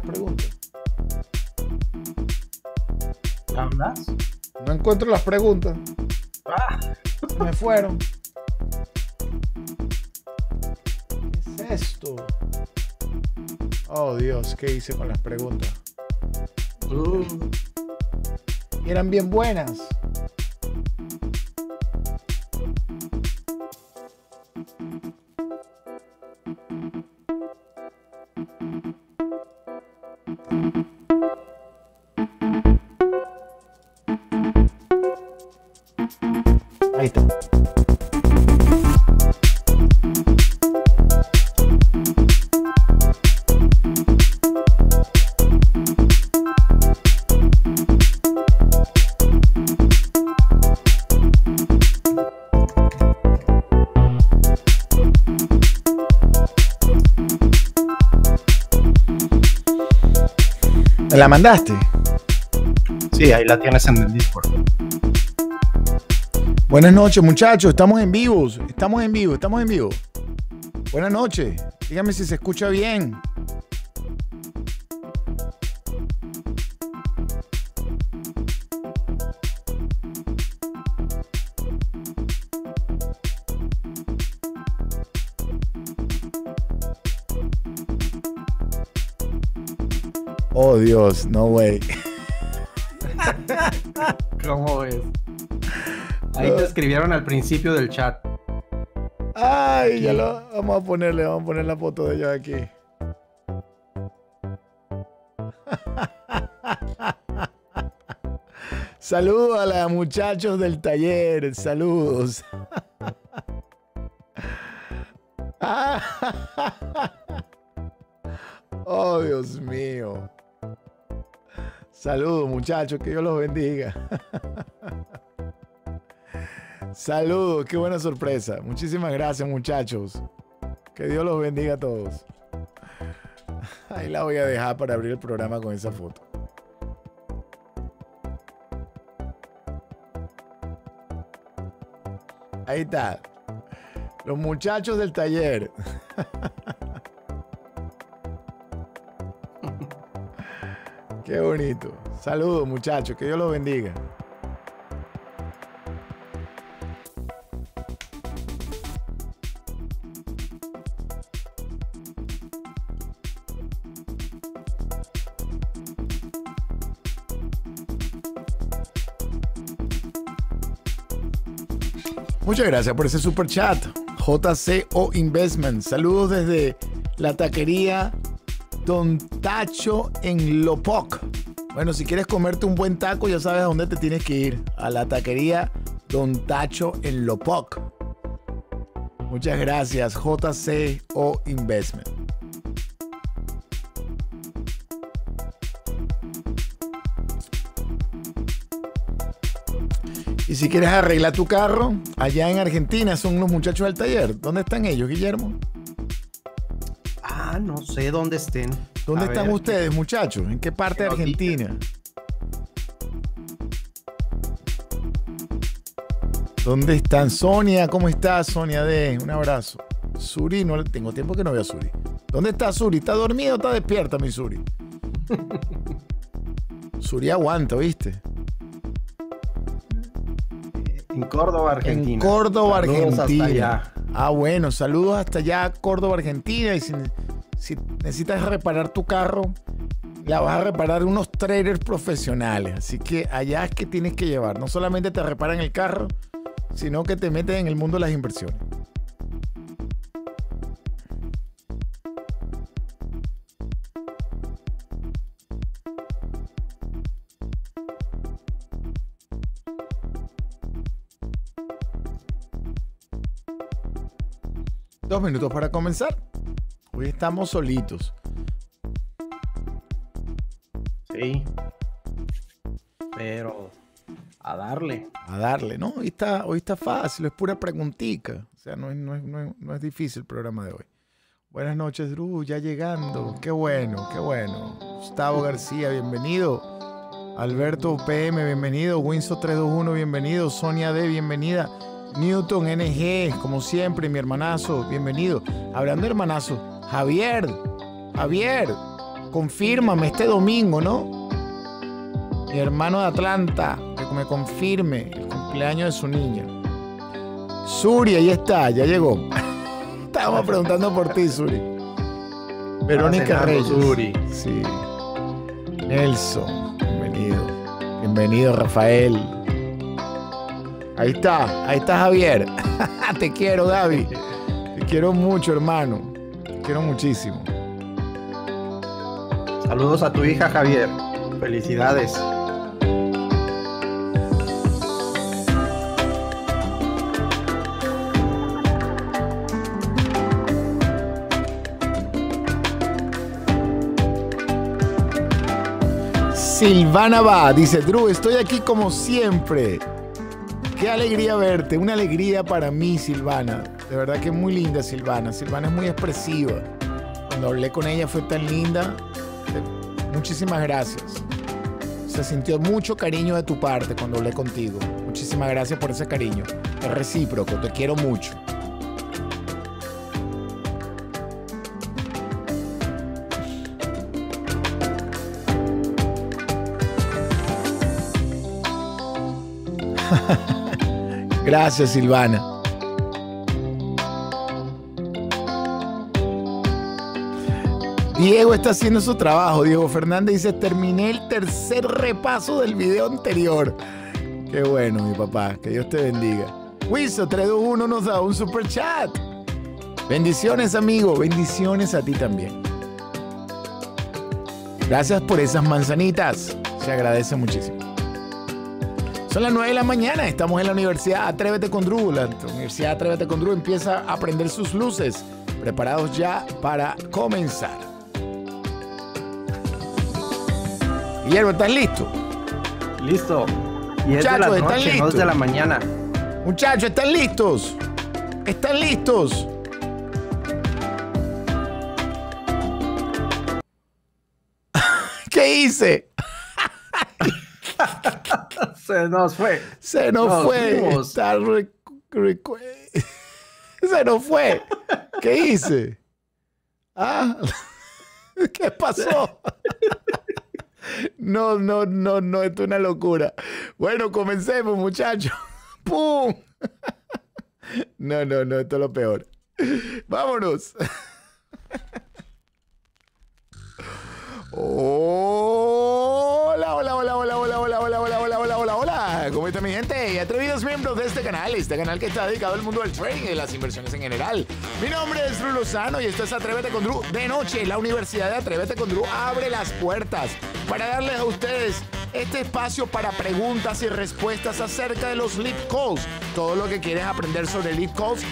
preguntas. No encuentro las preguntas. Ah. Me fueron. ¿Qué es esto? Oh Dios, ¿qué hice con las preguntas? Uh. Eran bien buenas. mandaste? Sí, ahí la tienes en el Discord. Buenas noches, muchachos. Estamos en vivo, Estamos en vivo, estamos en vivo. Buenas noches. Dígame si se escucha bien. no way ¿Cómo ves? Ahí te ah. escribieron al principio del chat. Ay, ya lo vamos a ponerle, vamos a poner la foto de ellos aquí. Saludos a los muchachos del taller, saludos. Saludos muchachos, que Dios los bendiga. Saludos, qué buena sorpresa. Muchísimas gracias muchachos. Que Dios los bendiga a todos. Ahí la voy a dejar para abrir el programa con esa foto. Ahí está. Los muchachos del taller. Qué bonito. Saludos muchachos, que Dios los bendiga. Muchas gracias por ese super chat. JCO Investment. Saludos desde la taquería Don Tacho en Lopoc. Bueno, si quieres comerte un buen taco, ya sabes a dónde te tienes que ir. A la taquería Don Tacho en Lopoc. Muchas gracias, JCO Investment. Y si quieres arreglar tu carro, allá en Argentina son los muchachos del taller. ¿Dónde están ellos, Guillermo? no sé dónde estén. ¿Dónde están ustedes, muchachos? ¿En qué parte de Argentina? ¿Dónde están? Sonia, ¿cómo estás? Sonia D, un abrazo. Suri, no tengo tiempo que no veo a Suri. ¿Dónde está Suri? ¿Está dormido o está despierta, mi Suri? Suri aguanta, ¿viste? En Córdoba, Argentina. En Córdoba, Argentina. Ah, bueno, saludos hasta allá, Córdoba, Argentina. Y si necesitas reparar tu carro, la vas a reparar unos traders profesionales. Así que allá es que tienes que llevar. No solamente te reparan el carro, sino que te meten en el mundo de las inversiones. Dos minutos para comenzar. Hoy estamos solitos. Sí. Pero a darle. A darle, ¿no? Hoy está, hoy está fácil, es pura preguntica. O sea, no es, difícil el programa de hoy. Buenas noches, Drew, ya llegando. Qué bueno, qué bueno. Gustavo García, bienvenido. Alberto PM, bienvenido. Winsor 321, bienvenido. Sonia D, bienvenida. Newton NG, como siempre, mi hermanazo, bienvenido. Hablando hermanazo, Javier, Javier, confírmame este domingo, ¿no? Mi hermano de Atlanta, que me confirme el cumpleaños de su niña. Suri, ahí está, ya llegó. Estábamos preguntando por ti, Suri. Verónica Reyes. Sí. Nelson, bienvenido. Bienvenido, Rafael. Ahí está, ahí está Javier. Te quiero, Gaby. Te quiero mucho, hermano quiero muchísimo. Saludos a tu hija Javier. Felicidades. Silvana va, dice Drew, estoy aquí como siempre. Qué alegría verte, una alegría para mí, Silvana. De verdad que es muy linda Silvana. Silvana es muy expresiva. Cuando hablé con ella fue tan linda. Eh, muchísimas gracias. Se sintió mucho cariño de tu parte cuando hablé contigo. Muchísimas gracias por ese cariño. Es recíproco, te quiero mucho. Gracias, Silvana. Diego está haciendo su trabajo. Diego Fernández dice, terminé el tercer repaso del video anterior. Qué bueno, mi papá. Que Dios te bendiga. Wiso 321 nos da un super chat. Bendiciones, amigo. Bendiciones a ti también. Gracias por esas manzanitas. Se agradece muchísimo. Son las 9 de la mañana, estamos en la Universidad Atrévete con Drew. La Universidad Atrévete con Drew empieza a aprender sus luces, preparados ya para comenzar. Guillermo, ¿estás listo? Listo. Y es Muchachos, de la noche, ¿están listos? de la mañana. Muchachos, ¿están listos? ¿Están listos? ¿Qué hice? Se nos fue. Se nos, fue. Está se nos fue. ¿Qué hice? ¿Ah? ¿Qué pasó? No, no, no, no, esto es una locura. Bueno, comencemos, muchachos. ¡Pum! No, no, no, esto es lo peor. Vámonos. Hola, hola, hola, hola, hola, hola, hola, hola. ¿cómo está mi gente? Y atrevidos miembros de este canal, este canal que está dedicado al mundo del trading y las inversiones en general. Mi nombre es Drew Lozano y esto es Atrévete con Drew de noche. La Universidad de Atrévete con Drew abre las puertas para darles a ustedes este espacio para preguntas y respuestas acerca de los Leap calls. Todo lo que quieres aprender sobre Leap calls,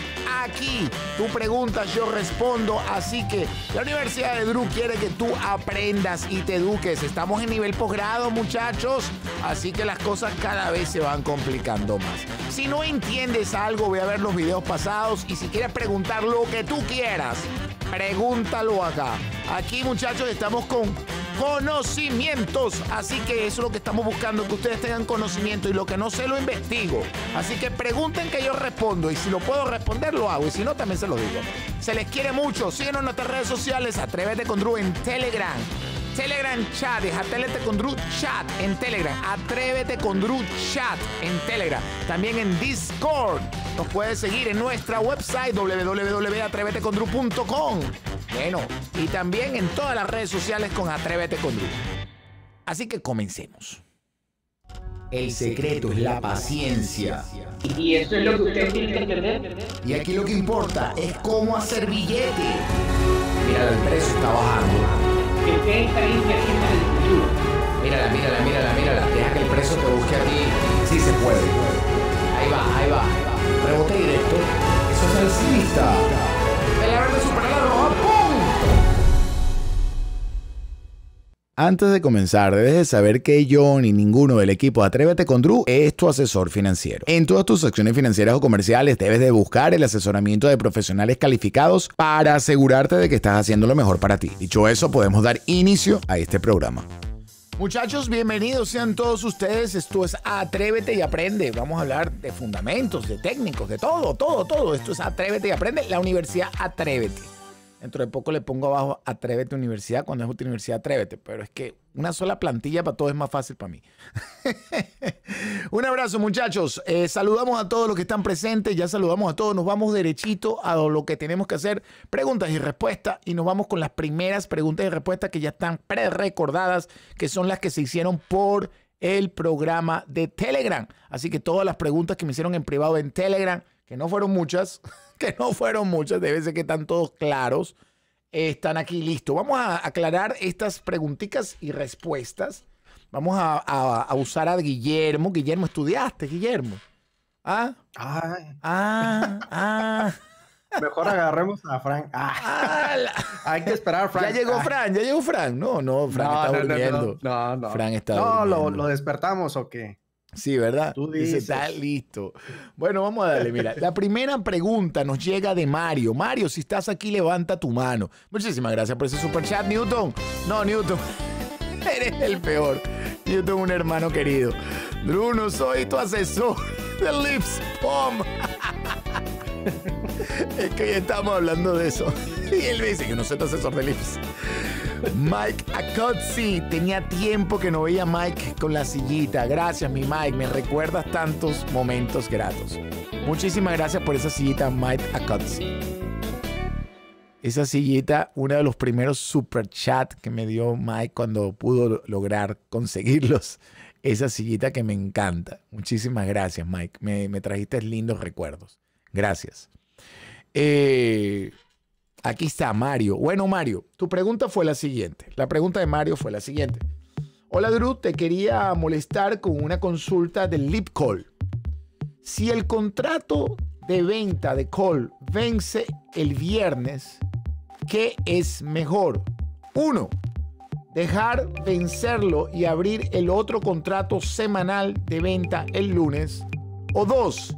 aquí. Tú preguntas, yo respondo. Así que la Universidad de Drew quiere que tú aprendas y te eduques. Estamos en nivel posgrado, muchachos. Así que las cosas cada vez se van complicando más. Si no entiendes algo, voy a ver los videos pasados y si quieres preguntar lo que tú quieras, pregúntalo acá. Aquí, muchachos, estamos con conocimientos. Así que eso es lo que estamos buscando, que ustedes tengan conocimiento y lo que no sé lo investigo. Así que pregunten que yo respondo y si lo puedo responder lo hago y si no también se lo digo. Se les quiere mucho, síguenos en nuestras redes sociales, través de Drew en Telegram. Telegram Chat, es Atrévete con Drew Chat en Telegram. Atrévete con Drew Chat en Telegram. También en Discord. Nos puedes seguir en nuestra website www.atrevetecondru.com. Bueno, y también en todas las redes sociales con Atrévete con Drew. Así que comencemos. El secreto es la paciencia. Y eso es lo que usted tiene que entender. Y aquí lo que importa es cómo hacer billete. Mira, el precio está bajando que futuro. Mírala, mírala, mírala, mírala. Deja que el preso te busque a ti. Sí se puede. Ahí va, ahí va, Rebote directo. Eso es el ciclista. El arma Antes de comenzar, debes de saber que yo ni ninguno del equipo Atrévete con Drew es tu asesor financiero. En todas tus acciones financieras o comerciales debes de buscar el asesoramiento de profesionales calificados para asegurarte de que estás haciendo lo mejor para ti. Dicho eso, podemos dar inicio a este programa. Muchachos, bienvenidos sean todos ustedes. Esto es Atrévete y Aprende. Vamos a hablar de fundamentos, de técnicos, de todo, todo, todo. Esto es Atrévete y Aprende, la Universidad Atrévete. Dentro de poco le pongo abajo Atrévete Universidad, cuando es Universidad Atrévete, pero es que una sola plantilla para todo es más fácil para mí. Un abrazo muchachos, eh, saludamos a todos los que están presentes, ya saludamos a todos, nos vamos derechito a lo que tenemos que hacer, preguntas y respuestas, y nos vamos con las primeras preguntas y respuestas que ya están pre-recordadas, que son las que se hicieron por el programa de Telegram. Así que todas las preguntas que me hicieron en privado en Telegram, que no fueron muchas. que no fueron muchas, debe ser que están todos claros. están aquí listos. Vamos a aclarar estas preguntitas y respuestas. Vamos a, a, usar a Guillermo. Guillermo, estudiaste, Guillermo. Ah. Ah, ah. Mejor agarremos a Frank. Ah. Ah, Hay que esperar a Frank. Ya llegó ah. Frank, ya llegó Frank. No, no, Frank está durmiendo. No, no, no, está No, lo, despertamos o qué? Sí, ¿verdad? Tú dices. está listo. Bueno, vamos a darle, mira. La primera pregunta nos llega de Mario. Mario, si estás aquí, levanta tu mano. Muchísimas gracias por ese super chat, Newton. No, Newton, eres el peor. Newton, un hermano querido. Bruno, soy tu asesor de Lips Pom. es que ya estamos hablando de eso. Y él dice, que no soy tu asesor de Lips. Mike Acozzi. Tenía tiempo que no veía a Mike con la sillita. Gracias, mi Mike. Me recuerdas tantos momentos gratos. Muchísimas gracias por esa sillita, Mike Acozzi. Esa sillita, uno de los primeros super chat que me dio Mike cuando pudo lograr conseguirlos. Esa sillita que me encanta. Muchísimas gracias, Mike. Me, me trajiste lindos recuerdos. Gracias. Eh, Aquí está Mario. Bueno, Mario, tu pregunta fue la siguiente. La pregunta de Mario fue la siguiente. Hola Drew, te quería molestar con una consulta del lip call. Si el contrato de venta de call vence el viernes, ¿qué es mejor? Uno, dejar vencerlo y abrir el otro contrato semanal de venta el lunes. O dos,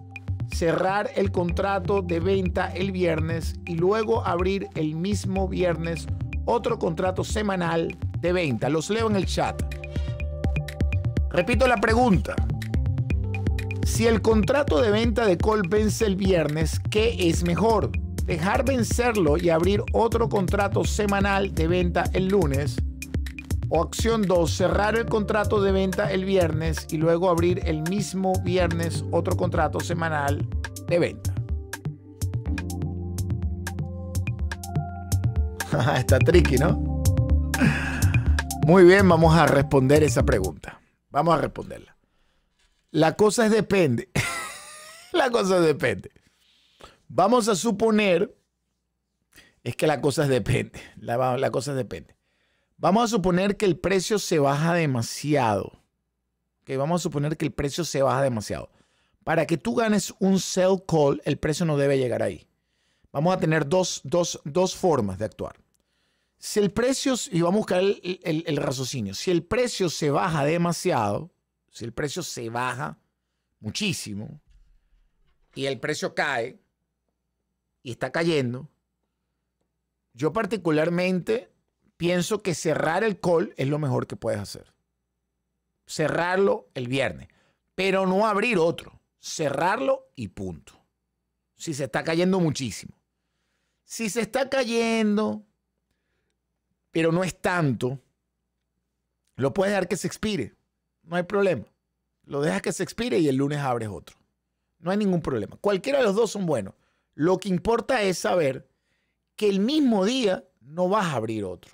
cerrar el contrato de venta el viernes y luego abrir el mismo viernes otro contrato semanal de venta. Los leo en el chat. Repito la pregunta. Si el contrato de venta de call vence el viernes, ¿qué es mejor? ¿Dejar vencerlo y abrir otro contrato semanal de venta el lunes? O opción 2, cerrar el contrato de venta el viernes y luego abrir el mismo viernes otro contrato semanal de venta. Está tricky, ¿no? Muy bien, vamos a responder esa pregunta. Vamos a responderla. La cosa es depende. la cosa depende. Vamos a suponer es que la cosa depende. la cosa depende. Vamos a suponer que el precio se baja demasiado. vamos a suponer que el precio se baja demasiado. Para que tú ganes un sell call, el precio no debe llegar ahí. Vamos a tener dos, formas de actuar. Si el precio, y vamos a buscar el, el raciocinio, si el precio se baja demasiado, si el precio se baja muchísimo y el precio cae y está cayendo, yo particularmente pienso que cerrar el call es lo mejor que puedes hacer. Cerrarlo el viernes, pero no abrir otro. Cerrarlo y punto. Si se está cayendo muchísimo. Si se está cayendo, pero no es tanto, lo puedes dejar que se expire. No hay problema. Lo dejas que se expire y el lunes abres otro. No hay ningún problema. Cualquiera de los dos son buenos. Lo que importa es saber que el mismo día no vas a abrir otro.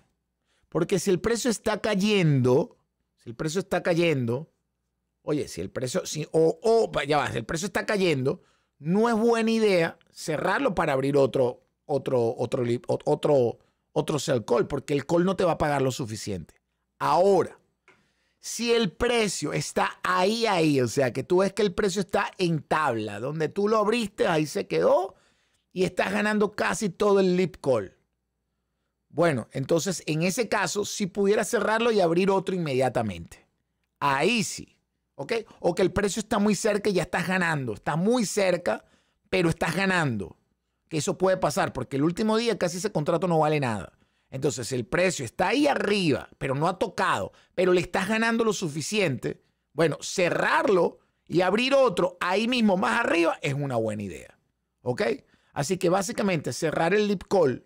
Porque si el precio está cayendo, si el precio está cayendo, oye, si el precio, si, o, o ya va, el precio está cayendo, no es buena idea cerrarlo para abrir otro, otro, otro, otro, otro sell call, porque el call no te va a pagar lo suficiente. Ahora, si el precio está ahí, ahí, o sea, que tú ves que el precio está en tabla, donde tú lo abriste, ahí se quedó y estás ganando casi todo el lip call. Bueno, entonces en ese caso, si pudiera cerrarlo y abrir otro inmediatamente. Ahí sí. ¿Ok? O que el precio está muy cerca y ya estás ganando. está muy cerca, pero estás ganando. Que eso puede pasar, porque el último día casi ese contrato no vale nada. Entonces el precio está ahí arriba, pero no ha tocado, pero le estás ganando lo suficiente. Bueno, cerrarlo y abrir otro ahí mismo más arriba es una buena idea. ¿Ok? Así que básicamente cerrar el lip call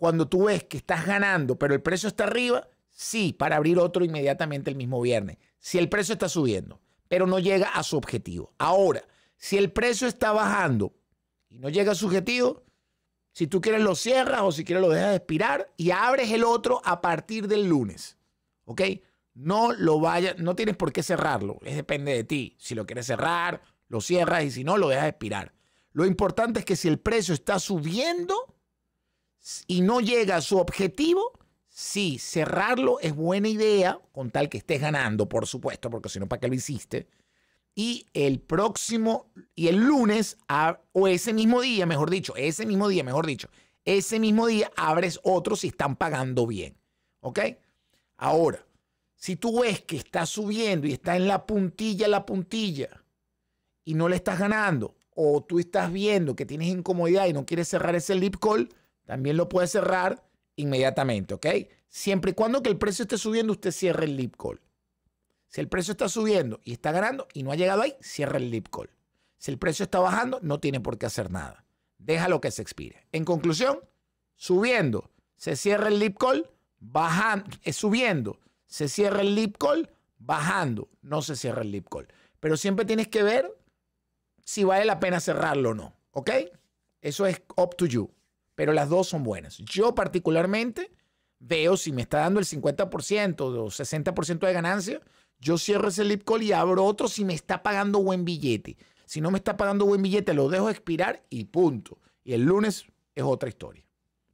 cuando tú ves que estás ganando, pero el precio está arriba, sí, para abrir otro inmediatamente el mismo viernes. Si el precio está subiendo, pero no llega a su objetivo. Ahora, si el precio está bajando y no llega a su objetivo, si tú quieres lo cierras o si quieres lo dejas expirar y abres el otro a partir del lunes. ¿Ok? No lo vayas, no tienes por qué cerrarlo. Es depende de ti. Si lo quieres cerrar, lo cierras y si no, lo dejas expirar. Lo importante es que si el precio está subiendo, y no llega a su objetivo, sí, cerrarlo es buena idea, con tal que estés ganando, por supuesto, porque si no, ¿para qué lo hiciste? Y el próximo, y el lunes, o ese mismo día, mejor dicho, ese mismo día, mejor dicho, ese mismo día abres otro si están pagando bien. ¿Ok? Ahora, si tú ves que está subiendo y está en la puntilla, la puntilla, y no le estás ganando, o tú estás viendo que tienes incomodidad y no quieres cerrar ese lip call, también lo puede cerrar inmediatamente, ¿ok? Siempre y cuando que el precio esté subiendo, usted cierra el lip call. Si el precio está subiendo y está ganando y no ha llegado ahí, cierra el lip call. Si el precio está bajando, no tiene por qué hacer nada. Déjalo que se expire. En conclusión, subiendo, se cierra el lip call, bajando, eh, subiendo, se cierra el lip call, bajando, no se cierra el lip call. Pero siempre tienes que ver si vale la pena cerrarlo o no, ¿ok? Eso es up to you pero las dos son buenas. Yo particularmente veo si me está dando el 50% o 60% de ganancia, yo cierro ese lip call y abro otro si me está pagando buen billete. Si no me está pagando buen billete, lo dejo expirar y punto. Y el lunes es otra historia.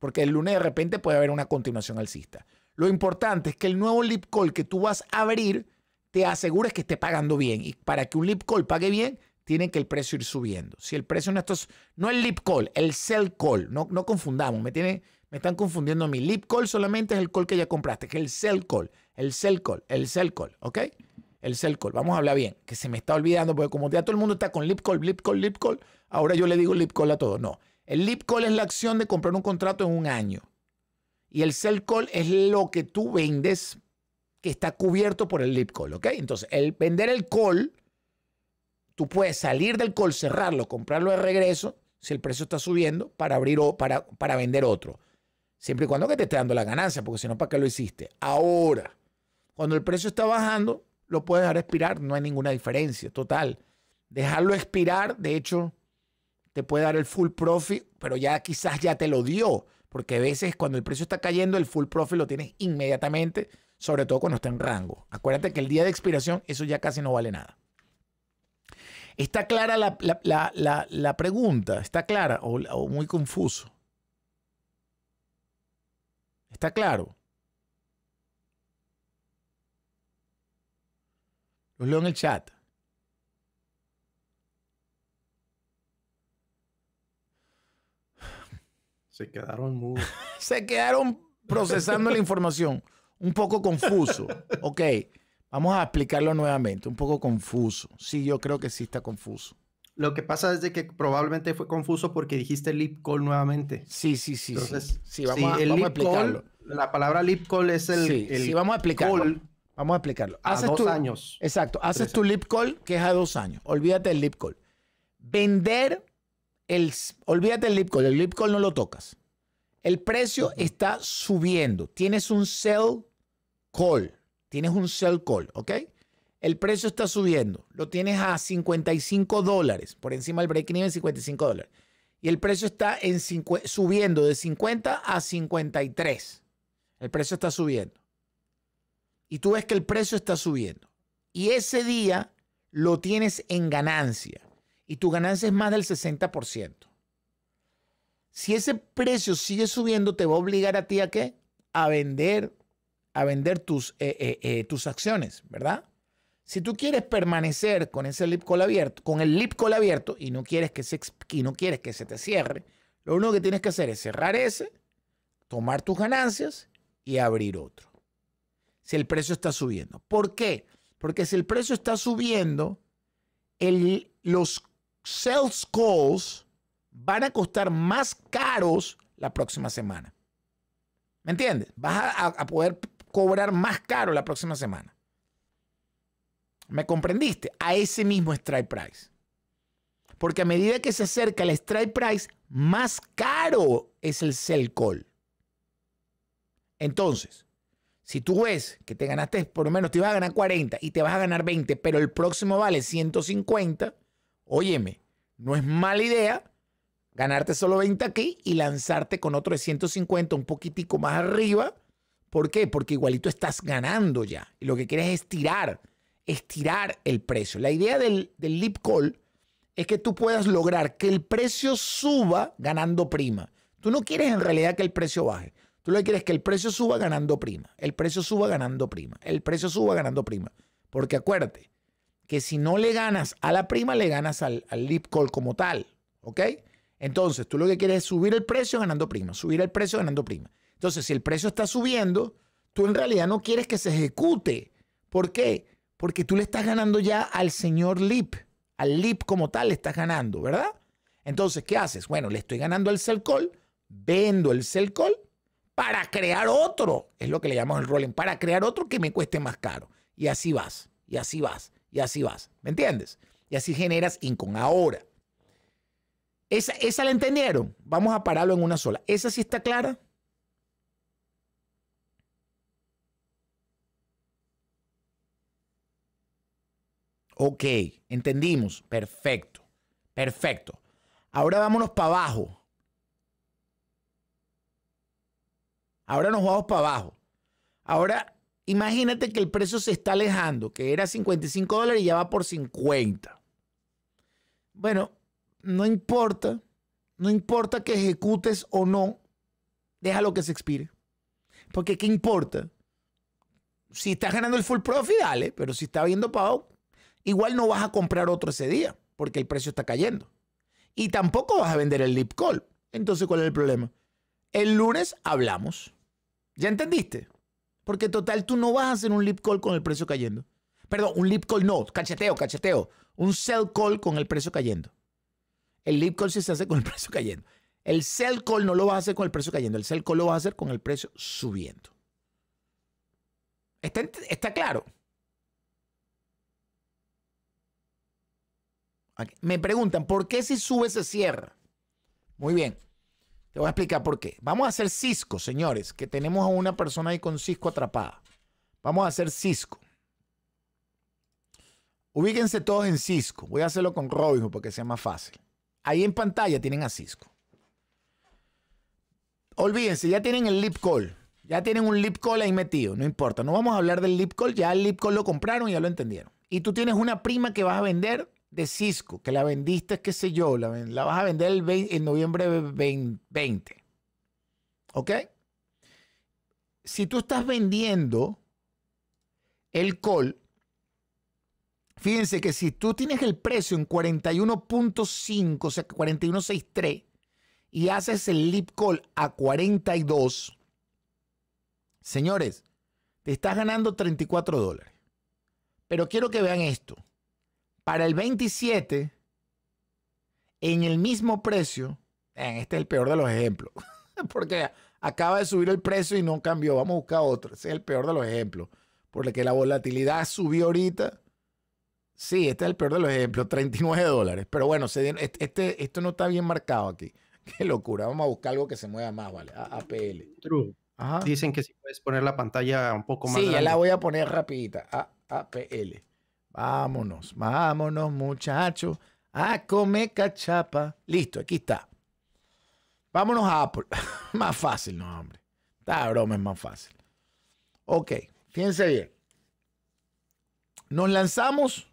Porque el lunes de repente puede haber una continuación alcista. Lo importante es que el nuevo lip call que tú vas a abrir te asegures que esté pagando bien. Y para que un lip call pague bien, tiene que el precio ir subiendo. Si el precio no, estos no el lip call, el sell call, no, no confundamos, me, tiene, me están confundiendo a mí. Lip call solamente es el call que ya compraste, que es el sell call, el sell call, el sell call, ¿ok? El sell call, vamos a hablar bien, que se me está olvidando, porque como ya todo el mundo está con lip call, lip call, lip call, ahora yo le digo lip call a todo. No, el lip call es la acción de comprar un contrato en un año. Y el sell call es lo que tú vendes que está cubierto por el lip call, ¿ok? Entonces, el vender el call tú puedes salir del call, cerrarlo, comprarlo de regreso, si el precio está subiendo, para abrir o para, para vender otro. Siempre y cuando que te esté dando la ganancia, porque si no, ¿para qué lo hiciste? Ahora, cuando el precio está bajando, lo puedes dejar expirar, no hay ninguna diferencia, total. Dejarlo expirar, de hecho, te puede dar el full profit, pero ya quizás ya te lo dio, porque a veces cuando el precio está cayendo, el full profit lo tienes inmediatamente, sobre todo cuando está en rango. Acuérdate que el día de expiración, eso ya casi no vale nada. ¿Está clara la, pregunta? ¿Está clara o, muy confuso? ¿Está claro? Los leo en el chat. Se quedaron muy... Se quedaron procesando la información. Un poco confuso. Ok. Vamos a explicarlo nuevamente, un poco confuso. Sí, yo creo que sí está confuso. Lo que pasa es de que probablemente fue confuso porque dijiste lip call nuevamente. Sí, sí, sí. Entonces, sí, vamos, a, explicarlo. la palabra lip call es el. Sí, vamos a explicarlo. Call vamos a explicarlo. Haces dos años. Exacto. Haces tu lip call, que es a dos años. Olvídate del lip call. Vender el. Olvídate del lip call. El lip call no lo tocas. El precio está subiendo. Tienes un sell call tienes un sell call, ¿ok? El precio está subiendo, lo tienes a 55 dólares, por encima del break even 55 dólares. Y el precio está en subiendo de 50 a 53. El precio está subiendo. Y tú ves que el precio está subiendo. Y ese día lo tienes en ganancia. Y tu ganancia es más del 60%. Si ese precio sigue subiendo, te va a obligar a ti a qué? A vender a vender tus, eh, eh, eh, tus acciones, ¿verdad? Si tú quieres permanecer con ese lip call abierto, con el lip call abierto y no quieres que se, no quieres que se te cierre, lo único que tienes que hacer es cerrar ese, tomar tus ganancias y abrir otro. Si el precio está subiendo. ¿Por qué? Porque si el precio está subiendo, el, los sales calls van a costar más caros la próxima semana. ¿Me entiendes? Vas a poder cobrar más caro la próxima semana. ¿Me comprendiste? A ese mismo strike price. Porque a medida que se acerca el strike price, más caro es el sell call. Entonces, si tú ves que te ganaste, por lo menos te vas a ganar 40 y te vas a ganar 20, pero el próximo vale 150, óyeme, no es mala idea ganarte solo 20 aquí y lanzarte con otro de 150 un poquitico más arriba ¿Por qué? Porque igualito estás ganando ya. Y lo que quieres es tirar, estirar el precio. La idea del, del leap call es que tú puedas lograr que el precio suba ganando prima. Tú no quieres en realidad que el precio baje. Tú lo que quieres es que el precio suba ganando prima. El precio suba ganando prima. El precio suba ganando prima. Porque acuérdate que si no le ganas a la prima, le ganas al, al leap call como tal. ¿Ok? Entonces, tú lo que quieres es subir el precio ganando prima. Subir el precio ganando prima. Entonces, si el precio está subiendo, tú en realidad no quieres que se ejecute. ¿Por qué? Porque tú le estás ganando ya al señor LIP. Al LIP como tal le estás ganando, ¿verdad? Entonces, ¿qué haces? Bueno, le estoy ganando al CELCOL, vendo el sell para crear otro. Es lo que le llamamos el rolling, para crear otro que me cueste más caro. Y así vas, y así vas, y así vas. ¿Me entiendes? Y así generas income. Ahora, esa, esa la entendieron. Vamos a pararlo en una sola. ¿Esa sí está clara? Ok, entendimos. Perfecto. Perfecto. Ahora vámonos para abajo. Ahora nos vamos para abajo. Ahora imagínate que el precio se está alejando, que era 55 dólares y ya va por 50. Bueno, no importa. No importa que ejecutes o no. Déjalo que se expire. Porque ¿qué importa? Si estás ganando el full profit, dale. Pero si está viendo pago, igual no vas a comprar otro ese día porque el precio está cayendo. Y tampoco vas a vender el lip call. Entonces, ¿cuál es el problema? El lunes hablamos. ¿Ya entendiste? Porque total, tú no vas a hacer un lip call con el precio cayendo. Perdón, un lip call no, cacheteo, cacheteo. Un sell call con el precio cayendo. El lip call sí se hace con el precio cayendo. El sell call no lo vas a hacer con el precio cayendo. El sell call lo vas a hacer con el precio subiendo. ¿Está, está claro? Me preguntan, ¿por qué si sube se cierra? Muy bien. Te voy a explicar por qué. Vamos a hacer Cisco, señores, que tenemos a una persona ahí con Cisco atrapada. Vamos a hacer Cisco. Ubíquense todos en Cisco. Voy a hacerlo con Robinho porque sea más fácil. Ahí en pantalla tienen a Cisco. Olvídense, ya tienen el lip call. Ya tienen un lip call ahí metido. No importa. No vamos a hablar del lip call. Ya el lip call lo compraron y ya lo entendieron. Y tú tienes una prima que vas a vender de Cisco, que la vendiste, qué sé yo, la, vas a vender el en noviembre 2020. ¿Ok? Si tú estás vendiendo el call, fíjense que si tú tienes el precio en 41.5, o sea, 41.63, y haces el lip call a 42, señores, te estás ganando 34 dólares. Pero quiero que vean esto. Para el 27, en el mismo precio, este es el peor de los ejemplos, porque acaba de subir el precio y no cambió, vamos a buscar otro, ese es el peor de los ejemplos, porque la volatilidad subió ahorita. Sí, este es el peor de los ejemplos, 39 dólares, pero bueno, este, este, esto no está bien marcado aquí. Qué locura, vamos a buscar algo que se mueva más, ¿vale? APL. True. Dicen que si puedes poner la pantalla un poco más. Sí, ya la voy a poner rapidita. APL. Vámonos, vámonos muchachos, a comer cachapa. Listo, aquí está. Vámonos a Apple. más fácil, no, hombre. Esta broma es más fácil. Ok, fíjense bien. Nos lanzamos.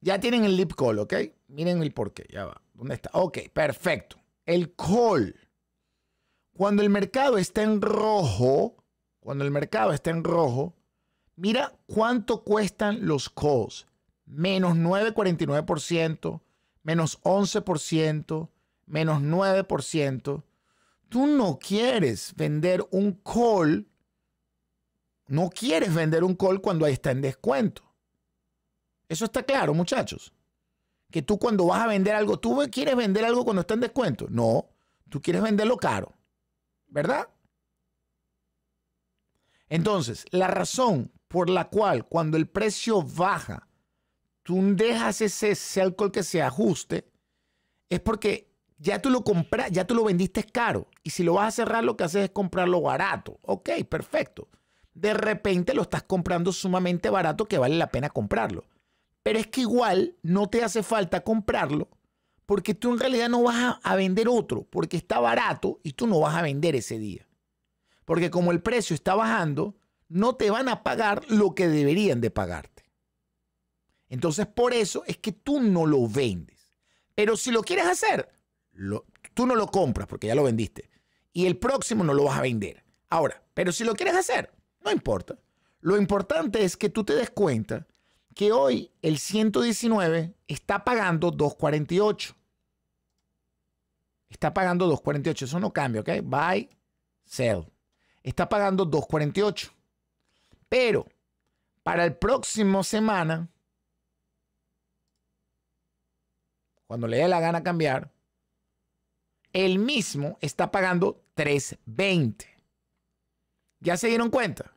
Ya tienen el lip call, ¿ok? Miren el porqué, ya va. ¿Dónde está? Ok, perfecto. El call. Cuando el mercado está en rojo, cuando el mercado está en rojo, mira cuánto cuestan los calls. Menos 9,49%, menos 11%, menos 9%. Tú no quieres vender un call. No quieres vender un call cuando ahí está en descuento. Eso está claro, muchachos. Que tú cuando vas a vender algo, tú quieres vender algo cuando está en descuento. No, tú quieres venderlo caro. ¿Verdad? Entonces, la razón por la cual cuando el precio baja, tú dejas ese, ese alcohol que se ajuste, es porque ya tú lo compras, ya tú lo vendiste caro. Y si lo vas a cerrar, lo que haces es comprarlo barato. Ok, perfecto. De repente lo estás comprando sumamente barato que vale la pena comprarlo. Pero es que igual no te hace falta comprarlo porque tú en realidad no vas a vender otro porque está barato y tú no vas a vender ese día. Porque como el precio está bajando, no te van a pagar lo que deberían de pagarte. Entonces por eso es que tú no lo vendes. Pero si lo quieres hacer, tú no lo compras porque ya lo vendiste. Y el próximo no lo vas a vender. Ahora, pero si lo quieres hacer, no importa. Lo importante es que tú te des cuenta que hoy el 119 está pagando 248. Está pagando 248. Eso no cambia, ¿ok? Buy, sell está pagando 2.48. Pero para el próximo semana, cuando le dé la gana cambiar, el mismo está pagando 3.20. ¿Ya se dieron cuenta?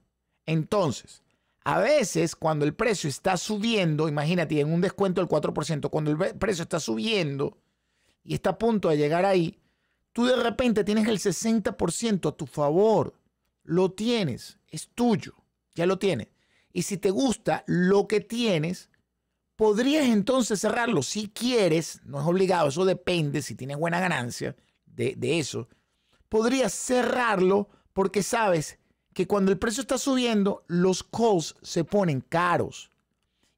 Entonces, a veces cuando el precio está subiendo, imagínate, en un descuento del 4%, cuando el precio está subiendo y está a punto de llegar ahí, tú de repente tienes el 60% a tu favor. Lo tienes, es tuyo, ya lo tienes. Y si te gusta lo que tienes, podrías entonces cerrarlo si quieres, no es obligado, eso depende si tienes buena ganancia de, eso. Podrías cerrarlo porque sabes que cuando el precio está subiendo, los calls se ponen caros.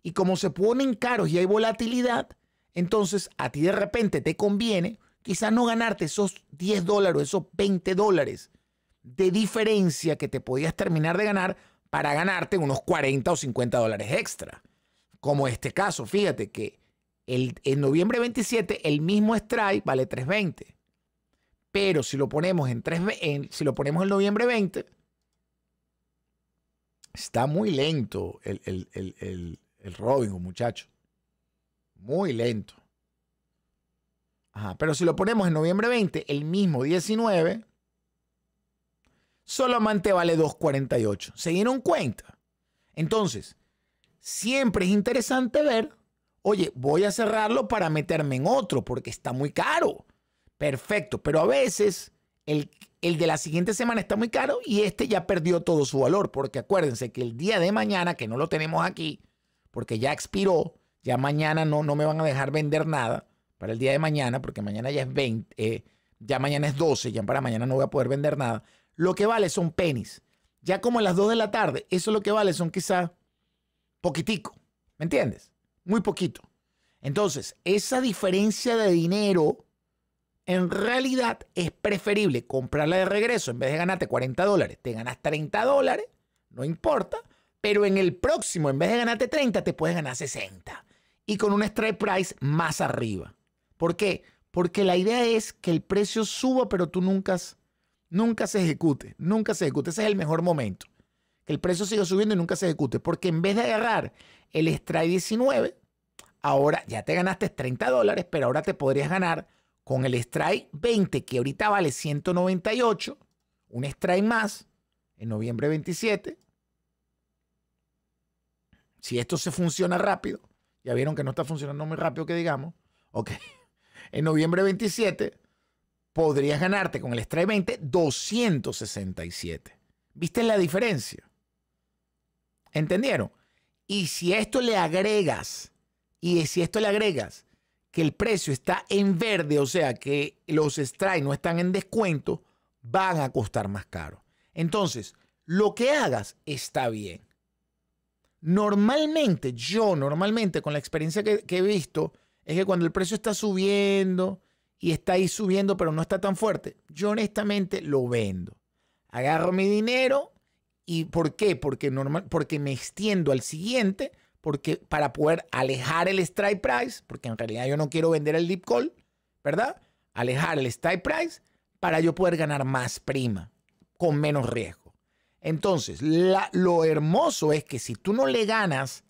Y como se ponen caros y hay volatilidad, entonces a ti de repente te conviene quizás no ganarte esos 10 dólares, esos 20 dólares de diferencia que te podías terminar de ganar para ganarte unos 40 o 50 dólares extra. Como este caso, fíjate que en noviembre 27 el mismo strike vale 320. Pero si lo ponemos en, 3, si lo ponemos en noviembre 20, está muy lento el, el, el, Robin muchacho. Muy lento. pero si lo ponemos en noviembre 20, el mismo 19, solamente vale 2.48. ¿Se dieron cuenta? Entonces, siempre es interesante ver, oye, voy a cerrarlo para meterme en otro porque está muy caro. Perfecto, pero a veces el, el de la siguiente semana está muy caro y este ya perdió todo su valor, porque acuérdense que el día de mañana, que no lo tenemos aquí, porque ya expiró, ya mañana no, no me van a dejar vender nada para el día de mañana, porque mañana ya es 20, eh, ya mañana es 12, ya para mañana no voy a poder vender nada lo que vale son pennies. Ya como a las 2 de la tarde, eso lo que vale son quizás poquitico, ¿me entiendes? Muy poquito. Entonces, esa diferencia de dinero en realidad es preferible comprarla de regreso en vez de ganarte 40 dólares. Te ganas 30 dólares, no importa, pero en el próximo, en vez de ganarte 30, te puedes ganar 60. Y con un strike price más arriba. ¿Por qué? Porque la idea es que el precio suba, pero tú nunca has nunca se ejecute, nunca se ejecute. Ese es el mejor momento. Que el precio siga subiendo y nunca se ejecute. Porque en vez de agarrar el strike 19, ahora ya te ganaste 30 dólares, pero ahora te podrías ganar con el strike 20, que ahorita vale 198, un strike más en noviembre 27. Si esto se funciona rápido, ya vieron que no está funcionando muy rápido que digamos, ok, en noviembre 27 podrías ganarte con el strike 20 267. ¿Viste la diferencia? ¿Entendieron? Y si esto le agregas, y si esto le agregas que el precio está en verde, o sea que los strikes no están en descuento, van a costar más caro. Entonces, lo que hagas está bien. Normalmente, yo normalmente con la experiencia que he visto, es que cuando el precio está subiendo, y está ahí subiendo, pero no está tan fuerte, yo honestamente lo vendo. Agarro mi dinero y ¿por qué? Porque, normal, porque me extiendo al siguiente porque, para poder alejar el strike price, porque en realidad yo no quiero vender el deep call, ¿verdad? Alejar el strike price para yo poder ganar más prima con menos riesgo. Entonces, lo hermoso es que si tú no le ganas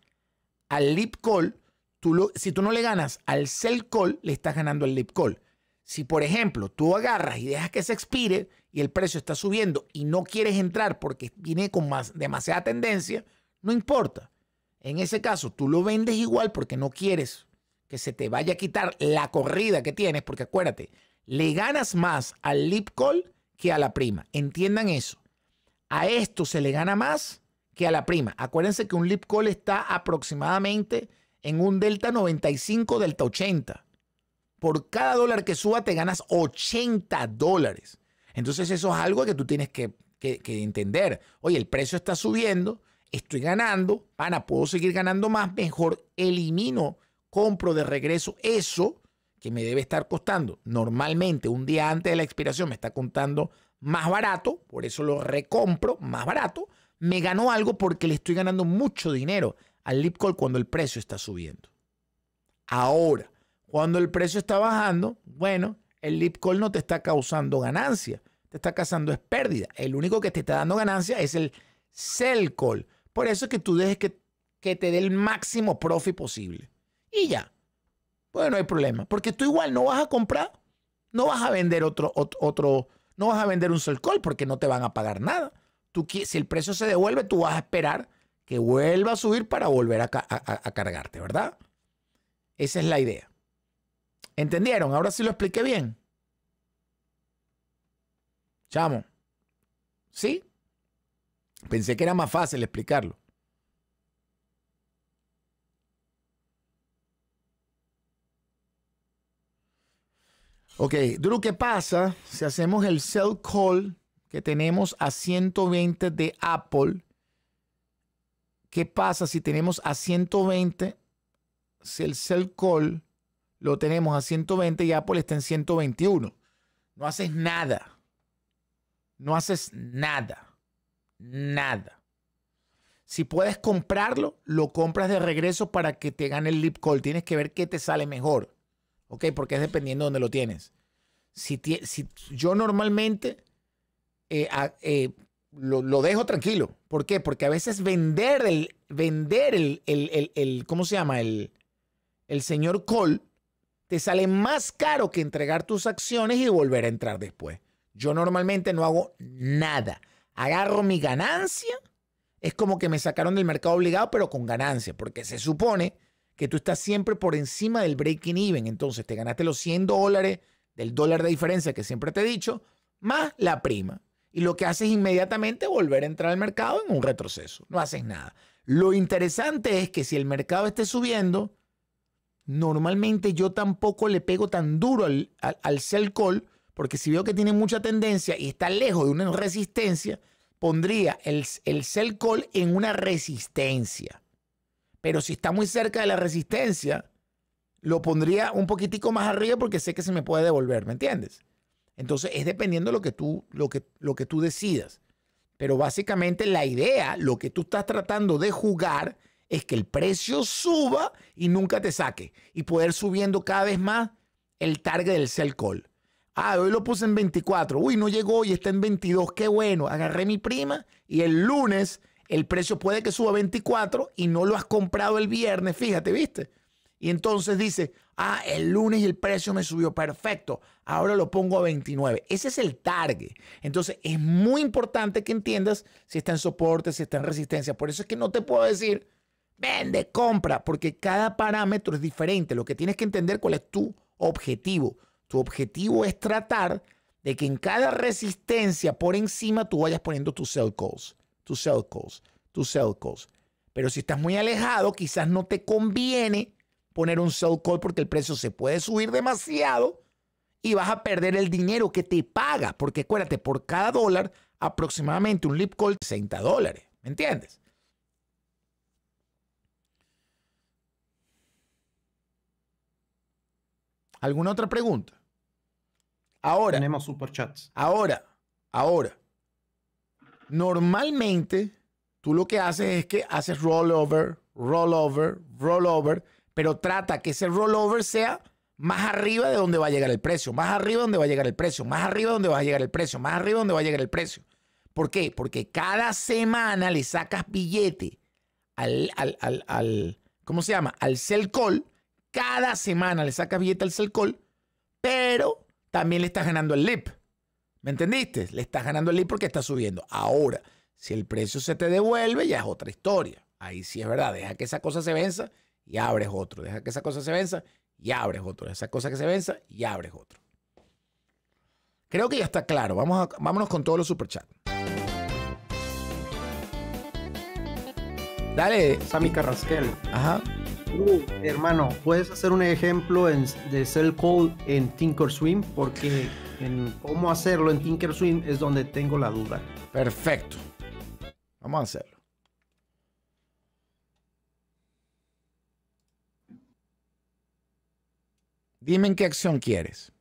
al deep call, tú si tú no le ganas al sell call, le estás ganando al deep call. Si, por ejemplo, tú agarras y dejas que se expire y el precio está subiendo y no quieres entrar porque viene con más, demasiada tendencia, no importa. En ese caso, tú lo vendes igual porque no quieres que se te vaya a quitar la corrida que tienes, porque acuérdate, le ganas más al lip call que a la prima. Entiendan eso. A esto se le gana más que a la prima. Acuérdense que un lip call está aproximadamente en un delta 95, delta 80 por cada dólar que suba te ganas 80 dólares. Entonces eso es algo que tú tienes que, entender. Oye, el precio está subiendo, estoy ganando, pana, puedo seguir ganando más, mejor elimino, compro de regreso eso que me debe estar costando. Normalmente un día antes de la expiración me está contando más barato, por eso lo recompro más barato, me ganó algo porque le estoy ganando mucho dinero al Lipcol cuando el precio está subiendo. Ahora, cuando el precio está bajando, bueno, el lip call no te está causando ganancia, te está causando pérdida. El único que te está dando ganancia es el sell call. Por eso es que tú dejes que, te dé el máximo profit posible. Y ya. Bueno, no hay problema. Porque tú igual no vas a comprar, no vas a vender otro, otro, no vas a vender un sell call porque no te van a pagar nada. Tú, si el precio se devuelve, tú vas a esperar que vuelva a subir para volver a cargarte, ¿verdad? Esa es la idea. ¿Entendieron? Ahora sí lo expliqué bien. Chamo. ¿Sí? Pensé que era más fácil explicarlo. Ok, ¿Duro ¿qué pasa si hacemos el sell call que tenemos a 120 de Apple? ¿Qué pasa si tenemos a 120? Si el sell call lo tenemos a 120 y Apple está en 121. No haces nada. No haces nada. Nada. Si puedes comprarlo, lo compras de regreso para que te gane el lip call. Tienes que ver qué te sale mejor. ¿Ok? Porque es dependiendo de dónde lo tienes. Si, yo normalmente eh, eh, lo, dejo tranquilo. ¿Por qué? Porque a veces vender el, vender el, ¿cómo se llama? El, el señor call te sale más caro que entregar tus acciones y volver a entrar después. Yo normalmente no hago nada. Agarro mi ganancia. Es como que me sacaron del mercado obligado, pero con ganancia, porque se supone que tú estás siempre por encima del breaking even. Entonces te ganaste los 100 dólares del dólar de diferencia que siempre te he dicho, más la prima. Y lo que haces inmediatamente es volver a entrar al mercado en un retroceso. No haces nada. Lo interesante es que si el mercado esté subiendo, Normalmente yo tampoco le pego tan duro al, al, call, porque si veo que tiene mucha tendencia y está lejos de una resistencia, pondría el, el cell call en una resistencia. Pero si está muy cerca de la resistencia, lo pondría un poquitico más arriba porque sé que se me puede devolver, ¿me entiendes? Entonces es dependiendo de lo que tú, lo que, lo que tú decidas. Pero básicamente la idea, lo que tú estás tratando de jugar es que el precio suba y nunca te saque y poder subiendo cada vez más el target del sell call. Ah, hoy lo puse en 24. Uy, no llegó y está en 22. Qué bueno. Agarré mi prima y el lunes el precio puede que suba a 24 y no lo has comprado el viernes. Fíjate, ¿viste? Y entonces dice, ah, el lunes el precio me subió. Perfecto. Ahora lo pongo a 29. Ese es el target. Entonces es muy importante que entiendas si está en soporte, si está en resistencia. Por eso es que no te puedo decir vende, compra, porque cada parámetro es diferente. Lo que tienes que entender cuál es tu objetivo. Tu objetivo es tratar de que en cada resistencia por encima tú vayas poniendo tus sell calls, tus sell calls, tus sell calls. Pero si estás muy alejado, quizás no te conviene poner un sell call porque el precio se puede subir demasiado y vas a perder el dinero que te pagas. Porque acuérdate, por cada dólar, aproximadamente un lip call 60 dólares. ¿Me entiendes? ¿Alguna otra pregunta? Ahora. Tenemos superchats. Ahora, ahora. Normalmente, tú lo que haces es que haces rollover, rollover, rollover, pero trata que ese rollover sea más arriba de donde va a llegar el precio, más arriba de donde va a llegar el precio, más arriba de donde va a llegar el precio, más arriba de donde va a llegar el precio. ¿Por qué? Porque cada semana le sacas billete al, ¿cómo se llama? Al sell call cada semana le sacas billete al Salcol, pero también le estás ganando el LIP. ¿Me entendiste? Le estás ganando el LIP porque está subiendo. Ahora, si el precio se te devuelve, ya es otra historia. Ahí sí es verdad. Deja que esa cosa se venza y abres otro. Deja que esa cosa se venza y abres otro. Esa cosa que se venza y abres otro. Creo que ya está claro. Vamos vámonos con todos los superchats. Dale. Sammy Carrasquel. Ajá hermano, ¿puedes hacer un ejemplo de Cell Call en Tinker Swim? Porque en cómo hacerlo en Swim es donde tengo la duda. Perfecto. Vamos a hacerlo. Dime en qué acción quieres.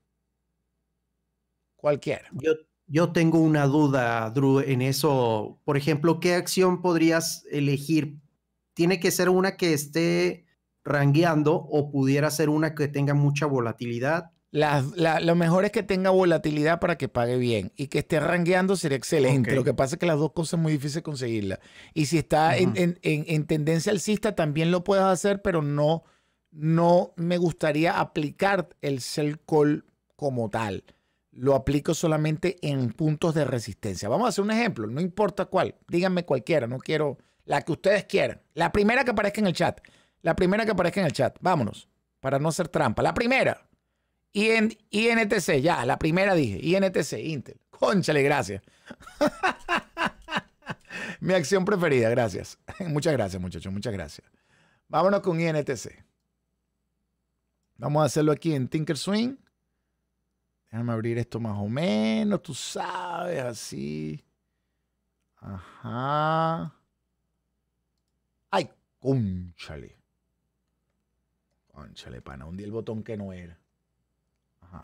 Cualquiera. Yo, yo, tengo una duda, Drew, en eso. Por ejemplo, ¿qué acción podrías elegir? ¿Tiene que ser una que esté rangueando o pudiera ser una que tenga mucha volatilidad? Las, la, lo mejor es que tenga volatilidad para que pague bien y que esté rangueando sería excelente. Lo que pasa es que las dos cosas ...es muy difícil conseguirlas. Y si está en, en, tendencia alcista, también lo puedes hacer, pero no, no me gustaría aplicar el sell call como tal. Lo aplico solamente en puntos de resistencia. Vamos a hacer un ejemplo, no importa cuál. Díganme cualquiera, no quiero la que ustedes quieran. La primera que aparezca en el chat. La primera que aparezca en el chat. Vámonos. Para no ser trampa. La primera. INTC, ya, la primera dije. INTC, Intel. Conchale, gracias. Mi acción preferida, gracias. muchas gracias, muchachos, muchas gracias. Vámonos con INTC. Vamos a hacerlo aquí en Tinker Swing. Déjame abrir esto más o menos, tú sabes, así. Ajá. Ay, conchale. Conchale, pana, hundí el botón que no era.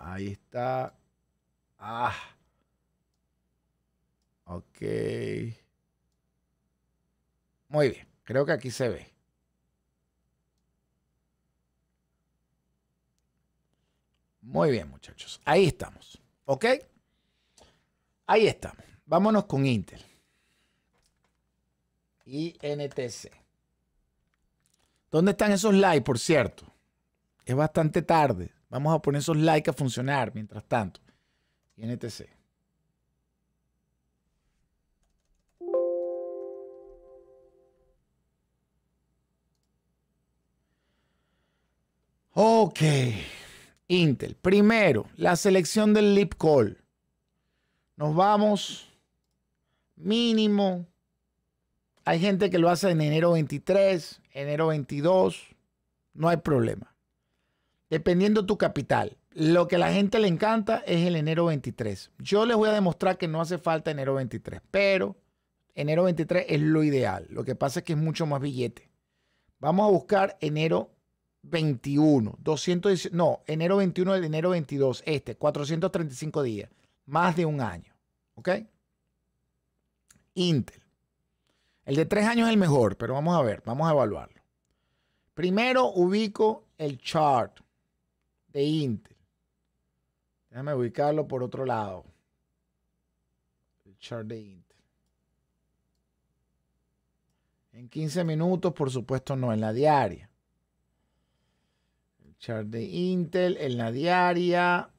ahí está. Ah. Ok. Muy bien, creo que aquí se ve. Muy bien, muchachos. Ahí estamos. ¿Ok? Ahí estamos. Vámonos con Intel. INTC. ¿Dónde están esos likes, por cierto? es bastante tarde. Vamos a poner esos likes a funcionar mientras tanto. Y NTC. Ok. Intel. Primero, la selección del lip call. Nos vamos mínimo. Hay gente que lo hace en enero 23, enero 22. No hay problema dependiendo tu capital. Lo que a la gente le encanta es el enero 23. Yo les voy a demostrar que no hace falta enero 23, pero enero 23 es lo ideal. Lo que pasa es que es mucho más billete. Vamos a buscar enero 21, no, enero 21 del enero 22, este, 435 días, más de un año. ¿Ok? Intel. El de tres años es el mejor, pero vamos a ver, vamos a evaluarlo. Primero ubico el chart. Intel. Déjame ubicarlo por otro lado. El chart de Intel. En 15 minutos, por supuesto, no en la diaria. El chart de Intel en la diaria.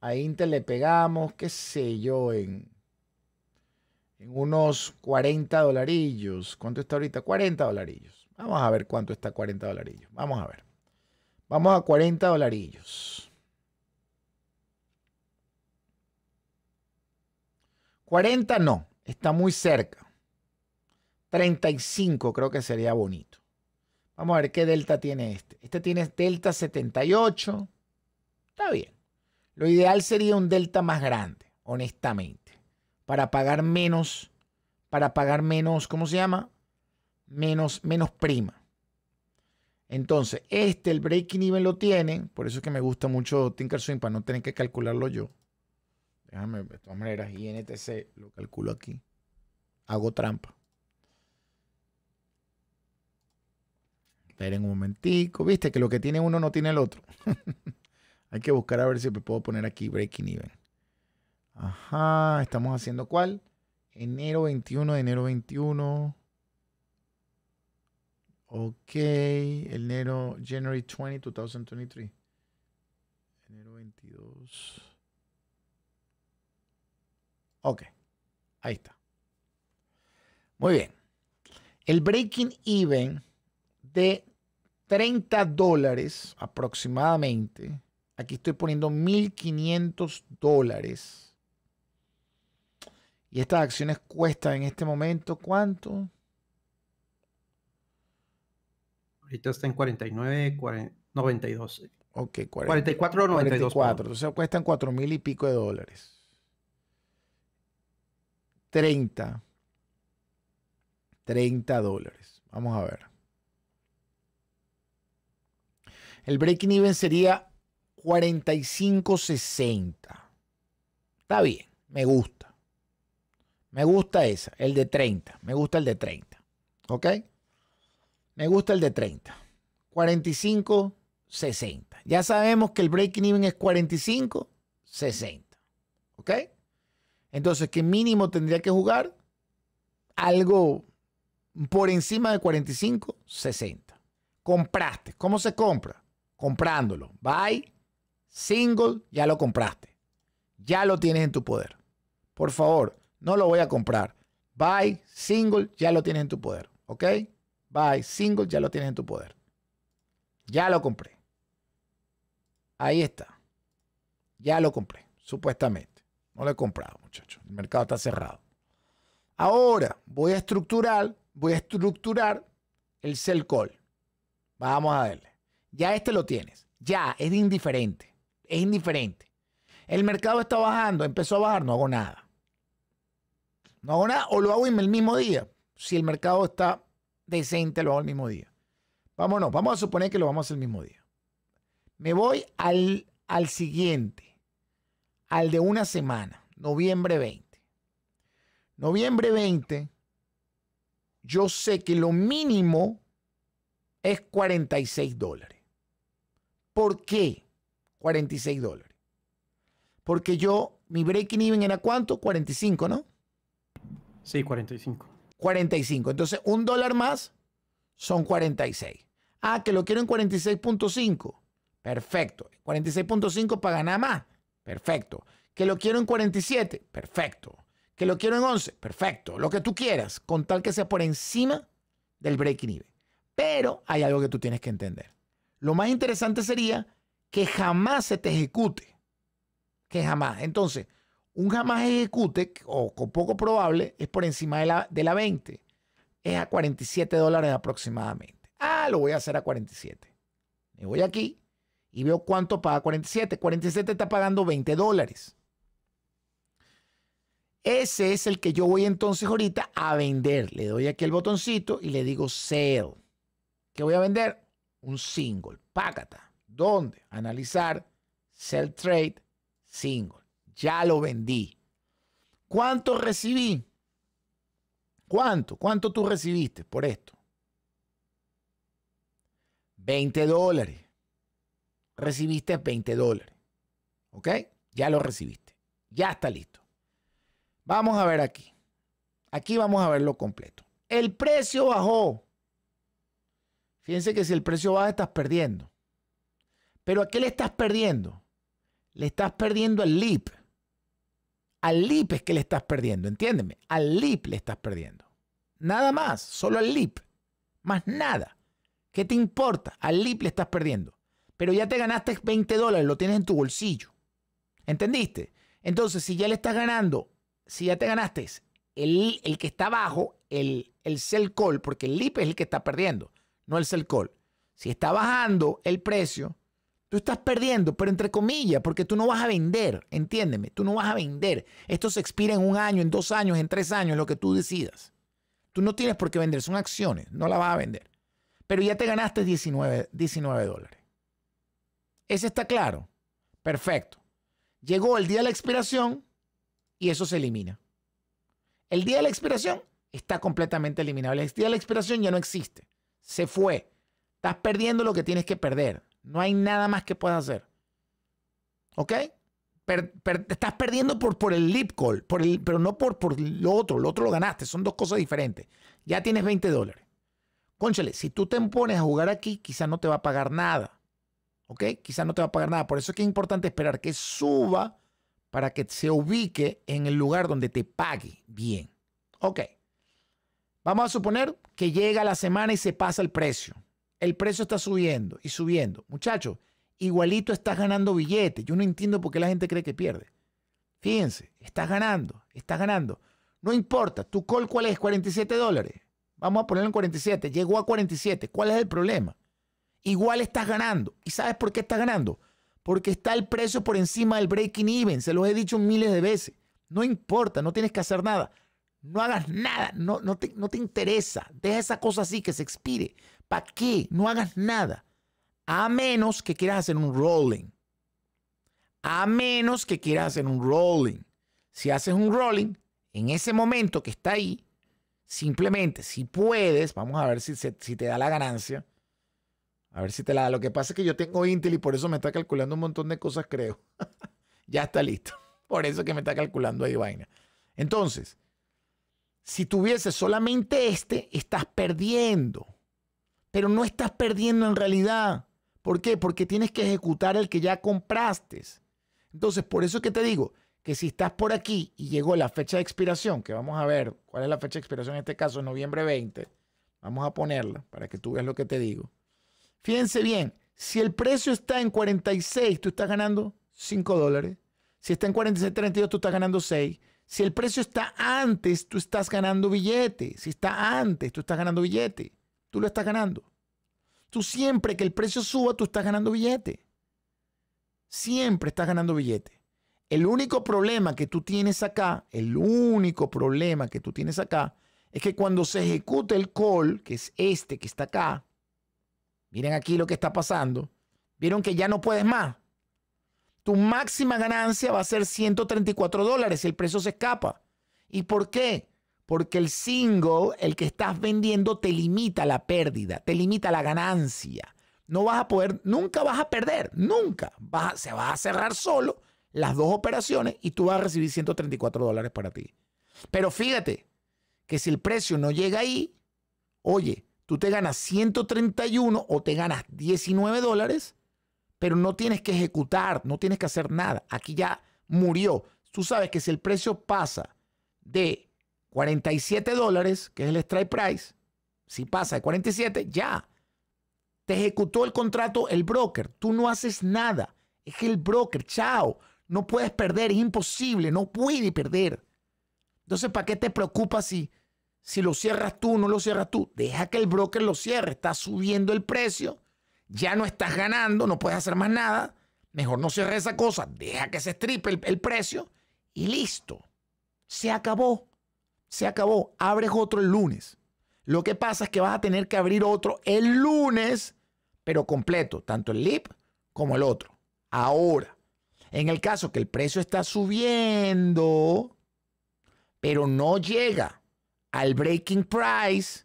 A Intel le pegamos, qué sé yo, en, en unos 40 dolarillos. ¿Cuánto está ahorita? 40 dolarillos. Vamos a ver cuánto está 40 dolarillos. Vamos a ver. Vamos a 40 dolarillos. 40 no, está muy cerca. 35 creo que sería bonito. Vamos a ver qué delta tiene este. Este tiene delta 78. Está bien. Lo ideal sería un delta más grande, honestamente, para pagar menos, para pagar menos, ¿cómo se llama? Menos, menos prima. Entonces, este, el breaking even lo tiene. por eso es que me gusta mucho Tinker Swim, para no tener que calcularlo yo. Déjame, de todas maneras, INTC lo calculo aquí. Hago trampa. Esperen un momentico. Viste que lo que tiene uno no tiene el otro. Hay que buscar a ver si me puedo poner aquí breaking even. Ajá, estamos haciendo cuál? Enero 21, enero 21. Ok, enero, January 20, 2023. Enero 22. Ok, ahí está. Muy bien. El breaking even de 30 dólares aproximadamente. Aquí estoy poniendo 1.500 dólares. Y estas acciones cuestan en este momento, ¿cuánto? Ahorita está en 49, 92. Ok, 44 92. 44, entonces cuestan 4 mil y pico de dólares. 30. 30 dólares. Vamos a ver. El breaking even sería 45 60 Está bien, me gusta. Me gusta esa, el de 30. Me gusta el de 30. ¿Ok? Me gusta el de 30. 45, 60. Ya sabemos que el breaking even es 45, 60. ¿Ok? Entonces, ¿qué mínimo tendría que jugar algo por encima de 45, 60. Compraste. ¿Cómo se compra? Comprándolo. Buy, single, ya lo compraste. Ya lo tienes en tu poder. Por favor, no lo voy a comprar. Buy, single, ya lo tienes en tu poder. ¿Ok? Buy single, ya lo tienes en tu poder. Ya lo compré. Ahí está. Ya lo compré, supuestamente. No lo he comprado, muchachos. El mercado está cerrado. Ahora voy a estructurar, voy a estructurar el sell call. Vamos a verle. Ya este lo tienes. Ya, es indiferente. Es indiferente. El mercado está bajando, empezó a bajar, no hago nada. No hago nada o lo hago en el mismo día. Si el mercado está decente, lo hago el mismo día. Vámonos, vamos a suponer que lo vamos a el mismo día. Me voy al, al siguiente, al de una semana, noviembre 20. Noviembre 20, yo sé que lo mínimo es 46 dólares. ¿Por qué 46 dólares? Porque yo, mi breaking even era cuánto? 45, ¿no? Sí, 45. 45. Entonces, un dólar más son 46. Ah, que lo quiero en 46.5. Perfecto. 46.5 para ganar más. Perfecto. Que lo quiero en 47. Perfecto. Que lo quiero en 11. Perfecto. Lo que tú quieras, con tal que sea por encima del break even. Pero hay algo que tú tienes que entender. Lo más interesante sería que jamás se te ejecute. Que jamás. Entonces, un jamás ejecute, o con poco probable, es por encima de la, de la 20. Es a 47 dólares aproximadamente. Ah, lo voy a hacer a 47. Me voy aquí y veo cuánto paga 47. 47 está pagando 20 dólares. Ese es el que yo voy entonces ahorita a vender. Le doy aquí el botoncito y le digo sell. ¿Qué voy a vender? Un single. Pácata. ¿Dónde? Analizar. Sell trade. Single ya lo vendí. ¿Cuánto recibí? ¿Cuánto? ¿Cuánto tú recibiste por esto? 20 dólares. Recibiste 20 dólares. ¿Ok? Ya lo recibiste. Ya está listo. Vamos a ver aquí. Aquí vamos a verlo completo. El precio bajó. Fíjense que si el precio baja estás perdiendo. Pero ¿a qué le estás perdiendo? Le estás perdiendo el LIP. Al LIP es que le estás perdiendo, entiéndeme. Al LIP le estás perdiendo. Nada más, solo al LIP. Más nada. ¿Qué te importa? Al LIP le estás perdiendo. Pero ya te ganaste 20 dólares, lo tienes en tu bolsillo. ¿Entendiste? Entonces, si ya le estás ganando, si ya te ganaste el, el que está abajo, el, el sell call, porque el LIP es el que está perdiendo, no el sell call. Si está bajando el precio, Tú estás perdiendo, pero entre comillas, porque tú no vas a vender, entiéndeme, tú no vas a vender. Esto se expira en un año, en dos años, en tres años, lo que tú decidas. Tú no tienes por qué vender, son acciones, no la vas a vender. Pero ya te ganaste 19, dólares. Ese está claro. Perfecto. Llegó el día de la expiración y eso se elimina. El día de la expiración está completamente eliminable. El día de la expiración ya no existe. Se fue. Estás perdiendo lo que tienes que perder. No hay nada más que puedas hacer. ¿Ok? te estás perdiendo por, el lip call, por el, pero no por, lo otro. Lo otro lo ganaste. Son dos cosas diferentes. Ya tienes 20 dólares. Cónchale, si tú te pones a jugar aquí, quizás no te va a pagar nada. ¿Ok? Quizás no te va a pagar nada. Por eso es que es importante esperar que suba para que se ubique en el lugar donde te pague bien. Ok. Vamos a suponer que llega la semana y se pasa el precio el precio está subiendo y subiendo. Muchachos, igualito estás ganando billetes. Yo no entiendo por qué la gente cree que pierde. Fíjense, estás ganando, estás ganando. No importa, tu call cuál es, 47 dólares. Vamos a ponerlo en 47, llegó a 47. ¿Cuál es el problema? Igual estás ganando. ¿Y sabes por qué estás ganando? Porque está el precio por encima del breaking even. Se los he dicho miles de veces. No importa, no tienes que hacer nada. No hagas nada, no, te, no te interesa. Deja esa cosa así que se expire. ¿Para qué? No hagas nada. A menos que quieras hacer un rolling. A menos que quieras hacer un rolling. Si haces un rolling, en ese momento que está ahí, simplemente si puedes, vamos a ver si, si te da la ganancia. A ver si te la da. Lo que pasa es que yo tengo Intel y por eso me está calculando un montón de cosas, creo. ya está listo. Por eso que me está calculando ahí vaina. Entonces, si tuviese solamente este, estás perdiendo pero no estás perdiendo en realidad. ¿Por qué? Porque tienes que ejecutar el que ya compraste. Entonces, por eso es que te digo que si estás por aquí y llegó la fecha de expiración, que vamos a ver cuál es la fecha de expiración en este caso, noviembre 20, vamos a ponerla para que tú veas lo que te digo. Fíjense bien, si el precio está en 46, tú estás ganando 5 dólares. Si está en 32, tú estás ganando 6. Si el precio está antes, tú estás ganando billete. Si está antes, tú estás ganando billete tú lo estás ganando. Tú siempre que el precio suba, tú estás ganando billete. Siempre estás ganando billete. El único problema que tú tienes acá, el único problema que tú tienes acá, es que cuando se ejecute el call, que es este que está acá, miren aquí lo que está pasando, vieron que ya no puedes más. Tu máxima ganancia va a ser 134 dólares, el precio se escapa. ¿Y por qué? porque el single, el que estás vendiendo, te limita la pérdida, te limita la ganancia. No vas a poder, nunca vas a perder, nunca. se va a cerrar solo las dos operaciones y tú vas a recibir 134 dólares para ti. Pero fíjate que si el precio no llega ahí, oye, tú te ganas 131 o te ganas 19 dólares, pero no tienes que ejecutar, no tienes que hacer nada. Aquí ya murió. Tú sabes que si el precio pasa de 47 dólares, que es el strike price, si pasa de 47, ya. Te ejecutó el contrato el broker. Tú no haces nada. Es el broker. Chao. No puedes perder. Es imposible. No puede perder. Entonces, ¿para qué te preocupas si, si lo cierras tú o no lo cierras tú? Deja que el broker lo cierre. Está subiendo el precio. Ya no estás ganando. No puedes hacer más nada. Mejor no cierres esa cosa. Deja que se estripe el precio. Y listo. Se acabó. Se acabó. Abres otro el lunes. Lo que pasa es que vas a tener que abrir otro el lunes, pero completo, tanto el LIP como el otro. Ahora, en el caso que el precio está subiendo, pero no llega al breaking price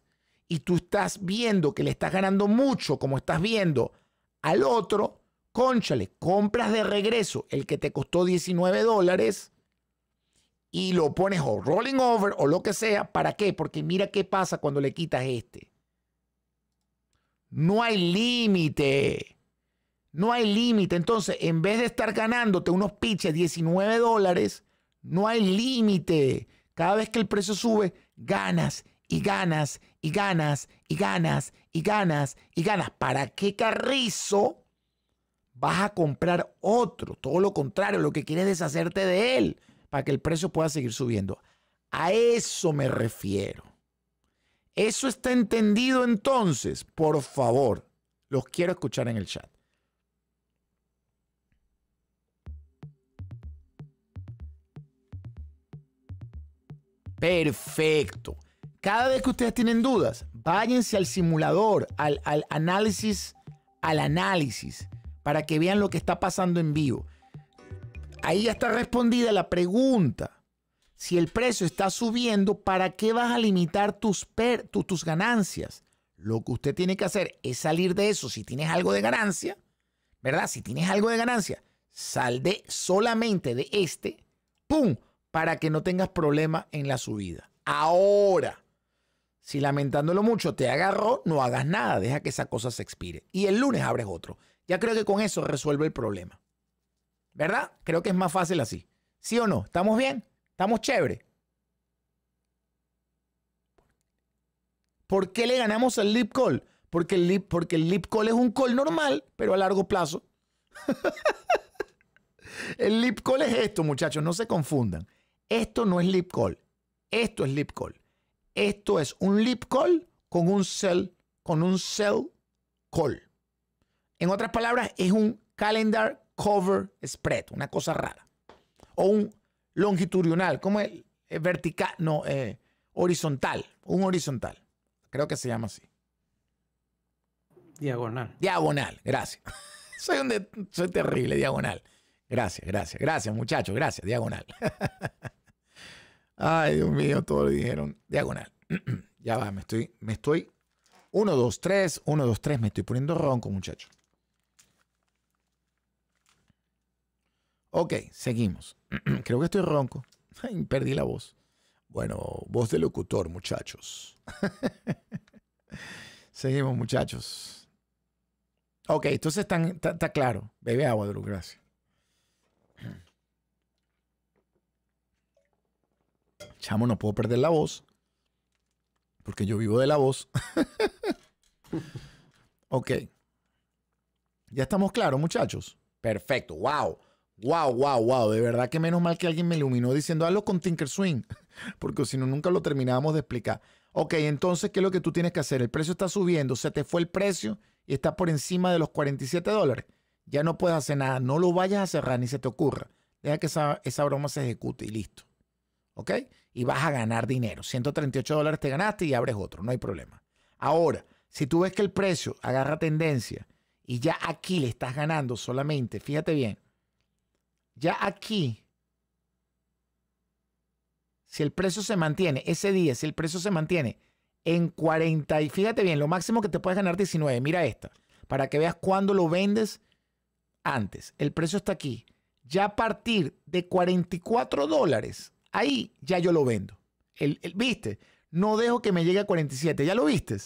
y tú estás viendo que le estás ganando mucho, como estás viendo al otro, conchale, compras de regreso el que te costó 19 dólares y lo pones o rolling over o lo que sea. ¿Para qué? Porque mira qué pasa cuando le quitas este. No hay límite. No hay límite. Entonces, en vez de estar ganándote unos pitches 19 dólares, no hay límite. Cada vez que el precio sube, ganas y ganas y ganas y ganas y ganas y ganas. ¿Para qué carrizo vas a comprar otro? Todo lo contrario, lo que quieres es deshacerte de él para que el precio pueda seguir subiendo. A eso me refiero. ¿Eso está entendido entonces? Por favor, los quiero escuchar en el chat. Perfecto. Cada vez que ustedes tienen dudas, váyanse al simulador, al, al, análisis, al análisis, para que vean lo que está pasando en vivo ahí ya está respondida la pregunta. Si el precio está subiendo, ¿para qué vas a limitar tus, tus ganancias? Lo que usted tiene que hacer es salir de eso. Si tienes algo de ganancia, ¿verdad? Si tienes algo de ganancia, sal de solamente de este, ¡pum! Para que no tengas problema en la subida. Ahora, si lamentándolo mucho te agarró, no hagas nada, deja que esa cosa se expire. Y el lunes abres otro. Ya creo que con eso resuelve el problema. ¿Verdad? Creo que es más fácil así. ¿Sí o no? ¿Estamos bien? ¿Estamos chévere? ¿Por qué le ganamos al lip call? Porque el lip, porque el call es un call normal, pero a largo plazo. el lip call es esto, muchachos, no se confundan. Esto no es lip call. Esto es lip call. Esto es un lip call con un sell, con un call. En otras palabras, es un calendar cover spread, una cosa rara. O un longitudinal, como el, eh, vertical, no, eh, horizontal, un horizontal. Creo que se llama así. Diagonal. Diagonal, gracias. soy, un soy terrible, diagonal. Gracias, gracias, gracias muchachos, gracias, diagonal. Ay, Dios mío, todo lo dijeron. Diagonal. ya va, me estoy, me estoy. 1, 2, 3, 1, 2, 3, me estoy poniendo ronco, muchachos. Ok, seguimos. Creo que estoy ronco. perdí la voz. Bueno, voz de locutor, muchachos. seguimos, muchachos. Ok, entonces está claro. Bebe agua, Drew, gracias. Chamo, no puedo perder la voz. Porque yo vivo de la voz. ok. ¿Ya estamos claros, muchachos? Perfecto. ¡Wow! Wow, wow, wow. De verdad que menos mal que alguien me iluminó diciendo hazlo con Tinker Swing, porque si no, nunca lo terminábamos de explicar. Ok, entonces, ¿qué es lo que tú tienes que hacer? El precio está subiendo, se te fue el precio y está por encima de los 47 dólares. Ya no puedes hacer nada, no lo vayas a cerrar ni se te ocurra. Deja que esa, broma se ejecute y listo. ¿Ok? Y vas a ganar dinero. 138 dólares te ganaste y abres otro, no hay problema. Ahora, si tú ves que el precio agarra tendencia y ya aquí le estás ganando solamente, fíjate bien, ya aquí, si el precio se mantiene ese día, si el precio se mantiene en 40, y fíjate bien, lo máximo que te puedes ganar 19, mira esta, para que veas cuándo lo vendes antes. El precio está aquí. Ya a partir de 44 dólares, ahí ya yo lo vendo. El, ¿Viste? No dejo que me llegue a 47. ¿Ya lo viste?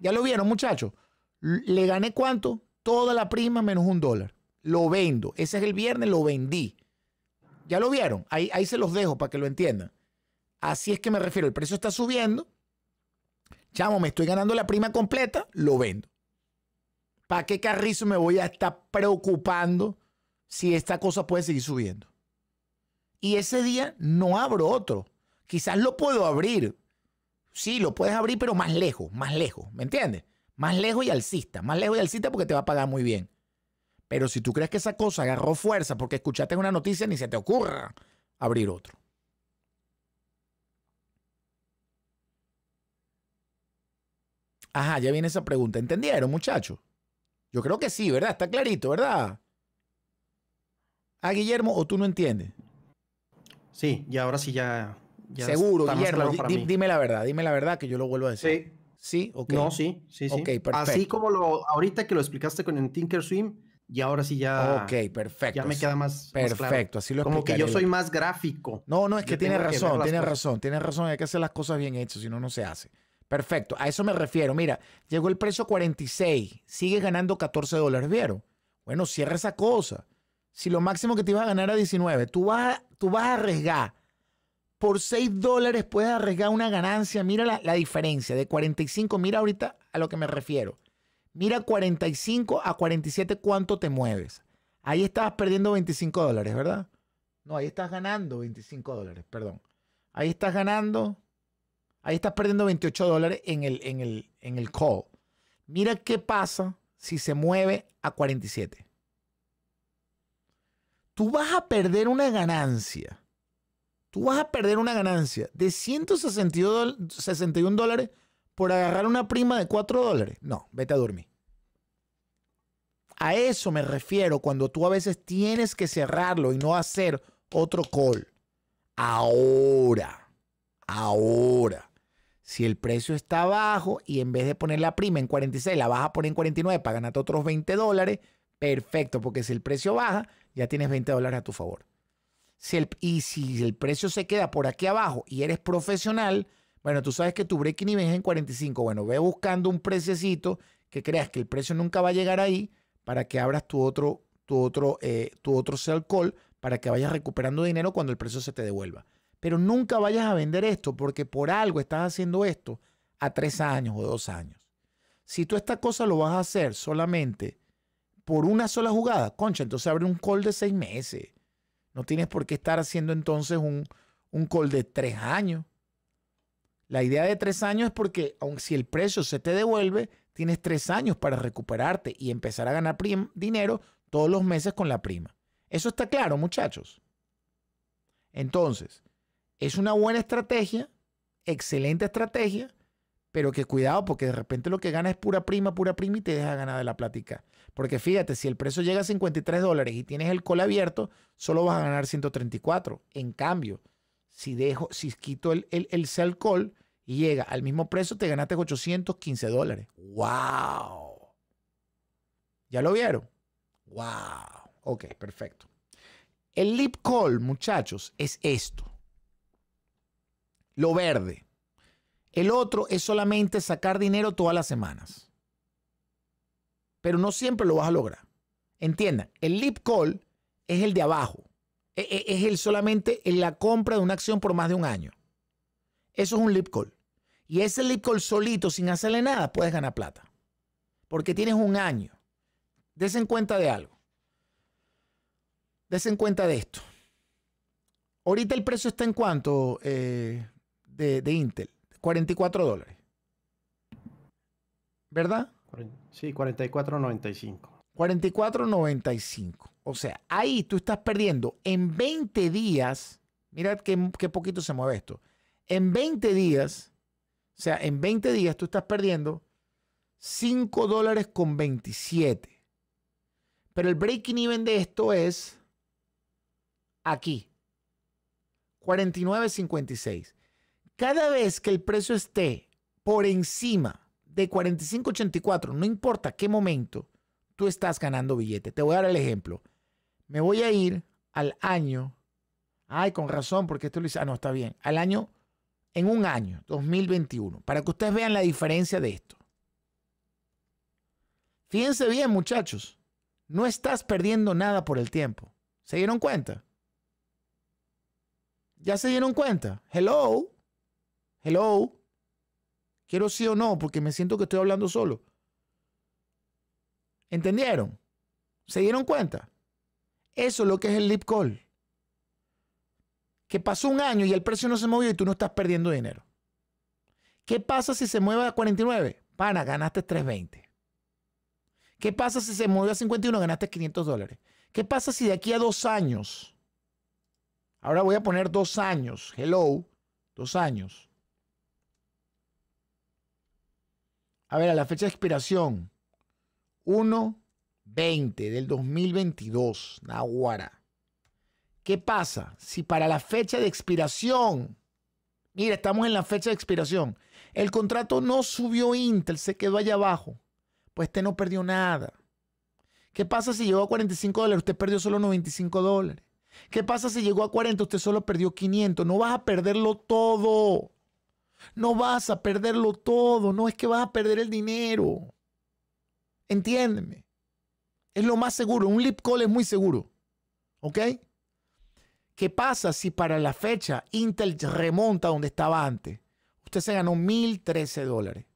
¿Ya lo vieron, muchachos? ¿Le gané cuánto? Toda la prima menos un dólar lo vendo. Ese es el viernes, lo vendí. ¿Ya lo vieron? Ahí, ahí se los dejo para que lo entiendan. Así es que me refiero, el precio está subiendo. Chamo, me estoy ganando la prima completa, lo vendo. ¿Para qué carrizo me voy a estar preocupando si esta cosa puede seguir subiendo? Y ese día no abro otro. Quizás lo puedo abrir. Sí, lo puedes abrir, pero más lejos, más lejos. ¿Me entiendes? Más lejos y alcista. Más lejos y alcista porque te va a pagar muy bien. Pero si tú crees que esa cosa agarró fuerza porque escuchaste una noticia, ni se te ocurra abrir otro. Ajá, ya viene esa pregunta. ¿Entendieron, muchachos? Yo creo que sí, ¿verdad? Está clarito, ¿verdad? ¿A ah, Guillermo, o tú no entiendes. Sí, y ahora sí ya. Seguro, Guillermo. dime la verdad, dime la verdad que yo lo vuelvo a decir. Sí. Sí, Okay. No, sí, sí, sí. Así como lo, ahorita que lo explicaste con el Tinker Swim, y ahora sí ya. Ok, perfecto. Ya me queda más. Perfecto, así lo Como que yo soy más gráfico. No, no, es que tiene razón, tiene razón, tiene razón. Hay que hacer las cosas bien hechas, si no, no se hace. Perfecto, a eso me refiero. Mira, llegó el precio 46, sigues ganando 14 dólares, ¿vieron? Bueno, cierra esa cosa. Si lo máximo que te ibas a ganar era 19, tú vas, a, tú vas a arriesgar. Por 6 dólares puedes arriesgar una ganancia. Mira la, la diferencia de 45. Mira ahorita a lo que me refiero. Mira 45 a 47 cuánto te mueves. Ahí estabas perdiendo 25 dólares, ¿verdad? No, ahí estás ganando 25 dólares, perdón. Ahí estás ganando, ahí estás perdiendo 28 dólares en el, el, en el call. Mira qué pasa si se mueve a 47. Tú vas a perder una ganancia. Tú vas a perder una ganancia de 161 dólares por agarrar una prima de 4 dólares. No, vete a dormir. A eso me refiero cuando tú a veces tienes que cerrarlo y no hacer otro call. Ahora, ahora, si el precio está bajo y en vez de poner la prima en 46, la baja por en 49 para ganarte otros 20 dólares, perfecto, porque si el precio baja, ya tienes 20 dólares a tu favor. y si el precio se queda por aquí abajo y eres profesional, bueno, tú sabes que tu breaking even es en 45. Bueno, ve buscando un preciecito que creas que el precio nunca va a llegar ahí para que abras tu otro, tu otro, eh, tu otro sell call para que vayas recuperando dinero cuando el precio se te devuelva. Pero nunca vayas a vender esto porque por algo estás haciendo esto a tres años o dos años. Si tú esta cosa lo vas a hacer solamente por una sola jugada, concha, entonces abre un call de seis meses. No tienes por qué estar haciendo entonces un, un call de tres años. La idea de tres años es porque aunque si el precio se te devuelve, tienes tres años para recuperarte y empezar a ganar dinero todos los meses con la prima. Eso está claro, muchachos. Entonces, es una buena estrategia, excelente estrategia, pero que cuidado porque de repente lo que gana es pura prima, pura prima y te deja ganar de la plática. Porque fíjate, si el precio llega a 53 dólares y tienes el call abierto, solo vas a ganar 134. En cambio, si, dejo, si quito el, el, el call, y llega al mismo precio, te ganaste 815 dólares. ¡Wow! ¿Ya lo vieron? ¡Wow! Ok, perfecto. El lip call, muchachos, es esto. Lo verde. El otro es solamente sacar dinero todas las semanas. Pero no siempre lo vas a lograr. Entiendan, el lip call es el de abajo. E, e, es el solamente en la compra de una acción por más de un año. Eso es un lip call. Y ese lip call solito, sin hacerle nada, puedes ganar plata. Porque tienes un año. Desen cuenta de algo. Desen cuenta de esto. Ahorita el precio está en cuánto eh, de, Intel? 44 dólares. ¿Verdad? Sí, 44.95. 44.95. O sea, ahí tú estás perdiendo en 20 días. Mirad qué, qué poquito se mueve esto en 20 días, o sea, en 20 días tú estás perdiendo 5 dólares con 27. Pero el breaking even de esto es aquí, 49.56. Cada vez que el precio esté por encima de 45.84, no importa qué momento, tú estás ganando billete. Te voy a dar el ejemplo. Me voy a ir al año. Ay, con razón, porque esto lo hice. Ah, no, está bien. Al año en un año, 2021, para que ustedes vean la diferencia de esto. Fíjense bien, muchachos, no estás perdiendo nada por el tiempo. ¿Se dieron cuenta? ¿Ya se dieron cuenta? Hello. Hello. Quiero sí o no, porque me siento que estoy hablando solo. ¿Entendieron? ¿Se dieron cuenta? Eso es lo que es el lip call que pasó un año y el precio no se movió y tú no estás perdiendo dinero. ¿Qué pasa si se mueve a 49? Pana, ganaste 320. ¿Qué pasa si se mueve a 51? Ganaste 500 dólares. ¿Qué pasa si de aquí a dos años? Ahora voy a poner dos años. Hello, dos años. A ver, a la fecha de expiración. 1.20 del 2022. Nahuara. ¿Qué pasa si para la fecha de expiración, mira, estamos en la fecha de expiración, el contrato no subió Intel, se quedó allá abajo? Pues usted no perdió nada. ¿Qué pasa si llegó a 45 dólares? Usted perdió solo 95 dólares. ¿Qué pasa si llegó a 40? Usted solo perdió 500. No vas a perderlo todo. No vas a perderlo todo. No es que vas a perder el dinero. Entiéndeme. Es lo más seguro. Un lip call es muy seguro. ¿Ok? ¿Qué pasa si para la fecha Intel remonta donde estaba antes? Usted se ganó 1.013 dólares.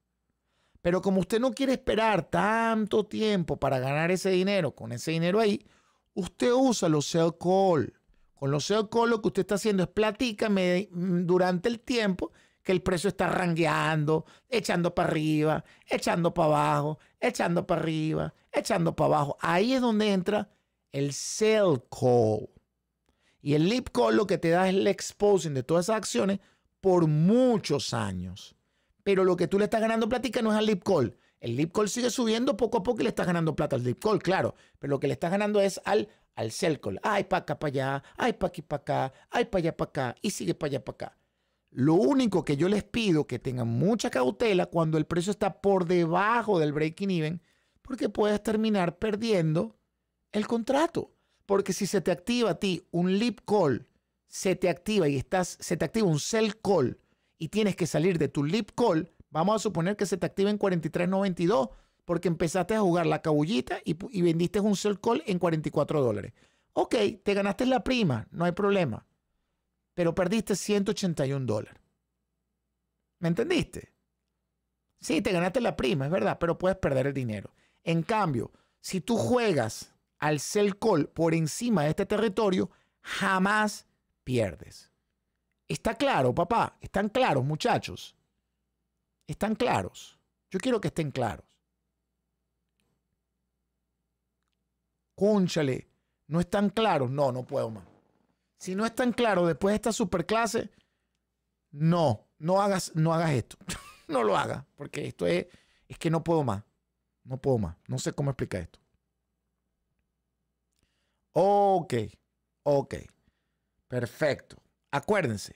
Pero como usted no quiere esperar tanto tiempo para ganar ese dinero, con ese dinero ahí, usted usa los sell call. Con los sell call lo que usted está haciendo es platícame mm, durante el tiempo que el precio está rangueando, echando para arriba, echando para abajo, echando para arriba, echando para abajo. Ahí es donde entra el sell call. Y el Leap call lo que te da es el exposing de todas esas acciones por muchos años. Pero lo que tú le estás ganando plática no es al Leap call. El Leap call sigue subiendo poco a poco y le estás ganando plata al Leap call, claro. Pero lo que le estás ganando es al, al sell call. Ay, para acá, para allá. Ay, para aquí, para acá. Ay, para allá, para acá. Y sigue para allá, para acá. Lo único que yo les pido que tengan mucha cautela cuando el precio está por debajo del breaking even, porque puedes terminar perdiendo el contrato. Porque si se te activa a ti un leap call, se te activa y estás, se te activa un sell call y tienes que salir de tu leap call, vamos a suponer que se te activa en 43.92 porque empezaste a jugar la cabullita y, y vendiste un sell call en 44 dólares. Ok, te ganaste la prima, no hay problema, pero perdiste 181 dólares. ¿Me entendiste? Sí, te ganaste la prima, es verdad, pero puedes perder el dinero. En cambio, si tú juegas al CELCOL por encima de este territorio, jamás pierdes. Está claro, papá. Están claros, muchachos. Están claros. Yo quiero que estén claros. Cónchale, no están claros. No, no puedo más. Si no están claros después de esta superclase, no, no hagas, no hagas esto. no lo hagas, porque esto es, es que no puedo más. No puedo más. No sé cómo explicar esto. Ok, ok. Perfecto. Acuérdense,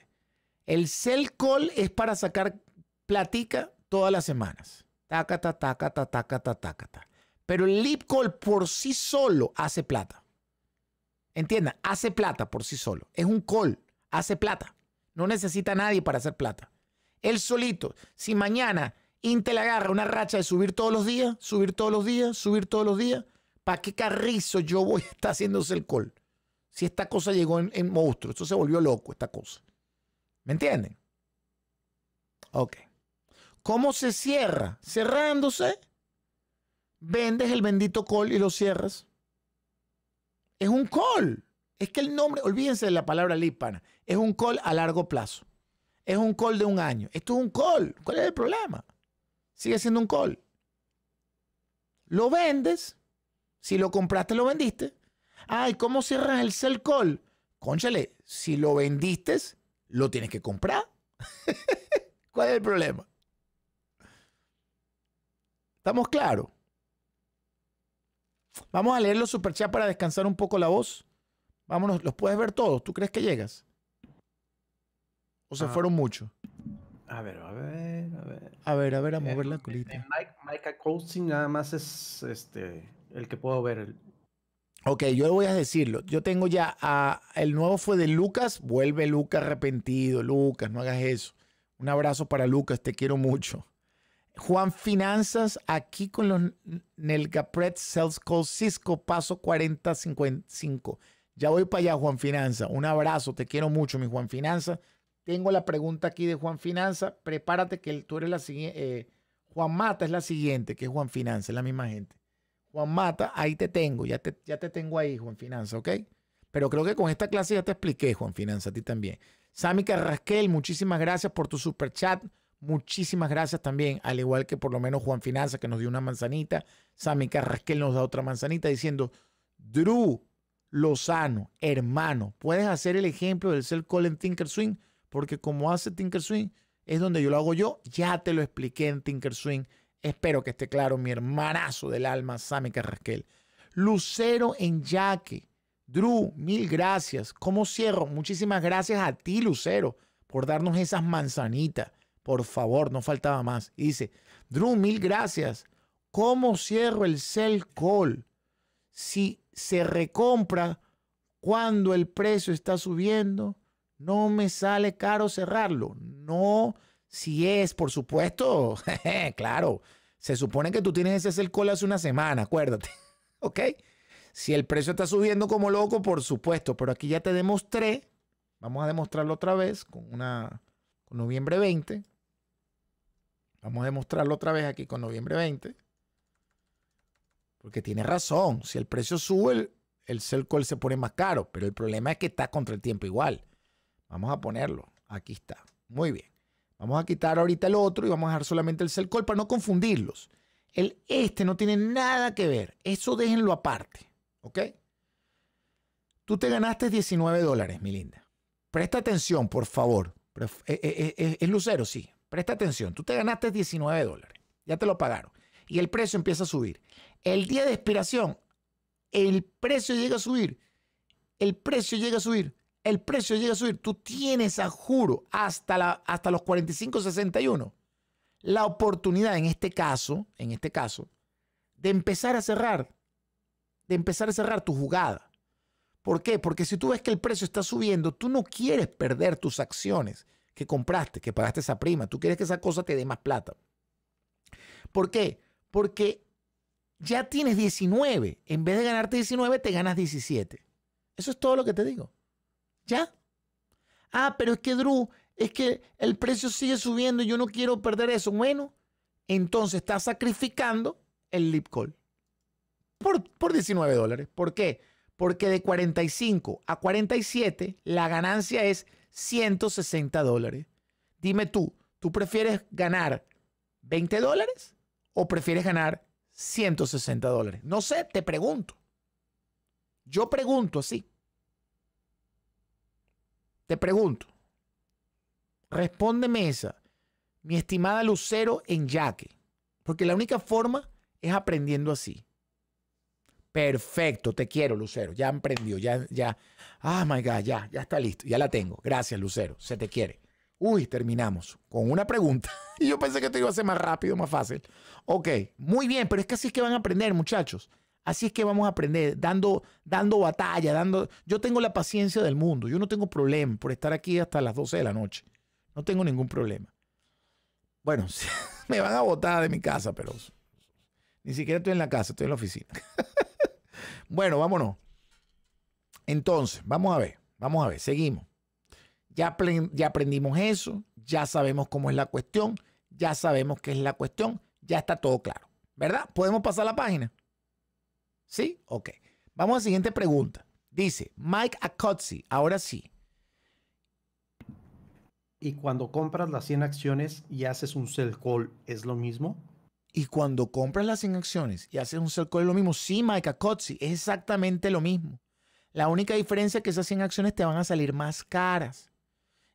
el sell call es para sacar platica todas las semanas. Taca, ta, taca, ta, taca, taca, Pero el lip call por sí solo hace plata. Entiendan, hace plata por sí solo. Es un call, hace plata. No necesita nadie para hacer plata. Él solito, si mañana Intel agarra una racha de subir todos los días, subir todos los días, subir todos los días, a qué carrizo yo voy a estar haciéndose el call? Si esta cosa llegó en, monstruo, esto se volvió loco, esta cosa. ¿Me entienden? Ok. ¿Cómo se cierra? Cerrándose, vendes el bendito call y lo cierras. Es un call. Es que el nombre, olvídense de la palabra lípana, es un call a largo plazo. Es un call de un año. Esto es un call. ¿Cuál es el problema? Sigue siendo un call. Lo vendes si lo compraste, lo vendiste. Ay, ¿cómo cierras el cell call? Conchale, si lo vendiste, lo tienes que comprar. ¿Cuál es el problema? ¿Estamos claros? Vamos a leer los superchats para descansar un poco la voz. Vámonos, los puedes ver todos. ¿Tú crees que llegas? ¿O se ah. fueron muchos? A ver, a ver, a ver. A ver, a ver, a mover eh, la eh, colita. Eh, Mike, Mike nada más es este el que puedo ver. Ok, yo voy a decirlo. Yo tengo ya el nuevo fue de Lucas. Vuelve Lucas arrepentido. Lucas, no hagas eso. Un abrazo para Lucas, te quiero mucho. Juan Finanzas, aquí con los Nelgapret Sales Call Cisco, paso 4055. Ya voy para allá, Juan Finanza. Un abrazo, te quiero mucho, mi Juan Finanza. Tengo la pregunta aquí de Juan Finanza. Prepárate que tú eres la siguiente. Eh, Juan Mata es la siguiente, que es Juan Finanza, es la misma gente. Juan Mata, ahí te tengo, ya te, ya te tengo ahí, Juan Finanza, ¿ok? Pero creo que con esta clase ya te expliqué, Juan Finanza, a ti también. Sami Carrasquel, muchísimas gracias por tu super chat. Muchísimas gracias también, al igual que por lo menos Juan Finanza, que nos dio una manzanita. Sami Carrasquel nos da otra manzanita diciendo, Drew Lozano, hermano, puedes hacer el ejemplo del Cell Call en Swing? porque como hace Swing, es donde yo lo hago yo. Ya te lo expliqué en Tinkerswing Espero que esté claro mi hermanazo del alma, Sammy Carrasquel. Lucero en Yaque. Drew, mil gracias. ¿Cómo cierro? Muchísimas gracias a ti, Lucero, por darnos esas manzanitas. Por favor, no faltaba más. dice, Drew, mil gracias. ¿Cómo cierro el sell call? Si se recompra cuando el precio está subiendo, no me sale caro cerrarlo. No si es, por supuesto, claro. Se supone que tú tienes ese call hace una semana, acuérdate. ¿Ok? Si el precio está subiendo como loco, por supuesto. Pero aquí ya te demostré. Vamos a demostrarlo otra vez con una con noviembre 20. Vamos a demostrarlo otra vez aquí con noviembre 20. Porque tiene razón. Si el precio sube, el, el se pone más caro. Pero el problema es que está contra el tiempo igual. Vamos a ponerlo. Aquí está. Muy bien. Vamos a quitar ahorita el otro y vamos a dejar solamente el Celcol para no confundirlos. El este no tiene nada que ver. Eso déjenlo aparte. ¿Ok? Tú te ganaste 19 dólares, mi linda. Presta atención, por favor. Eh, eh, eh, es lucero, sí. Presta atención. Tú te ganaste 19 dólares. Ya te lo pagaron. Y el precio empieza a subir. El día de expiración, el precio llega a subir. El precio llega a subir el precio llega a subir. Tú tienes a juro hasta, la, hasta los 45.61 la oportunidad en este caso, en este caso, de empezar a cerrar, de empezar a cerrar tu jugada. ¿Por qué? Porque si tú ves que el precio está subiendo, tú no quieres perder tus acciones que compraste, que pagaste esa prima, tú quieres que esa cosa te dé más plata. ¿Por qué? Porque ya tienes 19, en vez de ganarte 19 te ganas 17. Eso es todo lo que te digo. ¿Ya? Ah, pero es que Drew, es que el precio sigue subiendo y yo no quiero perder eso. Bueno, entonces estás sacrificando el lip call por, por 19 dólares. ¿Por qué? Porque de 45 a 47 la ganancia es 160 dólares. Dime tú, ¿tú prefieres ganar 20 dólares o prefieres ganar 160 dólares? No sé, te pregunto. Yo pregunto así. Te pregunto, respóndeme esa, mi estimada Lucero en Yaque, porque la única forma es aprendiendo así. Perfecto, te quiero, Lucero. Ya aprendió, ya, ya. Ah, my God, ya, ya está listo, ya la tengo. Gracias, Lucero, se te quiere. Uy, terminamos con una pregunta. Y yo pensé que te iba a ser más rápido, más fácil. Ok, muy bien, pero es que así es que van a aprender, muchachos. Así es que vamos a aprender, dando, dando batalla, dando... Yo tengo la paciencia del mundo, yo no tengo problema por estar aquí hasta las 12 de la noche. No tengo ningún problema. Bueno, me van a botar de mi casa, pero ni siquiera estoy en la casa, estoy en la oficina. bueno, vámonos. Entonces, vamos a ver, vamos a ver, seguimos. Ya, ya aprendimos eso, ya sabemos cómo es la cuestión, ya sabemos qué es la cuestión, ya está todo claro, ¿verdad? ¿Podemos pasar la página? ¿Sí? Ok. Vamos a la siguiente pregunta. Dice Mike Akotsi. ahora sí. ¿Y cuando compras las 100 acciones y haces un sell call, es lo mismo? Y cuando compras las 100 acciones y haces un sell call, es lo mismo. Sí, Mike Acozzi, es exactamente lo mismo. La única diferencia es que esas 100 acciones te van a salir más caras.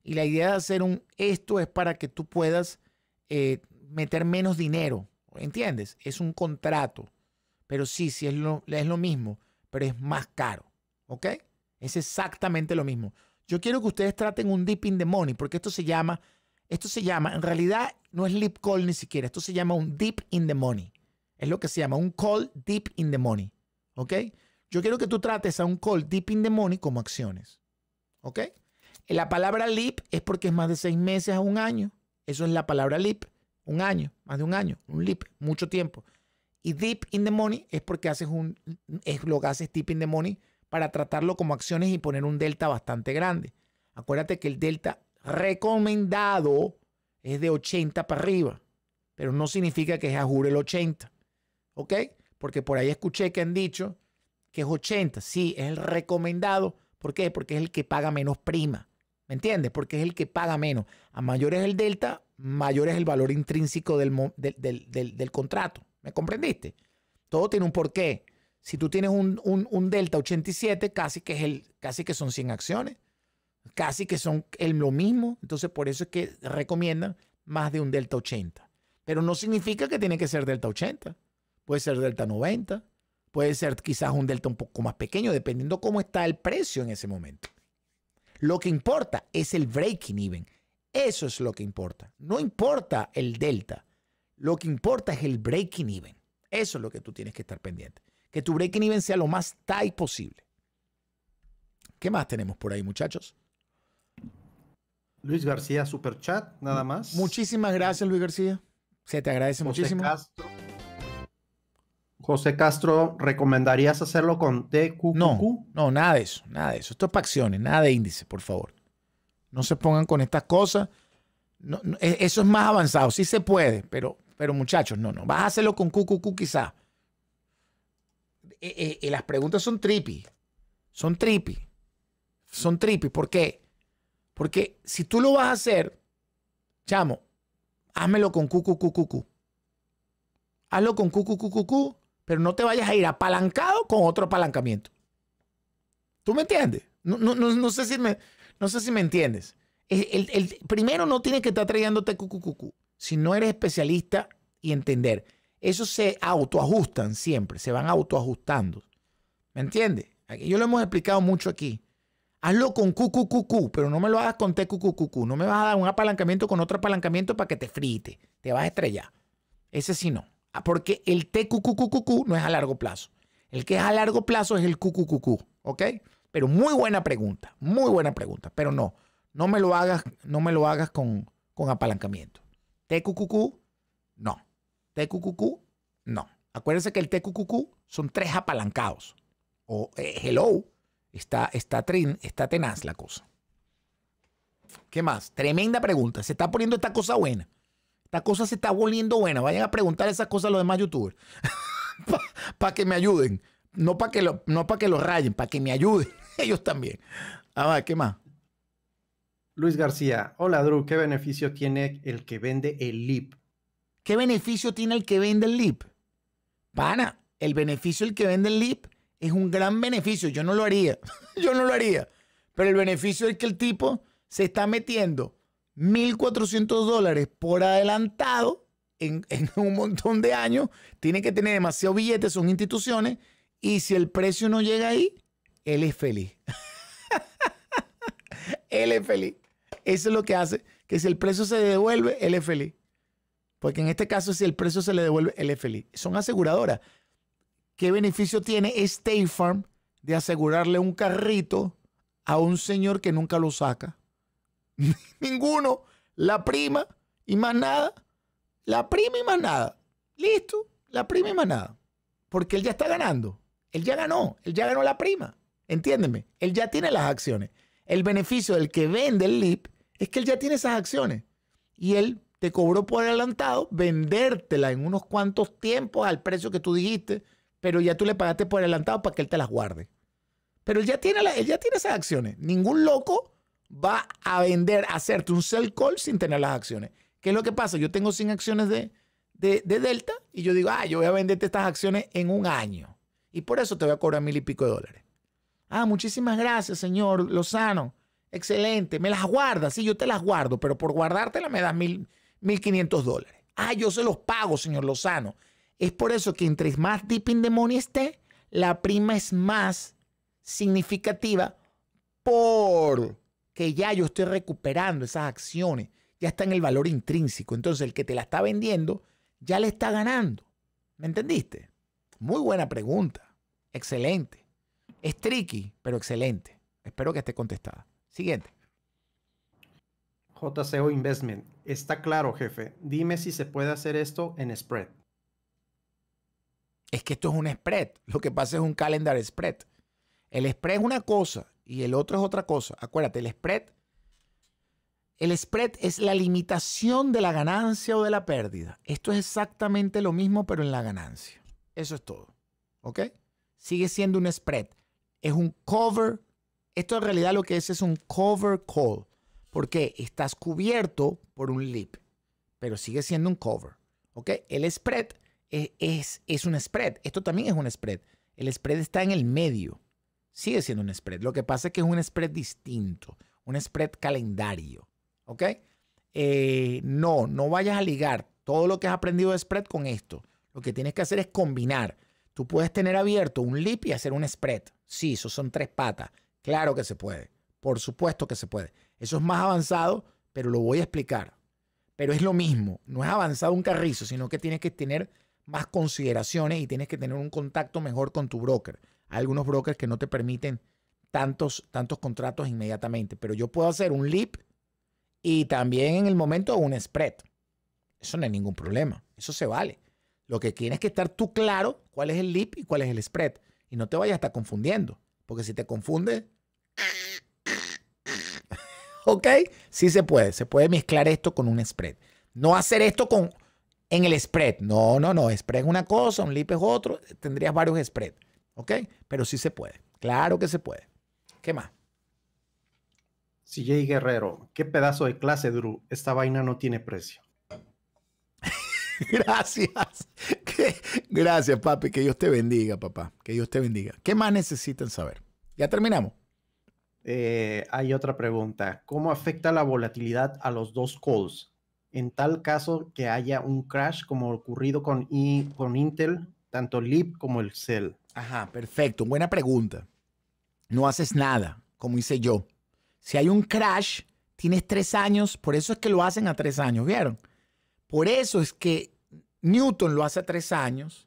Y la idea de hacer un esto es para que tú puedas eh, meter menos dinero. ¿Entiendes? Es un contrato. Pero sí, sí es lo, es lo mismo, pero es más caro. ¿Ok? Es exactamente lo mismo. Yo quiero que ustedes traten un deep in the money, porque esto se llama, esto se llama, en realidad no es lip call ni siquiera, esto se llama un deep in the money. Es lo que se llama un call deep in the money. ¿Ok? Yo quiero que tú trates a un call deep in the money como acciones. ¿Ok? La palabra lip es porque es más de seis meses a un año. Eso es la palabra lip. Un año, más de un año. Un lip, mucho tiempo. Y deep in the money es porque haces un, es lo que haces deep in the money para tratarlo como acciones y poner un delta bastante grande. Acuérdate que el delta recomendado es de 80 para arriba, pero no significa que se Ajure el 80. ¿Ok? Porque por ahí escuché que han dicho que es 80. Sí, es el recomendado. ¿Por qué? Porque es el que paga menos prima. ¿Me entiendes? Porque es el que paga menos. A mayor es el delta, mayor es el valor intrínseco del contrato. ¿Me comprendiste? Todo tiene un porqué. Si tú tienes un, delta 87, casi que, es el, casi que son 100 acciones. Casi que son el, lo mismo. Entonces, por eso es que recomiendan más de un delta 80. Pero no significa que tiene que ser delta 80. Puede ser delta 90. Puede ser quizás un delta un poco más pequeño, dependiendo cómo está el precio en ese momento. Lo que importa es el breaking even. Eso es lo que importa. No importa el delta. Lo que importa es el breaking even. Eso es lo que tú tienes que estar pendiente. Que tu breaking even sea lo más tight posible. ¿Qué más tenemos por ahí, muchachos? Luis García, super chat, nada más. Muchísimas gracias, Luis García. Se te agradece muchísimo. Castro. José Castro, ¿recomendarías hacerlo con TQQQ? No, no, nada de eso, nada de eso. Esto es para acciones, nada de índice, por favor. No se pongan con estas cosas. E, eso es más avanzado, sí se puede, pero pero muchachos, no, no. Vas a hacerlo con QQQ quizá. Eh, eh, y las preguntas son trippy. Son trippy. Son trippy. ¿Por qué? Porque si tú lo vas a hacer, chamo, házmelo con cucu. Hazlo con cu-cu-cu-cu-cu, pero no te vayas a ir apalancado con otro apalancamiento. ¿Tú me entiendes? No, no, sé, si me, no sé si me entiendes. El, primero no tiene que estar trayéndote cucu si no eres especialista y entender. eso se autoajustan siempre, se van autoajustando. ¿Me entiendes? Yo lo hemos explicado mucho aquí. Hazlo con QQQQ, pero no me lo hagas con cucu. No me vas a dar un apalancamiento con otro apalancamiento para que te frite. Te vas a estrellar. Ese sí no. Ah, porque el TQQQQ no es a largo plazo. El que es a largo plazo es el QQQQ. ¿Ok? Pero muy buena pregunta. Muy buena pregunta. Pero no. No me lo hagas, no me lo hagas con apalancamiento. TQQQ, no. TQQQ, no. Acuérdense que el TQQQ son tres apalancados. O eh, hello, está, está, está tenaz la cosa. ¿Qué más? Tremenda pregunta. Se está poniendo esta cosa buena. Esta cosa se está volviendo buena. Vayan a preguntar esas cosas a los demás youtubers. para que me ayuden. No para que, lo, no que rayen, para que me ayuden. Ellos también. Ah, a ver, ¿qué más? Luis García, hola Drew, ¿qué beneficio tiene el que vende el LIP? ¿Qué beneficio tiene el que vende el LIP? Pana, el beneficio del que vende el LIP es un gran beneficio. Yo no lo haría, yo no lo haría. Pero el beneficio es que el tipo se está metiendo 1.400 dólares por adelantado en, un montón de años. Tiene que tener demasiado billetes, son instituciones. Y si el precio no llega ahí, él es feliz. él es feliz. Eso es lo que hace que si el precio se devuelve, el es Porque en este caso, si el precio se le devuelve, el es feliz. Son aseguradoras. ¿Qué beneficio tiene State Farm de asegurarle un carrito a un señor que nunca lo saca? Ninguno. La prima y más nada. La prima y más nada. Listo. La prima y más nada. Porque él ya está ganando. Él ya ganó. Él ya ganó la prima. Entiéndeme. Él ya tiene las acciones. El beneficio del que vende el LIP es que él ya tiene esas acciones y él te cobró por adelantado vendértelas en unos cuantos tiempos al precio que tú dijiste, pero ya tú le pagaste por adelantado para que él te las guarde. Pero él ya tiene, tiene esas acciones. Ningún loco va a vender, a hacerte un sell call sin tener las acciones. ¿Qué es lo que pasa? Yo tengo 100 acciones de, de Delta y yo digo, ah, yo voy a venderte estas acciones en un año. Y por eso te voy a cobrar mil y pico de dólares. Ah, muchísimas gracias, señor Lozano. Excelente, me las guardas, sí, yo te las guardo, pero por guardártela me das mil, 1.500 dólares. Ah, yo se los pago, señor Lozano. Es por eso que entre más in de money esté, la prima es más significativa porque ya yo estoy recuperando esas acciones, ya está en el valor intrínseco. Entonces el que te la está vendiendo ya le está ganando. ¿Me entendiste? Muy buena pregunta. Excelente. Es tricky, pero excelente. Espero que esté contestada. Siguiente. JCO Investment. Está claro, jefe. Dime si se puede hacer esto en spread. Es que esto es un spread. Lo que pasa es un calendar spread. El spread es una cosa y el otro es otra cosa. Acuérdate, el spread, el spread es la limitación de la ganancia o de la pérdida. Esto es exactamente lo mismo, pero en la ganancia. Eso es todo. ¿Ok? Sigue siendo un spread. Es un cover esto en realidad lo que es es un cover call, porque estás cubierto por un leap, pero sigue siendo un cover. ¿ok? El spread es, es, un spread. Esto también es un spread. El spread está en el medio. Sigue siendo un spread. Lo que pasa es que es un spread distinto, un spread calendario. ¿Ok? Eh, no, no vayas a ligar todo lo que has aprendido de spread con esto. Lo que tienes que hacer es combinar. Tú puedes tener abierto un leap y hacer un spread. Sí, eso son tres patas. Claro que se puede. Por supuesto que se puede. Eso es más avanzado, pero lo voy a explicar. Pero es lo mismo. No es avanzado un carrizo, sino que tienes que tener más consideraciones y tienes que tener un contacto mejor con tu broker. Hay algunos brokers que no te permiten tantos, tantos contratos inmediatamente, pero yo puedo hacer un leap y también en el momento un spread. Eso no es ningún problema, eso se vale. Lo que tienes que estar tú claro cuál es el leap y cuál es el spread y no te vayas a estar confundiendo, porque si te confundes ¿Ok? si se puede. Se puede mezclar esto con un spread. No hacer esto con en el spread. No, no, no. Spread es una cosa, un lip es otro. Tendrías varios spreads. ¿Ok? Pero si se puede. Claro que se puede. ¿Qué más? CJ Guerrero, qué pedazo de clase, Drew. Esta vaina no tiene precio. Gracias. gracias, papi. Que Dios te bendiga, papá. Que Dios te bendiga. ¿Qué más necesitan saber? Ya terminamos. Eh, hay otra pregunta. ¿Cómo afecta la volatilidad a los dos calls? En tal caso que haya un crash como ocurrido con, con Intel, tanto Lib como el CEL. Ajá, perfecto. Buena pregunta. No haces nada, como hice yo. Si hay un crash, tienes tres años. Por eso es que lo hacen a tres años, ¿vieron? Por eso es que Newton lo hace a tres años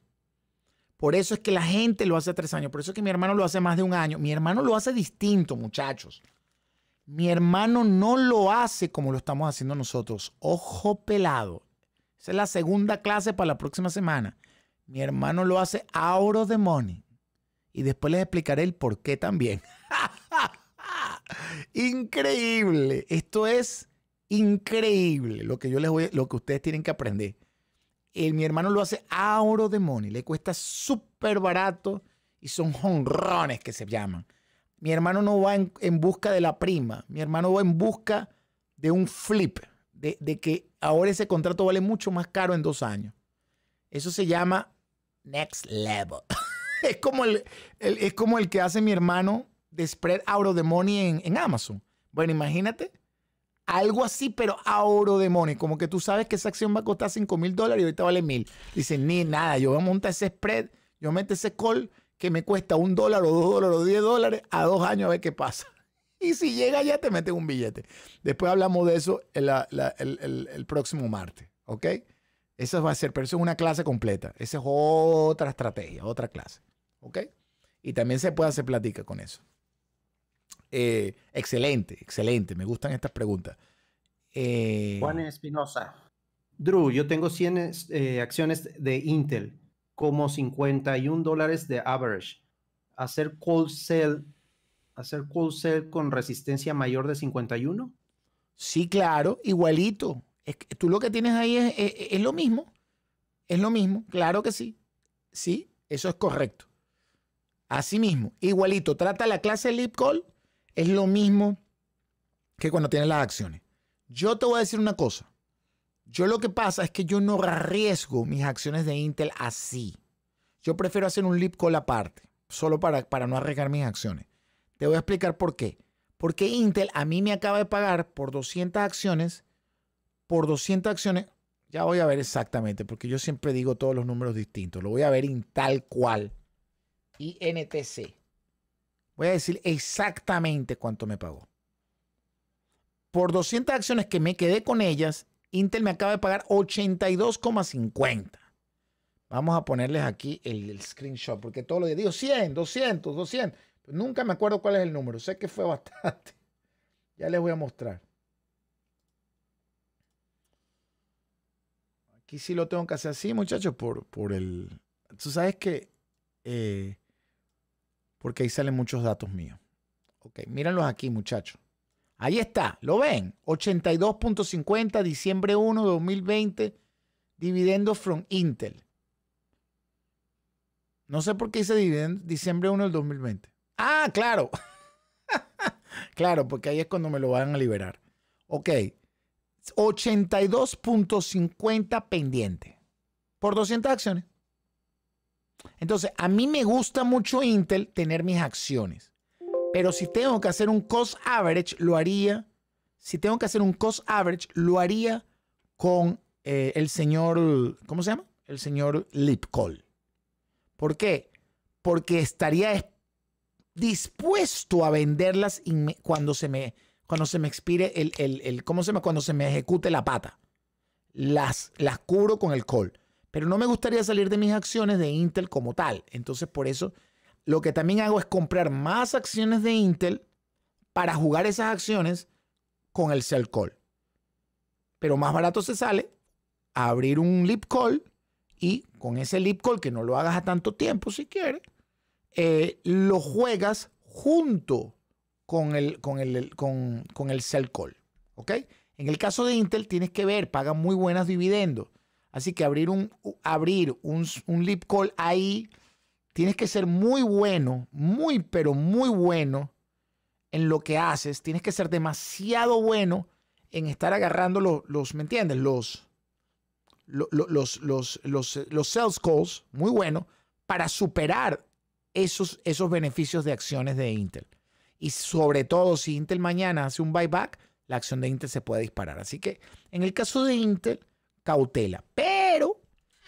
por eso es que la gente lo hace tres años. Por eso es que mi hermano lo hace más de un año. Mi hermano lo hace distinto, muchachos. Mi hermano no lo hace como lo estamos haciendo nosotros. Ojo pelado. Esa es la segunda clase para la próxima semana. Mi hermano lo hace oro de money. Y después les explicaré el por qué también. increíble. Esto es increíble lo que yo les voy, lo que ustedes tienen que aprender. Eh, mi hermano lo hace a oro de money, le cuesta súper barato y son honrones que se llaman. Mi hermano no va en, busca de la prima, mi hermano va en busca de un flip, de, que ahora ese contrato vale mucho más caro en dos años. Eso se llama next level. es, como el, es como el que hace mi hermano de spread auro money en, en Amazon. Bueno, imagínate algo así, pero a oro money. Como que tú sabes que esa acción va a costar 5 mil dólares y ahorita vale mil. Dice, ni nada, yo voy a montar ese spread, yo meto ese call que me cuesta un dólar o dos dólares o diez dólares a dos años a ver qué pasa. Y si llega ya te meten un billete. Después hablamos de eso el, el próximo martes, ¿ok? Eso va a ser, pero eso es una clase completa. Esa es otra estrategia, otra clase, ¿ok? Y también se puede hacer platica con eso. Eh, excelente, excelente. Me gustan estas preguntas. Eh, Juan Espinosa. Drew, yo tengo 100 eh, acciones de Intel, como 51 dólares de average. Hacer cold sell, hacer cold sell con resistencia mayor de 51? Sí, claro, igualito. tú lo que tienes ahí es, es, lo mismo. Es lo mismo, claro que sí. Sí, eso es correcto. Así mismo, igualito. Trata la clase lip call es lo mismo que cuando tienes las acciones. Yo te voy a decir una cosa. Yo lo que pasa es que yo no arriesgo mis acciones de Intel así. Yo prefiero hacer un lip call aparte, solo para, para no arriesgar mis acciones. Te voy a explicar por qué. Porque Intel a mí me acaba de pagar por 200 acciones, por 200 acciones, ya voy a ver exactamente, porque yo siempre digo todos los números distintos. Lo voy a ver en tal cual. INTC voy a decir exactamente cuánto me pagó. Por 200 acciones que me quedé con ellas, Intel me acaba de pagar 82,50. Vamos a ponerles aquí el, screenshot, porque todo lo días digo 100, 200, 200. nunca me acuerdo cuál es el número. Sé que fue bastante. Ya les voy a mostrar. Aquí sí lo tengo que hacer así, muchachos, por, por el... Tú sabes que eh, porque ahí salen muchos datos míos. Ok, mírenlos aquí, muchachos. Ahí está, lo ven. 82.50, diciembre 1 2020, dividendo from Intel. No sé por qué hice dividendo diciembre 1 del 2020. Ah, claro. claro, porque ahí es cuando me lo van a liberar. Ok, 82.50 pendiente por 200 acciones. Entonces, a mí me gusta mucho Intel tener mis acciones. Pero si tengo que hacer un cost average, lo haría. Si tengo que hacer un cost average, lo haría con eh, el señor, ¿cómo se llama? El señor Lipcall. ¿Por qué? Porque estaría dispuesto a venderlas cuando se me, cuando se me expire el, ¿cómo se llama? Cuando se me ejecute la pata. Las, las cubro con el call. Pero no me gustaría salir de mis acciones de Intel como tal. Entonces, por eso, lo que también hago es comprar más acciones de Intel para jugar esas acciones con el sell call. Pero más barato se sale abrir un lip call y con ese lip call, que no lo hagas a tanto tiempo si quieres, eh, lo juegas junto con el, con el, call. ¿Ok? En el caso de Intel, tienes que ver, pagan muy buenas dividendos. Así que abrir un, abrir un, call ahí, tienes que ser muy bueno, muy, pero muy bueno en lo que haces. Tienes que ser demasiado bueno en estar agarrando los, ¿me entiendes? Los, los, los, eh, los, sales calls, muy bueno, para superar esos, esos beneficios de acciones de Intel. Y sobre todo, si Intel mañana hace un buyback, la acción de Intel se puede disparar. Así que en el caso de Intel, cautela. Pero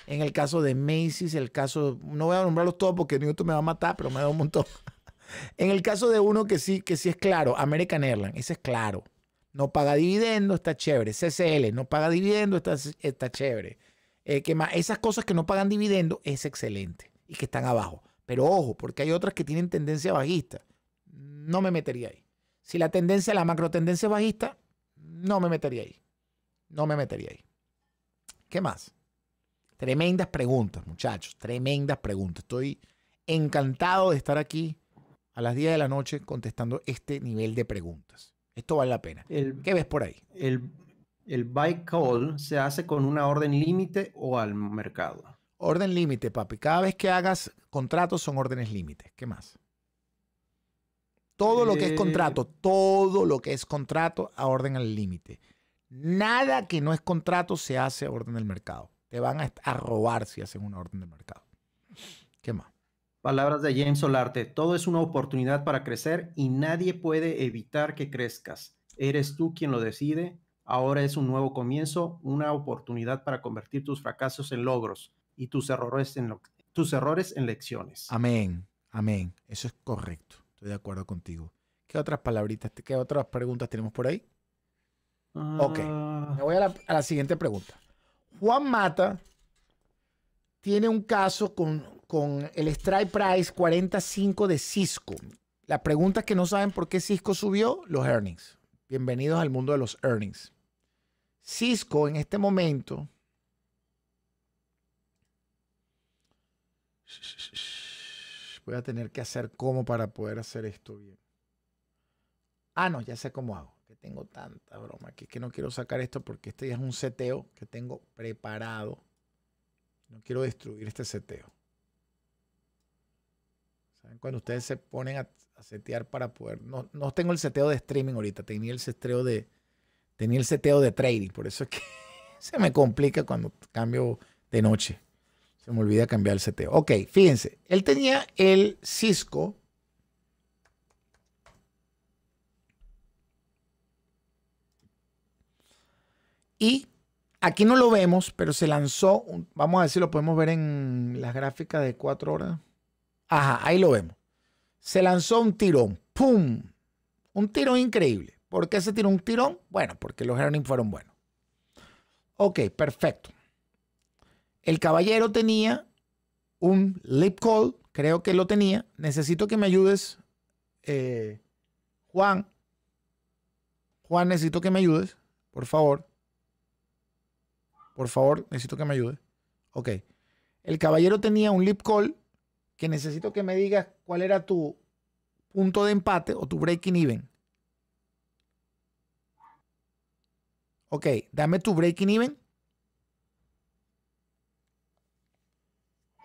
en el caso de Macy's, el caso, no voy a nombrarlos todos porque Newton me va a matar, pero me da un montón. en el caso de uno que sí, que sí es claro, American Airlines, ese es claro. No paga dividendo, está chévere. CCL, no paga dividendo, está, está chévere. Eh, que más, esas cosas que no pagan dividendo es excelente y que están abajo. Pero ojo, porque hay otras que tienen tendencia bajista. No me metería ahí. Si la tendencia, la macro tendencia es bajista, no me metería ahí. No me metería ahí. ¿Qué más? Tremendas preguntas, muchachos, tremendas preguntas. Estoy encantado de estar aquí a las 10 de la noche contestando este nivel de preguntas. Esto vale la pena. ¿Qué ves por ahí? El, el buy call se hace con una orden límite o al mercado. Orden límite, papi. Cada vez que hagas contratos son órdenes límites. ¿Qué más? Todo lo que es eh, contrato, todo lo que es contrato a orden al límite. Nada que no es contrato se hace a orden del mercado. Te van a, robar si hacen una orden del mercado. ¿Qué más? Palabras de James Solarte. Todo es una oportunidad para crecer y nadie puede evitar que crezcas. Eres tú quien lo decide. Ahora es un nuevo comienzo, una oportunidad para convertir tus fracasos en logros y tus errores en, tus errores en lecciones. Amén, amén. Eso es correcto. Estoy de acuerdo contigo. ¿Qué otras palabritas, qué otras preguntas tenemos por ahí? Ok, ah. me voy a la, siguiente pregunta. Juan Mata tiene un caso con, el strike price 45 de Cisco. La pregunta es que no saben por qué Cisco subió los earnings. Bienvenidos al mundo de los earnings. Cisco en este momento... Voy a tener que hacer cómo para poder hacer esto bien. Ah, no, ya sé cómo hago tengo tanta broma, que es que no quiero sacar esto porque este ya es un seteo que tengo preparado. No quiero destruir este seteo. ¿Saben? Cuando ustedes se ponen a, setear para poder... No, tengo el seteo de streaming ahorita, tenía el seteo de, tenía el seteo de trading, por eso es que se me complica cuando cambio de noche. Se me olvida cambiar el seteo. Ok, fíjense, él tenía el Cisco Y aquí no lo vemos, pero se lanzó, vamos a ver si lo podemos ver en las gráficas de cuatro horas. Ajá, ahí lo vemos. Se lanzó un tirón, ¡pum! Un tirón increíble. ¿Por qué se tiró un tirón? Bueno, porque los earnings fueron buenos. Ok, perfecto. El caballero tenía un lip call, creo que lo tenía. Necesito que me ayudes, eh, Juan. Juan, necesito que me ayudes, por favor. Por favor, necesito que me ayude. Ok. El caballero tenía un lip call que necesito que me digas cuál era tu punto de empate o tu breaking even. Ok, dame tu breaking even.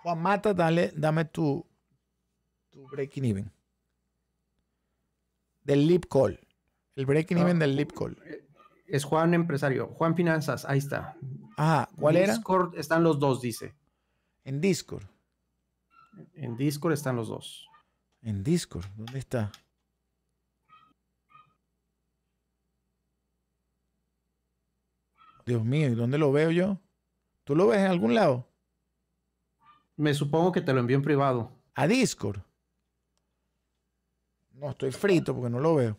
Juan Mata, dale, dame tu, breaking even. Del lip call. El breaking ah, even del lip call. Eh, es Juan Empresario, Juan Finanzas, ahí está. Ah, ¿cuál era? Discord están los dos, dice. En Discord. En Discord están los dos. En Discord, ¿dónde está? Dios mío, ¿y dónde lo veo yo? ¿Tú lo ves en algún lado? Me supongo que te lo envío en privado. ¿A Discord? No, estoy frito porque no lo veo.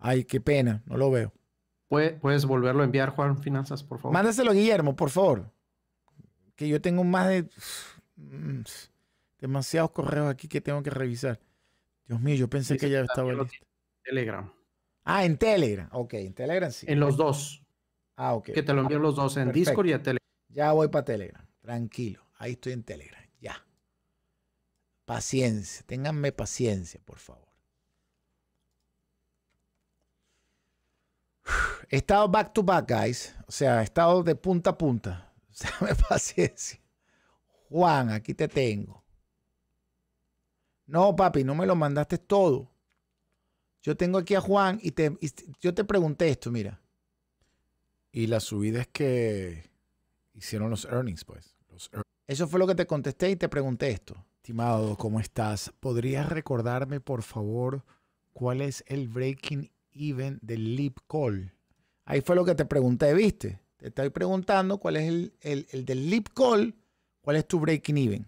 Ay, qué pena, no lo veo. ¿Puedes volverlo a enviar, Juan Finanzas, por favor? Mándaselo, Guillermo, por favor. Que yo tengo más de. Demasiados correos aquí que tengo que revisar. Dios mío, yo pensé que ya estaba listo. Telegram. Ah, en Telegram. Ok, en Telegram sí. En los dos. Ah, ok. Que te lo envíen los dos, en Discord y a Telegram. Ya voy para Telegram. Tranquilo. Ahí estoy en Telegram. Ya. Paciencia. Ténganme paciencia, por favor. He estado back to back, guys. O sea, he estado de punta a punta. O sea, me paciencia. Juan, aquí te tengo. No, papi, no me lo mandaste todo. Yo tengo aquí a Juan y, te, yo te pregunté esto, mira. Y la subida es que hicieron los earnings, pues. Eso fue lo que te contesté y te pregunté esto. Estimado, ¿cómo estás? ¿Podrías recordarme, por favor, cuál es el breaking Even del leap Call. Ahí fue lo que te pregunté, ¿viste? Te estoy preguntando cuál es el, el, el del Call, cuál es tu Breaking Even.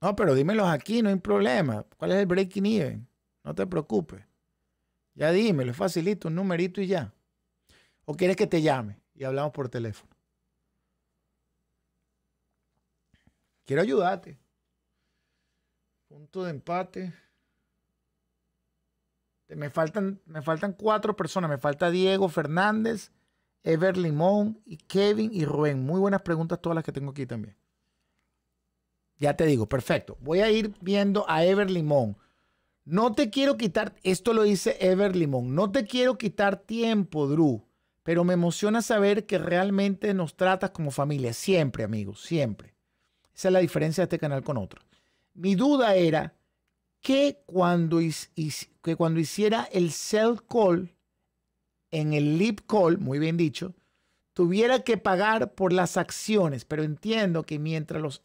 No, pero dímelos aquí, no hay problema. ¿Cuál es el breaking even? No te preocupes. Ya dímelo, facilito, un numerito y ya. ¿O quieres que te llame y hablamos por teléfono? Quiero ayudarte. Punto de empate. Me faltan, me faltan cuatro personas. Me falta Diego Fernández, Ever Limón, y Kevin y Rubén. Muy buenas preguntas todas las que tengo aquí también. Ya te digo, perfecto. Voy a ir viendo a Ever Limón. No te quiero quitar, esto lo dice Ever Limón, no te quiero quitar tiempo, Drew, pero me emociona saber que realmente nos tratas como familia, siempre, amigo, siempre. Esa es la diferencia de este canal con otro. Mi duda era que cuando, que cuando hiciera el sell call, en el leap call, muy bien dicho, tuviera que pagar por las acciones, pero entiendo que mientras los,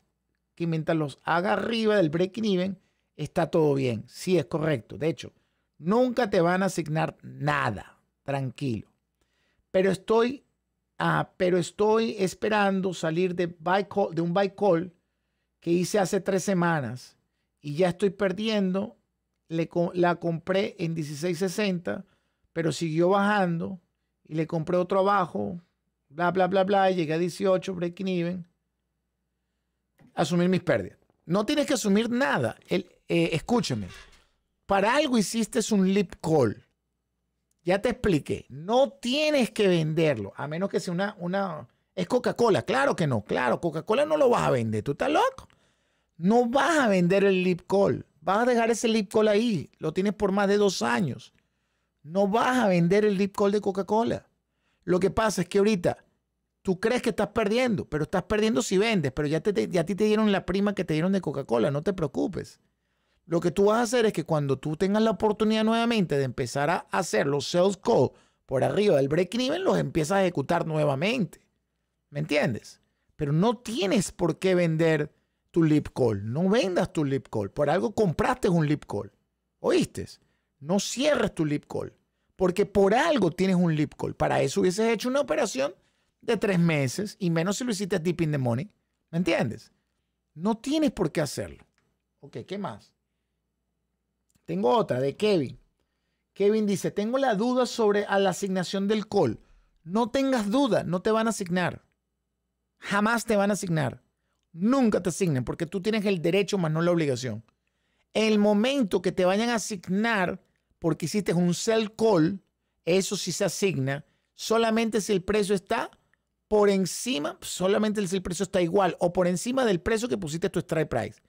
que mientras los haga arriba del break even, está todo bien. Sí, es correcto. De hecho, nunca te van a asignar nada, tranquilo. Pero estoy Ah, pero estoy esperando salir de, de un buy call que hice hace tres semanas y ya estoy perdiendo. Le, la compré en 1660, pero siguió bajando y le compré otro abajo, bla, bla, bla, bla. llegué a 18, break even. Asumir mis pérdidas. No tienes que asumir nada. El, eh, escúchame, para algo hiciste un lip call. Ya te expliqué, no tienes que venderlo, a menos que sea una... una es Coca-Cola, claro que no, claro, Coca-Cola no lo vas a vender, tú estás loco. No vas a vender el lip call, vas a dejar ese lip call ahí, lo tienes por más de dos años. No vas a vender el lip call de Coca-Cola. Lo que pasa es que ahorita tú crees que estás perdiendo, pero estás perdiendo si vendes, pero ya, te, ya a ti te dieron la prima que te dieron de Coca-Cola, no te preocupes. Lo que tú vas a hacer es que cuando tú tengas la oportunidad nuevamente de empezar a hacer los sales calls por arriba del break even, los empiezas a ejecutar nuevamente. ¿Me entiendes? Pero no tienes por qué vender tu lip call. No vendas tu lip call. Por algo compraste un lip call. ¿Oíste? No cierres tu lip call. Porque por algo tienes un lip call. Para eso hubieses hecho una operación de tres meses y menos si lo hiciste deep in the money. ¿Me entiendes? No tienes por qué hacerlo. Ok, ¿qué más? Tengo otra de Kevin. Kevin dice, tengo la duda sobre la asignación del call. No tengas duda, no te van a asignar. Jamás te van a asignar. Nunca te asignen porque tú tienes el derecho más no la obligación. El momento que te vayan a asignar porque hiciste un sell call, eso sí se asigna, solamente si el precio está por encima, solamente si el precio está igual o por encima del precio que pusiste tu strike price.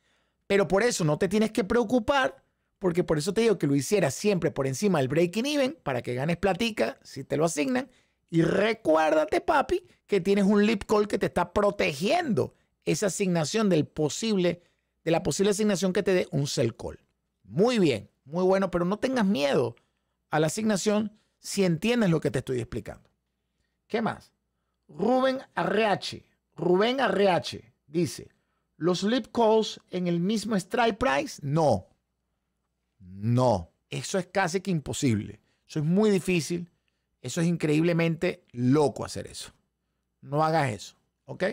Pero por eso no te tienes que preocupar porque por eso te digo que lo hicieras siempre por encima del breaking even para que ganes platica si te lo asignan. Y recuérdate, papi, que tienes un lip call que te está protegiendo esa asignación del posible, de la posible asignación que te dé un sell call. Muy bien, muy bueno, pero no tengas miedo a la asignación si entiendes lo que te estoy explicando. ¿Qué más? Rubén Arreache. Rubén Arreache dice, ¿los lip calls en el mismo strike price? No. No, eso es casi que imposible. Eso es muy difícil. Eso es increíblemente loco hacer eso. No hagas eso, ¿ok?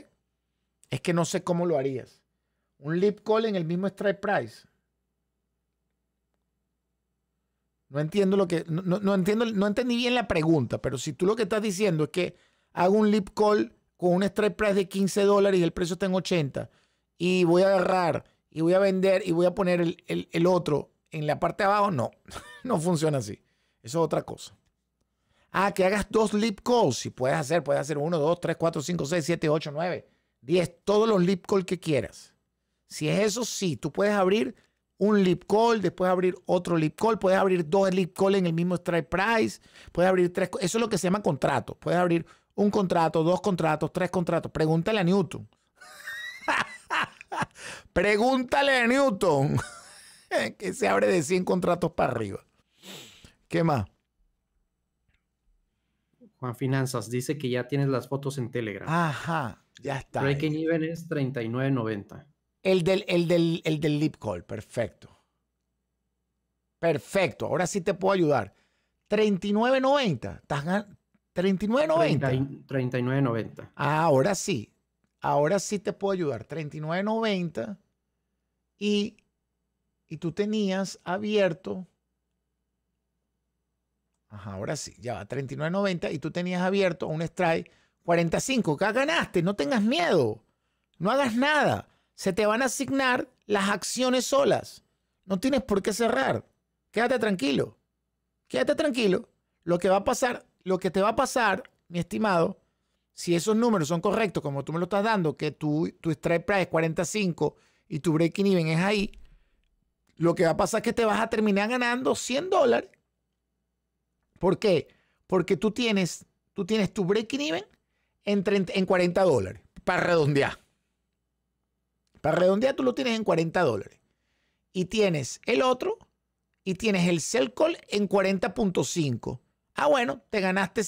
Es que no sé cómo lo harías. Un lip call en el mismo strike price. No entiendo lo que. No, entiendo, no entendí bien la pregunta, pero si tú lo que estás diciendo es que hago un lip call con un strike price de 15 dólares y el precio está en 80, y voy a agarrar, y voy a vender, y voy a poner el otro en la parte de abajo, no, no funciona así. Eso es otra cosa. Ah, que hagas dos lip calls. Si puedes hacer, puedes hacer uno, dos, tres, cuatro, cinco, seis, siete, ocho, nueve, diez. todos los lip calls que quieras. Si es eso, sí, tú puedes abrir un lip call, después abrir otro lip call, puedes abrir dos lip calls en el mismo strike price, puedes abrir tres, eso es lo que se llama contrato. Puedes abrir un contrato, dos contratos, tres contratos. Pregúntale a Newton. Pregúntale a Newton. que se abre de 100 contratos para arriba. ¿Qué más? Juan Finanzas dice que ya tienes las fotos en Telegram. Ajá, ya está. Breaking Even es 39.90. El del, el del, el del lip call, perfecto. Perfecto, ahora sí te puedo ayudar. 39.90, estás 39.90. 39.90. Ah, ahora sí. Ahora sí te puedo ayudar. 39.90 y y tú tenías abierto, ahora sí, ya va 39.90 y tú tenías abierto un strike 45, ¿qué ganaste, no tengas miedo, no hagas nada, se te van a asignar las acciones solas, no tienes por qué cerrar, quédate tranquilo, quédate tranquilo, lo que va a pasar, lo que te va a pasar, mi estimado, si esos números son correctos, como tú me lo estás dando, que tu, tu strike price es 45 y tu breaking even es ahí, lo que va a pasar es que te vas a terminar ganando 100 dólares. ¿Por qué? Porque tú tienes, tú tienes tu break even en, en 40 dólares, para redondear. Para redondear tú lo tienes en 40 dólares. Y tienes el otro y tienes el sell call en 40.5. Ah, bueno, te ganaste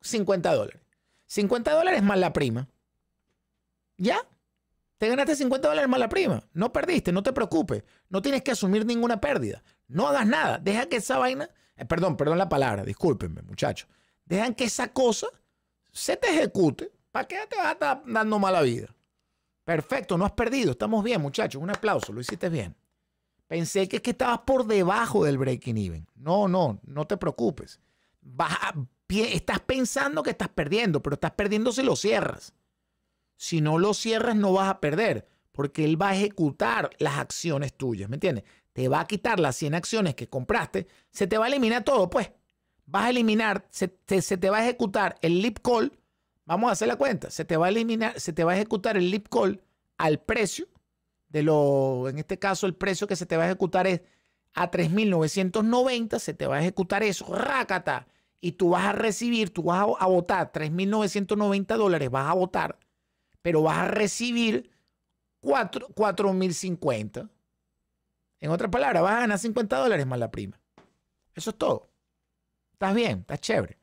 50 dólares. 50 dólares más la prima. ¿Ya? Te ganaste 50 dólares mala prima. No perdiste, no te preocupes. No tienes que asumir ninguna pérdida. No hagas nada. Deja que esa vaina. Eh, perdón, perdón la palabra. Discúlpenme, muchachos. Dejan que esa cosa se te ejecute. ¿Para qué te vas a estar dando mala vida? Perfecto, no has perdido. Estamos bien, muchachos. Un aplauso. Lo hiciste bien. Pensé que estabas por debajo del breaking even. No, no, no te preocupes. estás pensando que estás perdiendo, pero estás perdiendo si lo cierras. Si no lo cierras, no vas a perder, porque él va a ejecutar las acciones tuyas, ¿me entiendes? Te va a quitar las 100 acciones que compraste, se te va a eliminar todo, pues. Vas a eliminar, se te, va a ejecutar el lip call, vamos a hacer la cuenta, se te va a eliminar, se te va a ejecutar el lip call al precio de lo, en este caso el precio que se te va a ejecutar es a 3.990, se te va a ejecutar eso, rácata, y tú vas a recibir, tú vas a, a votar 3.990 dólares, vas a votar pero vas a recibir 4.050. En otras palabras, vas a ganar 50 dólares más la prima. Eso es todo. Estás bien, estás chévere.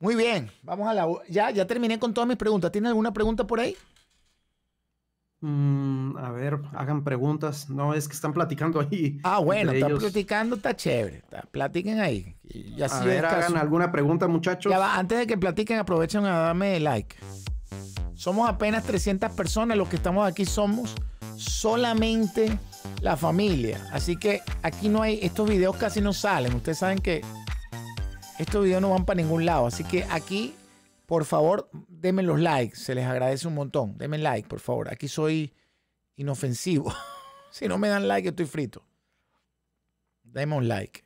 Muy bien, vamos a la... Ya, ya terminé con todas mis preguntas. tiene alguna pregunta por ahí? Mm, a ver, hagan preguntas. No, es que están platicando ahí. Ah, bueno, están platicando, está chévere. platiquen ahí. así a hagan alguna pregunta, muchachos. antes de que platiquen, aprovechen a darme like. Somos apenas 300 personas, los que estamos aquí somos solamente la familia. Así que aquí no hay, estos videos casi no salen. Ustedes saben que estos videos no van para ningún lado. Así que aquí, por favor, denme los likes, se les agradece un montón. Denme like, por favor. Aquí soy inofensivo. si no me dan like, estoy frito. Denme un like.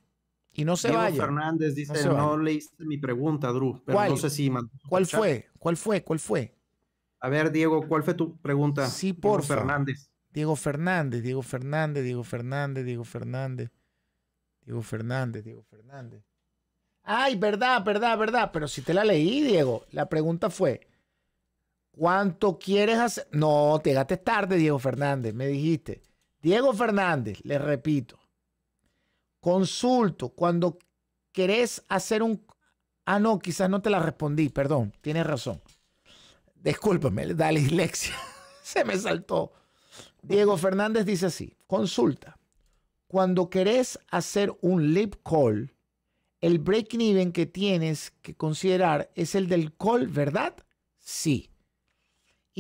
Y no se Diego Fernández dice, no, leíste mi pregunta, Drew, no sé si ¿Cuál fue? ¿Cuál fue? ¿Cuál fue? A ver, Diego, ¿cuál fue tu pregunta? Sí, por Fernández. Diego Fernández, Diego Fernández, Diego Fernández, Diego Fernández. Diego Fernández, Diego Fernández. Ay, verdad, verdad, verdad. Pero si te la leí, Diego. La pregunta fue, ¿Cuánto quieres hacer? No, te tarde, Diego Fernández, me dijiste. Diego Fernández, le repito. Consulto, cuando querés hacer un... Ah, no, quizás no te la respondí, perdón, tienes razón. Discúlpame, da dislexia. Se me saltó. Diego Fernández dice así, consulta. Cuando querés hacer un lip call, el break even que tienes que considerar es el del call, ¿verdad? Sí.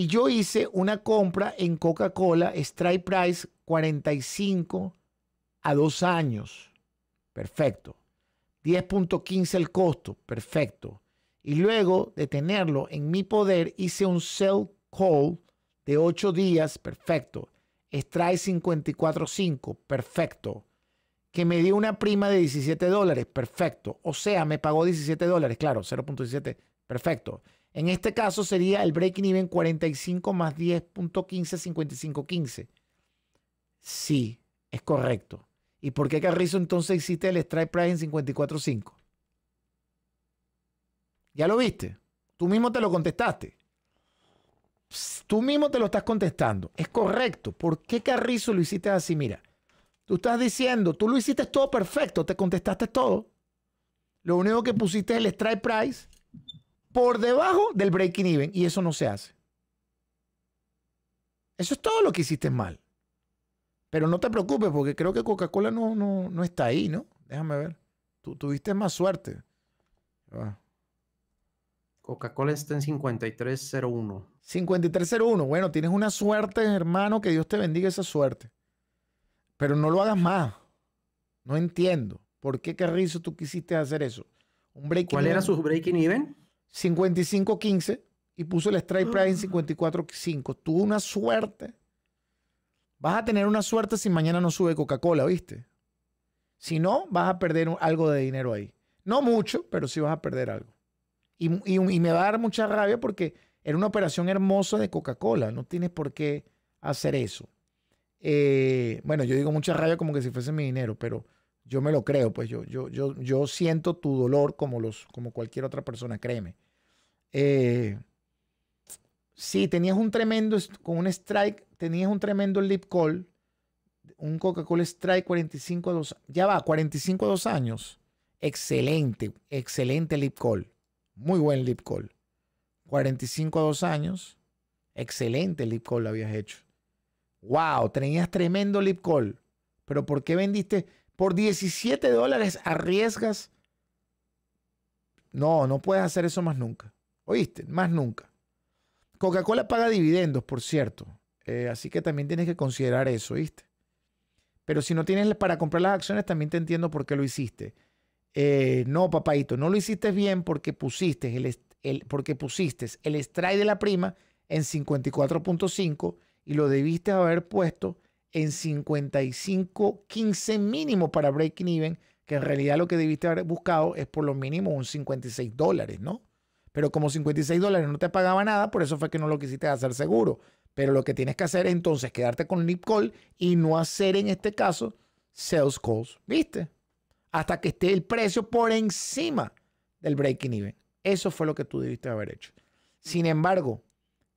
Y yo hice una compra en Coca-Cola Strike Price 45 a 2 años. Perfecto. 10.15 el costo. Perfecto. Y luego de tenerlo en mi poder, hice un sell call de 8 días. Perfecto. Strike 54.5. Perfecto. Que me dio una prima de 17 dólares. Perfecto. O sea, me pagó 17 dólares. Claro, 0.17. Perfecto en este caso sería el breaking even 45 más 10.15, 55.15. Sí, es correcto. ¿Y por qué Carrizo entonces hiciste el strike price en 54.5? Ya lo viste. Tú mismo te lo contestaste. Tú mismo te lo estás contestando. Es correcto. ¿Por qué Carrizo lo hiciste así? Mira, tú estás diciendo, tú lo hiciste todo perfecto, te contestaste todo. Lo único que pusiste es el strike price por debajo del breaking even y eso no se hace. Eso es todo lo que hiciste mal. Pero no te preocupes porque creo que Coca-Cola no, no, está ahí, ¿no? Déjame ver. Tú tuviste más suerte. Ah. Coca-Cola está en 5301. 5301. Bueno, tienes una suerte, hermano, que Dios te bendiga esa suerte. Pero no lo hagas más. No entiendo. ¿Por qué, Carrizo, tú quisiste hacer eso? ¿Cuál era su breaking even? 55.15 y puso el strike price en 54.5. Ah. Tuvo una suerte. Vas a tener una suerte si mañana no sube Coca-Cola, ¿viste? Si no, vas a perder algo de dinero ahí. No mucho, pero sí vas a perder algo. Y, me va a dar mucha rabia porque era una operación hermosa de Coca-Cola. No tienes por qué hacer eso. Eh, bueno, yo digo mucha rabia como que si fuese mi dinero, pero yo me lo creo, pues yo, yo, yo, yo siento tu dolor como, los, como cualquier otra persona, créeme. Eh, sí, tenías un tremendo, con un strike, tenías un tremendo lip call, un Coca-Cola strike 45 a 2, ya va, 45 a 2 años. Excelente, excelente lip call. Muy buen lip call. 45 a 2 años. Excelente lip call lo habías hecho. Wow, tenías tremendo lip call. Pero ¿por qué vendiste? Por 17 dólares arriesgas. No, no puedes hacer eso más nunca. ¿Oíste? Más nunca. Coca-Cola paga dividendos, por cierto. Eh, así que también tienes que considerar eso, ¿oíste? Pero si no tienes para comprar las acciones, también te entiendo por qué lo hiciste. Eh, no, papadito, no lo hiciste bien porque pusiste el, el, porque pusiste el strike de la prima en 54.5 y lo debiste haber puesto en 15 mínimo para breaking even, que en realidad lo que debiste haber buscado es por lo mínimo un 56 dólares, ¿no? Pero como 56 dólares no te pagaba nada, por eso fue que no lo quisiste hacer seguro. Pero lo que tienes que hacer es entonces quedarte con nip call y no hacer en este caso sales calls, ¿viste? Hasta que esté el precio por encima del breaking even. Eso fue lo que tú debiste haber hecho. Sin embargo,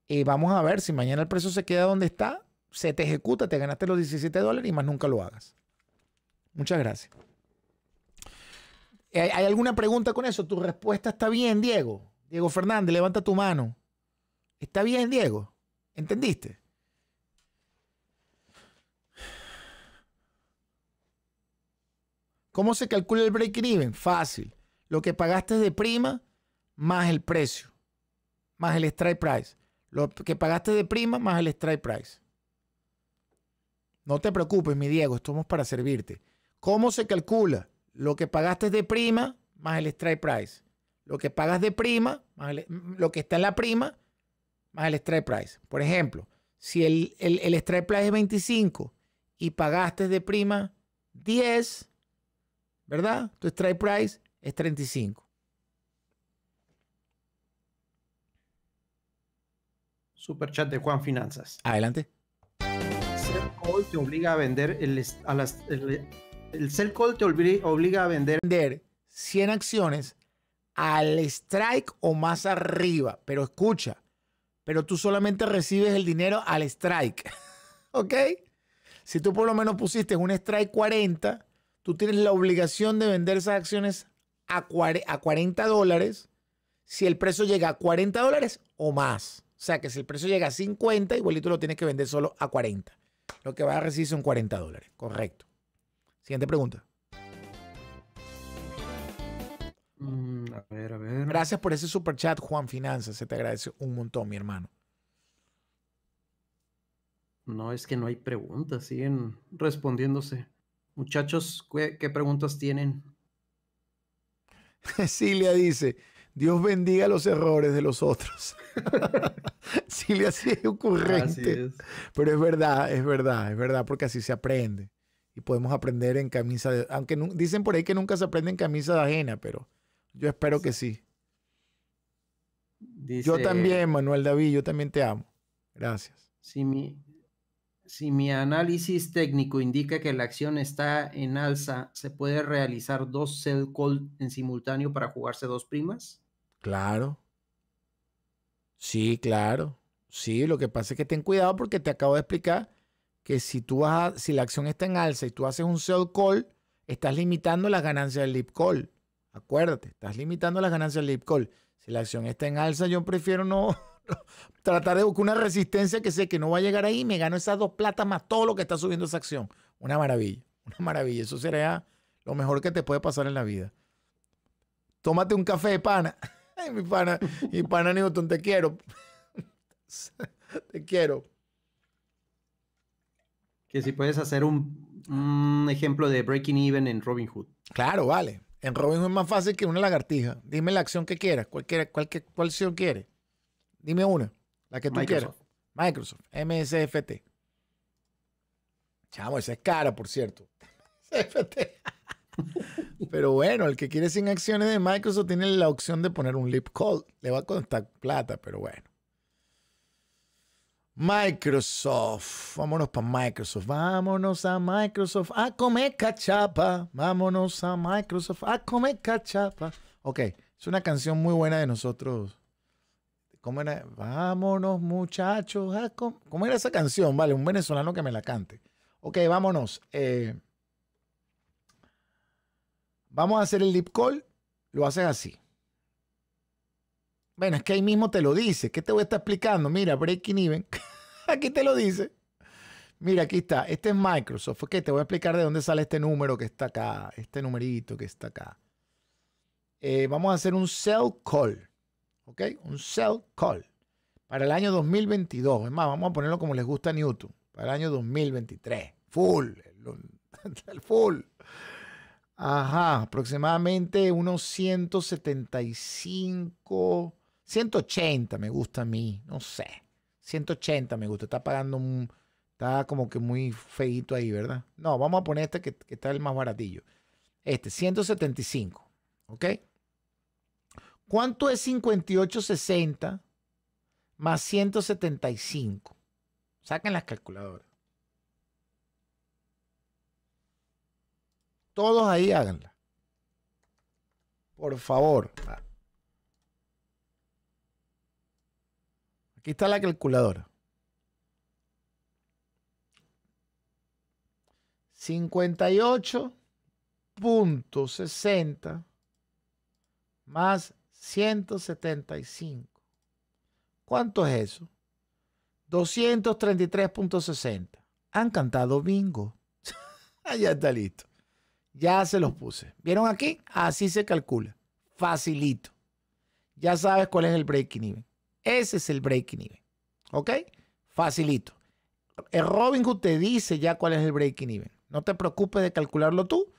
eh, vamos a ver si mañana el precio se queda donde está se te ejecuta, te ganaste los 17 dólares y más nunca lo hagas. Muchas gracias. ¿Hay alguna pregunta con eso? ¿Tu respuesta está bien, Diego? Diego Fernández, levanta tu mano. ¿Está bien, Diego? ¿Entendiste? ¿Cómo se calcula el break-even? Fácil. Lo que pagaste de prima más el precio, más el strike price. Lo que pagaste de prima más el strike price. No te preocupes, mi Diego, estamos para servirte. ¿Cómo se calcula? Lo que pagaste de prima más el strike price. Lo que pagas de prima, mm, lo que está en la prima, más el strike price. Por ejemplo, si el, el, strike price es 25 y pagaste de prima 10, ¿verdad? Tu strike price es 35. super chat de Juan Finanzas. Adelante te obliga a vender el, sell call te obliga a vender. vender 100 acciones al strike o más arriba. Pero escucha, pero tú solamente recibes el dinero al strike. ¿Ok? Si tú por lo menos pusiste un strike 40, tú tienes la obligación de vender esas acciones a, a 40 dólares si el precio llega a 40 dólares o más. O sea que si el precio llega a 50, igualito lo tienes que vender solo a 40. Lo que va a recibir son 40 dólares. Correcto. Siguiente pregunta. Mm, a ver, a ver. Gracias por ese super chat, Juan Finanzas. Se te agradece un montón, mi hermano. No, es que no hay preguntas, siguen respondiéndose. Muchachos, ¿qué, preguntas tienen? Cecilia dice, Dios bendiga los errores de los otros. si le hacía ocurrente. Pero es verdad, es verdad, es verdad, porque así se aprende. Y podemos aprender en camisa de... Aunque dicen por ahí que nunca se aprende en camisa de ajena, pero yo espero que sí. yo también, Manuel David, yo también te amo. Gracias. Si mi, si mi análisis técnico indica que la acción está en alza, ¿se puede realizar dos cell call en simultáneo para jugarse dos primas? Claro. Sí, claro. Sí, lo que pasa es que ten cuidado porque te acabo de explicar que si tú vas si la acción está en alza y tú haces un sell call, estás limitando las ganancias del lip call. Acuérdate, estás limitando las ganancias del lip call. Si la acción está en alza, yo prefiero no, tratar de buscar una resistencia que sé que no va a llegar ahí me gano esas dos platas más todo lo que está subiendo esa acción. Una maravilla, una maravilla. Eso sería lo mejor que te puede pasar en la vida. Tómate un café de pana. mi pana, mi pana Newton, te quiero. te quiero. Que si puedes hacer un, un, ejemplo de breaking even en Robin Hood. Claro, vale. En Robin Hood es más fácil que una lagartija. Dime la acción que quieras. cualquier cualquier, cuál acción quieres. Dime una. La que tú quieras. Microsoft. MSFT. Chamo, esa es cara, por cierto. MSFT. Pero bueno, el que quiere sin acciones de Microsoft tiene la opción de poner un lip call. Le va a costar plata, pero bueno. Microsoft, vámonos para Microsoft, vámonos a Microsoft a comer cachapa, vámonos a Microsoft a comer cachapa. Ok, es una canción muy buena de nosotros. ¿Cómo era? Vámonos muchachos ¿Cómo era esa canción? Vale, un venezolano que me la cante. Ok, vámonos. Eh, Vamos a hacer el lip call, lo haces así. Bueno, es que ahí mismo te lo dice. ¿Qué te voy a estar explicando? Mira, Breaking Even. aquí te lo dice. Mira, aquí está. Este es Microsoft. qué? te voy a explicar de dónde sale este número que está acá. Este numerito que está acá. Eh, vamos a hacer un sell call. ¿Ok? Un sell call. Para el año 2022. Es más, vamos a ponerlo como les gusta a Newton. Para el año 2023. Full. el full. Ajá, aproximadamente unos 175, 180 me gusta a mí, no sé. 180 me gusta, está pagando un, está como que muy feito ahí, ¿verdad? No, vamos a poner este que, está el más baratillo. Este, 175, ¿ok? ¿Cuánto es 5860 más 175? Saquen las calculadoras. Todos ahí háganla. Por favor. Aquí está la calculadora. 58.60 más 175. ¿Cuánto es eso? 233.60. Han cantado bingo. Allá está listo. Ya se los puse. ¿Vieron aquí? Así se calcula. Facilito. Ya sabes cuál es el breaking even. Ese es el breaking even. ¿Ok? Facilito. El Robin Hood te dice ya cuál es el breaking even. No te preocupes de calcularlo tú,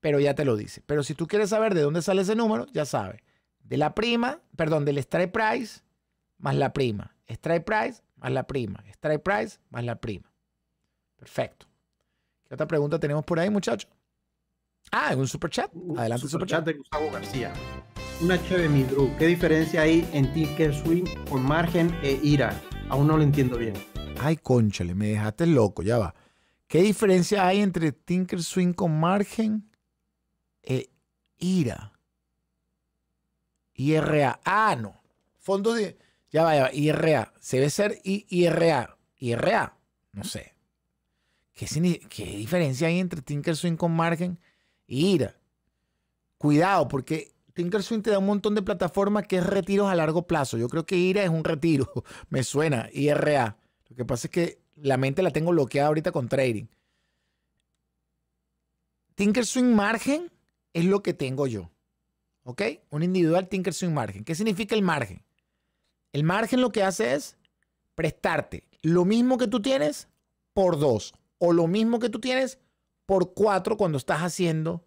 pero ya te lo dice. Pero si tú quieres saber de dónde sale ese número, ya sabes. De la prima, perdón, del strike price más la prima. Strike price más la prima. Strike price más la prima. Perfecto. ¿Qué otra pregunta tenemos por ahí, muchachos? Ah, un superchat. Adelante, superchat. de Gustavo García. Una chévere, ¿Qué diferencia hay en Tinker Swing con margen e ira? Aún no lo entiendo bien. Ay, conchale, me dejaste loco, ya va. ¿Qué diferencia hay entre Tinker Swing con margen e ira? IRA. Ah, no. Fondos de. Ya va, ya va. IRA. Se debe ser IRA. IRA. No sé. ¿Qué diferencia hay entre Tinker Swing con margen? ira. Cuidado, porque Swing te da un montón de plataformas que es retiros a largo plazo. Yo creo que IRA es un retiro, me suena, IRA. Lo que pasa es que la mente la tengo bloqueada ahorita con trading. Swing margen es lo que tengo yo. ¿Ok? Un individual Swing margen. ¿Qué significa el margen? El margen lo que hace es prestarte lo mismo que tú tienes por dos o lo mismo que tú tienes por cuatro cuando estás haciendo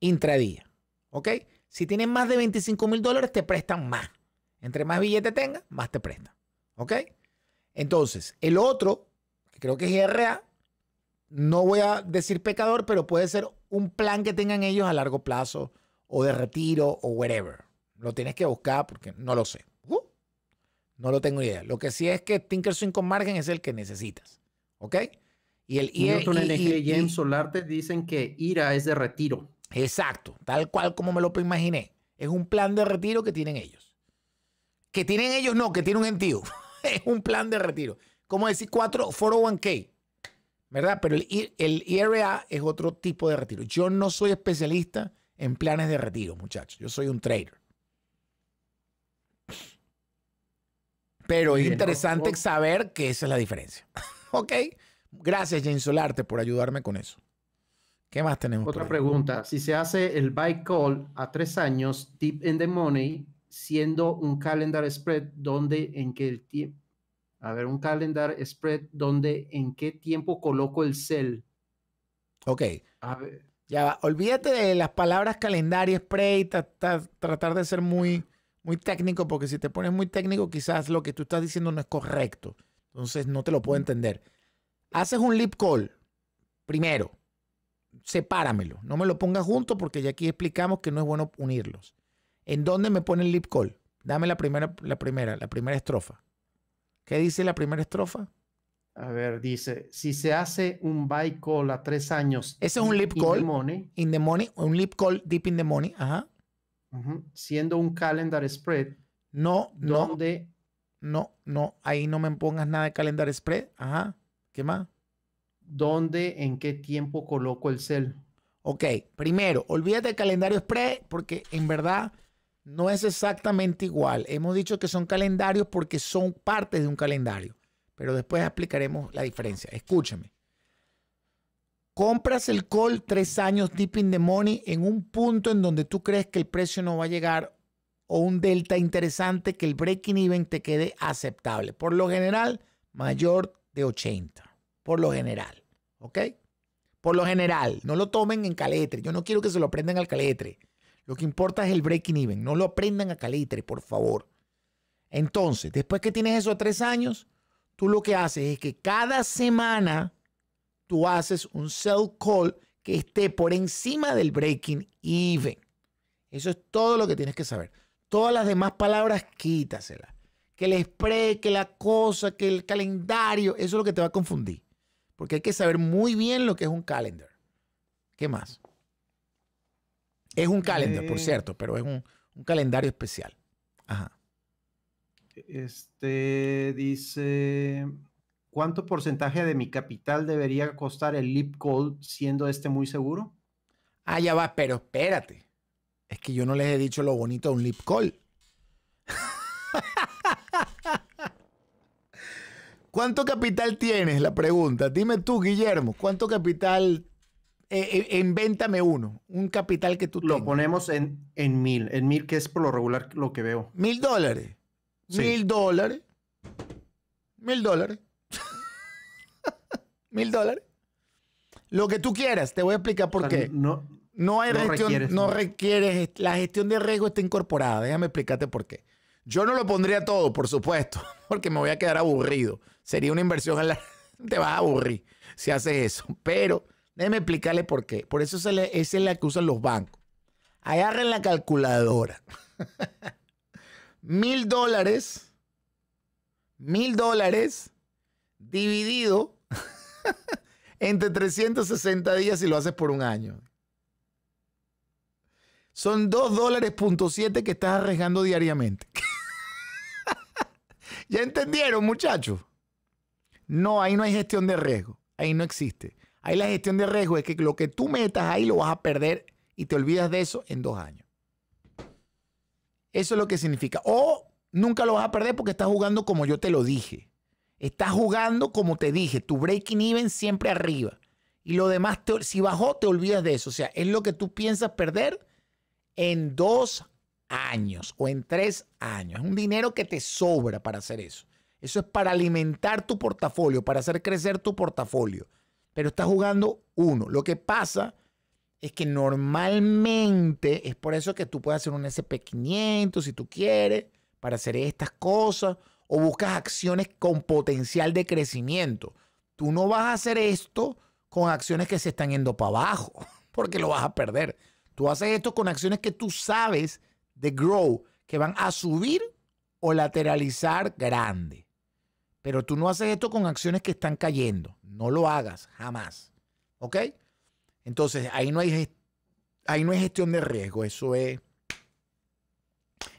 intradía. ¿Ok? Si tienes más de 25 mil dólares, te prestan más. Entre más billete tengas, más te prestan. ¿Ok? Entonces, el otro, que creo que es IRA, no voy a decir pecador, pero puede ser un plan que tengan ellos a largo plazo o de retiro o whatever. Lo tienes que buscar porque no lo sé. Uh, no lo tengo idea. Lo que sí es que Tinker con Margen es el que necesitas. ¿Ok? Y el IRA. y, y, Solarte dicen que IRA es de retiro. Exacto, tal cual como me lo imaginé. Es un plan de retiro que tienen ellos. Que tienen ellos, no, que tiene un sentido. es un plan de retiro. Como decir cuatro 401k, ¿verdad? Pero el, IRA es otro tipo de retiro. Yo no soy especialista en planes de retiro, muchachos. Yo soy un trader. Pero es interesante saber que esa es la diferencia. ¿Ok? Gracias, James Solarte, por ayudarme con eso. ¿Qué más tenemos? Otra pregunta. Si se hace el buy call a tres años, tip in the money, siendo un calendar spread donde en qué el tiempo. A ver, un calendar spread donde en qué tiempo coloco el sell. Ok. Ya Olvídate de las palabras calendario, spread, tratar de ser muy, muy técnico, porque si te pones muy técnico, quizás lo que tú estás diciendo no es correcto. Entonces no te lo puedo mm. entender haces un lip call, primero, sepáramelo. No me lo pongas junto porque ya aquí explicamos que no es bueno unirlos. ¿En dónde me pone el lip call? Dame la primera, la primera, la primera estrofa. ¿Qué dice la primera estrofa? A ver, dice, si se hace un buy call a tres años. Ese es un lip call. In the money. In un lip call deep in the money. Ajá. Siendo un calendar spread. No, no. No, no, ahí no me pongas nada de calendar spread. Ajá. ¿Qué más? ¿Dónde, en qué tiempo coloco el cel? Ok, primero, olvídate del calendario express porque en verdad no es exactamente igual. Hemos dicho que son calendarios porque son parte de un calendario, pero después explicaremos la diferencia. Escúchame. Compras el call tres años dipping the money en un punto en donde tú crees que el precio no va a llegar o un delta interesante que el breaking even te quede aceptable. Por lo general, mayor de 80, por lo general. ¿Ok? Por lo general, no lo tomen en caletre. Yo no quiero que se lo aprendan al caletre. Lo que importa es el breaking even. No lo aprendan a caletre, por favor. Entonces, después que tienes eso a tres años, tú lo que haces es que cada semana tú haces un sell call que esté por encima del breaking even. Eso es todo lo que tienes que saber. Todas las demás palabras, quítaselas que el spray, que la cosa, que el calendario, eso es lo que te va a confundir. Porque hay que saber muy bien lo que es un calendar. ¿Qué más? Es un calendar, por eh. cierto, pero es un, calendario especial. Ajá. Este dice: ¿Cuánto porcentaje de mi capital debería costar el Lip call siendo este muy seguro? Ah, ya va, pero espérate. Es que yo no les he dicho lo bonito de un Lip call. ¿Cuánto capital tienes? La pregunta. Dime tú, Guillermo, ¿cuánto capital? Eh, eh uno, un capital que tú Lo ponemos en, en mil, en mil que es por lo regular lo que veo. Mil dólares. Mil dólares. Mil dólares. mil dólares. Lo que tú quieras, te voy a explicar por qué. No, no hay gestión, no requieres, la gestión de riesgo está incorporada. Déjame explicarte por qué. Yo no lo pondría todo, por supuesto, porque me voy a quedar aburrido. Sería una inversión a la... te vas a aburrir si haces eso. Pero déjeme explicarle por qué. Por eso se le, esa es la que usan los bancos. Agarren la calculadora. Mil dólares. Mil dólares dividido entre 360 días si lo haces por un año. Son 2 dólares punto 7 que estás arriesgando diariamente. ¿Ya entendieron, muchachos? No, ahí no hay gestión de riesgo. Ahí no existe. Ahí la gestión de riesgo es que lo que tú metas ahí lo vas a perder y te olvidas de eso en dos años. Eso es lo que significa. O nunca lo vas a perder porque estás jugando como yo te lo dije. Estás jugando como te dije, tu breaking even siempre arriba. Y lo demás, si bajó, te olvidas de eso. O sea, es lo que tú piensas perder en dos años o en tres años. Es un dinero que te sobra para hacer eso. Eso es para alimentar tu portafolio, para hacer crecer tu portafolio. Pero estás jugando uno. Lo que pasa es que normalmente es por eso que tú puedes hacer un SP500 si tú quieres, para hacer estas cosas, o buscas acciones con potencial de crecimiento. Tú no vas a hacer esto con acciones que se están yendo para abajo, porque lo vas a perder. Tú haces esto con acciones que tú sabes de grow, que van a subir o lateralizar grande. Pero tú no haces esto con acciones que están cayendo. No lo hagas, jamás. ¿Ok? Entonces, ahí no hay, ahí no gestión de riesgo. Eso es.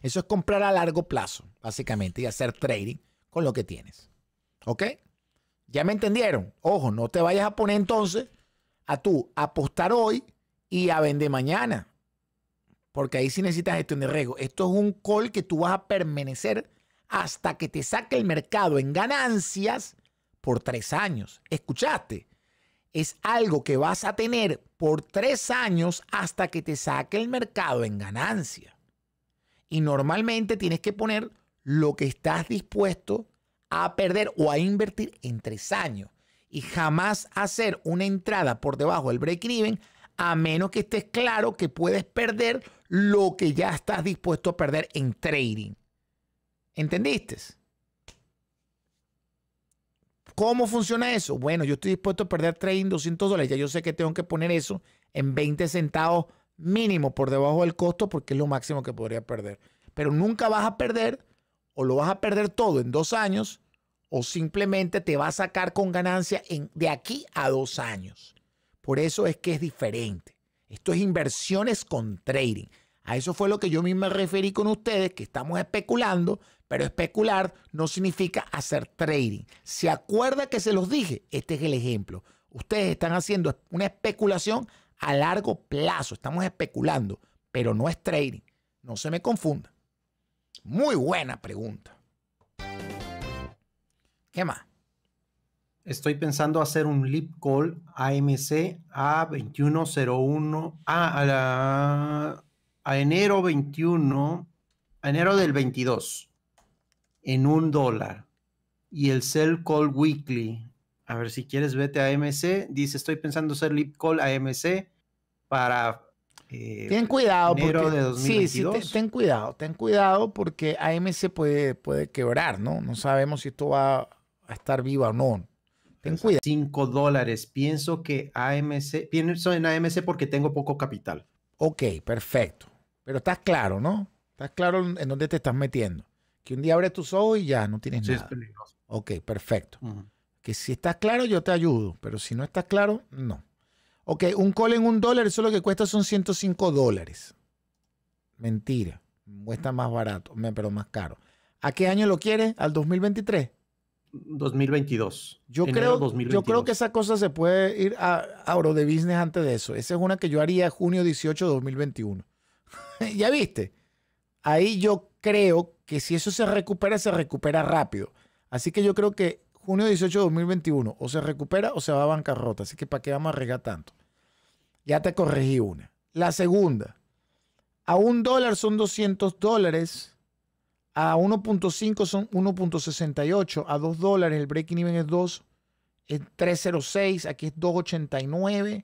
Eso es comprar a largo plazo, básicamente, y hacer trading con lo que tienes. ¿Ok? ¿Ya me entendieron? Ojo, no te vayas a poner entonces a tú apostar hoy y a vender mañana. Porque ahí sí necesitas gestión de riesgo. Esto es un call que tú vas a permanecer hasta que te saque el mercado en ganancias por tres años. ¿Escuchaste? Es algo que vas a tener por tres años hasta que te saque el mercado en ganancia. Y normalmente tienes que poner lo que estás dispuesto a perder o a invertir en tres años. Y jamás hacer una entrada por debajo del break even a menos que estés claro que puedes perder lo que ya estás dispuesto a perder en trading. ¿Entendiste? ¿Cómo funciona eso? Bueno, yo estoy dispuesto a perder trading 200 dólares. Ya yo sé que tengo que poner eso en 20 centavos mínimo por debajo del costo porque es lo máximo que podría perder. Pero nunca vas a perder o lo vas a perder todo en dos años o simplemente te va a sacar con ganancia de aquí a dos años. Por eso es que es diferente. Esto es inversiones con trading. A eso fue lo que yo mismo me referí con ustedes, que estamos especulando pero especular no significa hacer trading. ¿Se acuerda que se los dije? Este es el ejemplo. Ustedes están haciendo una especulación a largo plazo. Estamos especulando, pero no es trading. No se me confunda. Muy buena pregunta. ¿Qué más? Estoy pensando hacer un lip call AMC a 2101 a, a, a enero 21, enero del 22 en un dólar. Y el Sell Call Weekly, a ver si quieres, vete a AMC Dice: Estoy pensando hacer Lip Call a para. Eh, ten cuidado, enero de Sí, sí, ten, cuidado, ten cuidado porque AMC puede, puede quebrar, ¿no? No sabemos si esto va a estar viva o no. Ten cuidado. 5 dólares. Pienso que AMC, pienso en AMC porque tengo poco capital. Ok, perfecto. Pero estás claro, ¿no? Estás claro en dónde te estás metiendo. Que un día abres tus ojos y ya, no tienes nada. Ok, perfecto. Que si estás claro, yo te ayudo, pero si no estás claro, no. Ok, un call en un dólar, eso lo que cuesta son 105 dólares. Mentira, cuesta más barato, pero más caro. ¿A qué año lo quieres? ¿Al 2023? 2022. Yo creo, yo creo que esa cosa se puede ir a, a Oro de Business antes de eso. Esa es una que yo haría junio 18 de 2021. ¿Ya viste? Ahí yo creo que si eso se recupera, se recupera rápido. Así que yo creo que junio 18 de 2021 o se recupera o se va a bancarrota. Así que ¿para qué vamos a regar tanto? Ya te corregí una. La segunda, a un dólar son 200 dólares, a 1.5 son 1.68, a 2 dólares el breaking even es 2, es 306, aquí es 2.89.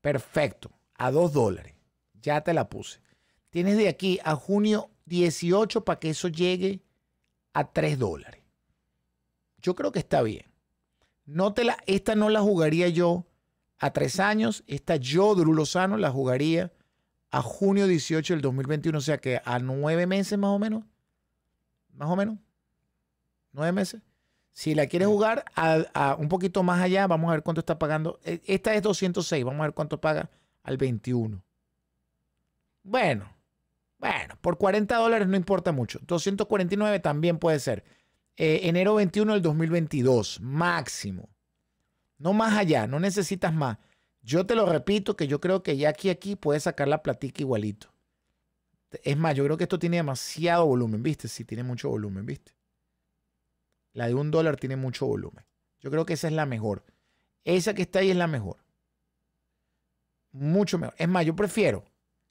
Perfecto, a 2 dólares. Ya te la puse. Tienes de aquí a junio 18 para que eso llegue a 3 dólares. Yo creo que está bien. No te la, esta no la jugaría yo a 3 años. Esta yo, Drew Lozano, la jugaría a junio 18 del 2021. O sea que a 9 meses más o menos. Más o menos. 9 meses. Si la quieres jugar a un poquito más allá, vamos a ver cuánto está pagando. E, esta es 206, vamos a ver cuánto paga al 21. Bueno, bueno, por 40 dólares no importa mucho. 249 también puede ser. Eh, enero 21 del 2022, máximo. No más allá, no necesitas más. Yo te lo repito que yo creo que ya aquí, aquí puedes sacar la platica igualito. Es más, yo creo que esto tiene demasiado volumen, ¿viste? Sí, tiene mucho volumen, ¿viste? La de un dólar tiene mucho volumen. Yo creo que esa es la mejor. Esa que está ahí es la mejor. Mucho mejor. Es más, yo prefiero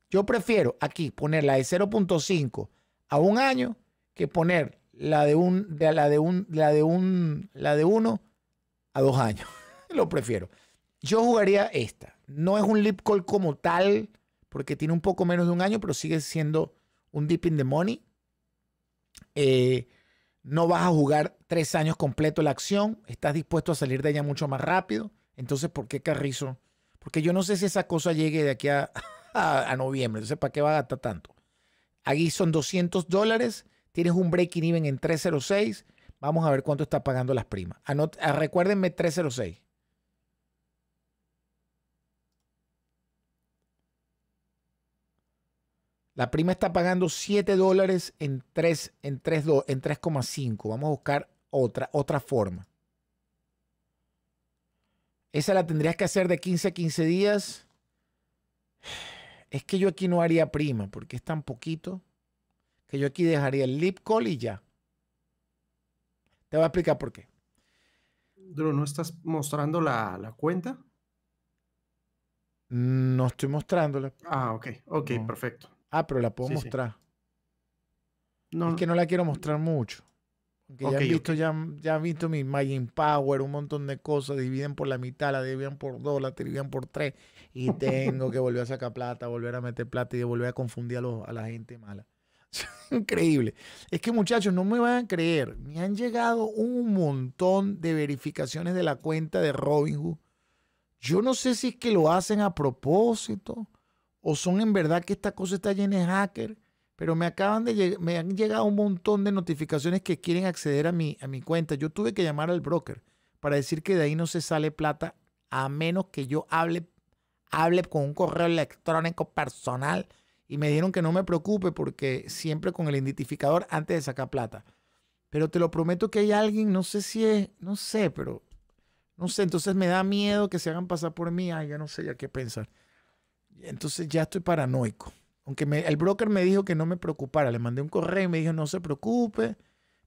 yo prefiero aquí poner la de 0.5 a un año que poner la de un, de la de un, la de un, la de uno a dos años. Lo prefiero. Yo jugaría esta. No es un lip call como tal, porque tiene un poco menos de un año, pero sigue siendo un dip in the money. Eh, no vas a jugar tres años completo la acción. Estás dispuesto a salir de ella mucho más rápido. Entonces, ¿por qué Carrizo? Porque yo no sé si esa cosa llegue de aquí a, a, a noviembre. Entonces, ¿para qué va a gastar tanto? Aquí son 200 dólares, tienes un breaking even en 306. Vamos a ver cuánto está pagando las primas. Anot a, ah, recuérdenme 306. La prima está pagando 7 dólares en 3,5. En 3, en Vamos a buscar otra, otra forma. Esa la tendrías que hacer de 15 a 15 días es que yo aquí no haría prima porque es tan poquito que yo aquí dejaría el lip call y ya. Te voy a explicar por qué. Drew, ¿no estás mostrando la, la cuenta? No estoy mostrándola. Ah, ok, ok, perfecto. Ah, pero la puedo mostrar. No, es que no la quiero mostrar mucho ya, han visto, ya, visto mi Magic Power, un montón de cosas, dividen por la mitad, la dividen por dos, la dividen por tres, y tengo que volver a sacar plata, volver a meter plata y volver a confundir a, la gente mala. Increíble. Es que muchachos, no me van a creer, me han llegado un montón de verificaciones de la cuenta de Robinhood. Yo no sé si es que lo hacen a propósito o son en verdad que esta cosa está llena de hackers pero me acaban de me han llegado un montón de notificaciones que quieren acceder a mi, a mi cuenta. Yo tuve que llamar al broker para decir que de ahí no se sale plata a menos que yo hable, hable con un correo electrónico personal y me dijeron que no me preocupe porque siempre con el identificador antes de sacar plata. Pero te lo prometo que hay alguien, no sé si es, no sé, pero no sé, entonces me da miedo que se hagan pasar por mí, ay, ya no sé ya qué pensar. Entonces ya estoy paranoico. Aunque el broker me dijo que no me preocupara. Le mandé un correo y me dijo, no se preocupe.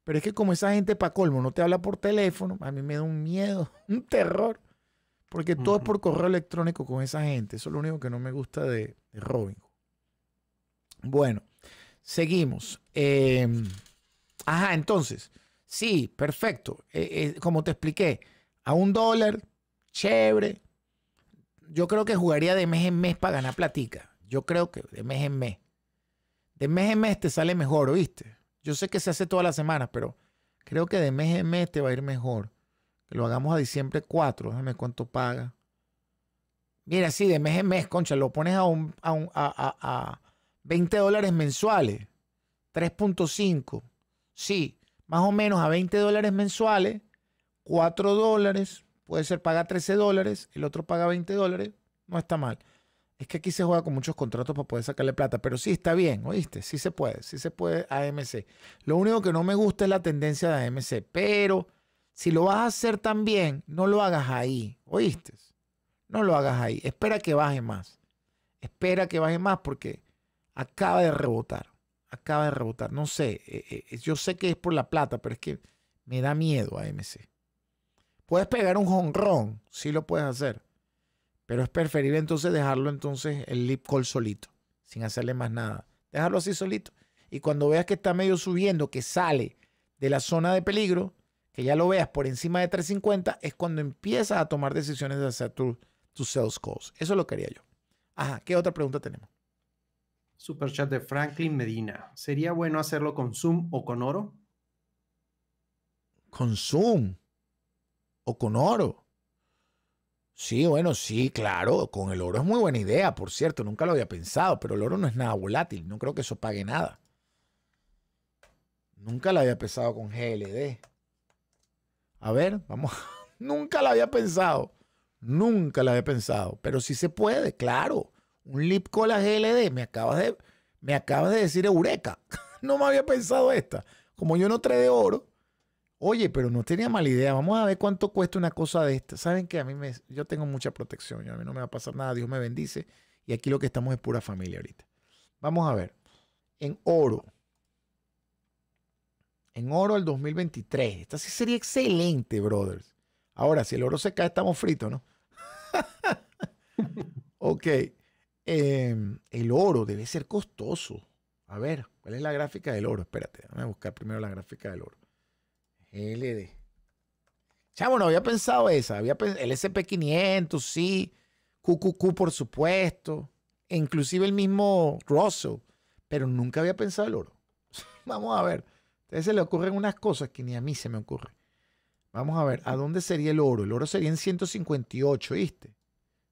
Pero es que como esa gente para colmo no te habla por teléfono, a mí me da un miedo, un terror. Porque todo es por correo electrónico con esa gente. Eso es lo único que no me gusta de, Robin. Bueno, seguimos. Em, ajá, entonces. Sí, perfecto. Eh, eh, como te expliqué, a un dólar, chévere. Yo creo que jugaría de mes en mes para ganar platica. Yo creo que de mes en mes. De mes en mes te sale mejor, ¿oíste? Yo sé que se hace todas las semanas, pero creo que de mes en mes te va a ir mejor. Que lo hagamos a diciembre 4, déjame cuánto paga. Mira, sí, de mes en mes, concha, lo pones a, un, a, a 20 dólares mensuales, 3.5. Sí, más o menos a 20 dólares mensuales, 4 dólares, puede ser paga 13 dólares, el otro paga 20 dólares, no está mal. Es que aquí se juega con muchos contratos para poder sacarle plata, pero sí está bien, ¿oíste? Sí se puede, sí se puede AMC. Lo único que no me gusta es la tendencia de AMC, pero si lo vas a hacer también, no lo hagas ahí, ¿oíste? No lo hagas ahí. Espera que baje más. Espera que baje más porque acaba de rebotar. Acaba de rebotar. No sé, eh, eh, eh, yo sé que es por la plata, pero es que me da miedo AMC. Puedes pegar un jonrón, sí lo puedes hacer pero es preferible entonces dejarlo entonces el lip call solito, sin hacerle más nada. Dejarlo así solito. Y cuando veas que está medio subiendo, que sale de la zona de peligro, que ya lo veas por encima de 350, es cuando empiezas a tomar decisiones de hacer tus sales calls. Eso lo quería yo. Ajá, ¿qué otra pregunta tenemos? chat de Franklin Medina. ¿Sería bueno hacerlo con Zoom o con oro? Con Zoom o con oro. Sí, bueno, sí, claro, con el oro es muy buena idea, por cierto, nunca lo había pensado, pero el oro no es nada volátil, no creo que eso pague nada. Nunca la había pensado con GLD. A ver, vamos, nunca la había pensado, nunca la había pensado, pero sí se puede, claro. Un lip la GLD, me acabas de, me acabas de decir eureka, no me había pensado esta. Como yo no trae de oro, Oye, pero no tenía mala idea. Vamos a ver cuánto cuesta una cosa de esta. Saben que a mí me, yo tengo mucha protección. a mí no me va a pasar nada. Dios me bendice. Y aquí lo que estamos es pura familia ahorita. Vamos a ver. En oro. En oro el 2023. Esta sí sería excelente, brothers. Ahora, si el oro se cae, estamos fritos, ¿no? ok. Em, el oro debe ser costoso. A ver, ¿cuál es la gráfica del oro? Espérate, déjame buscar primero la gráfica del oro. Ld. Chamo, no había pensado esa. Había el SP500, sí. QQQ, por supuesto. E inclusive el mismo Russell. Pero nunca había pensado el oro. Vamos a ver. A se le ocurren unas cosas que ni a mí se me ocurren. Vamos a ver, ¿a dónde sería el oro? El oro sería en 158, ¿viste?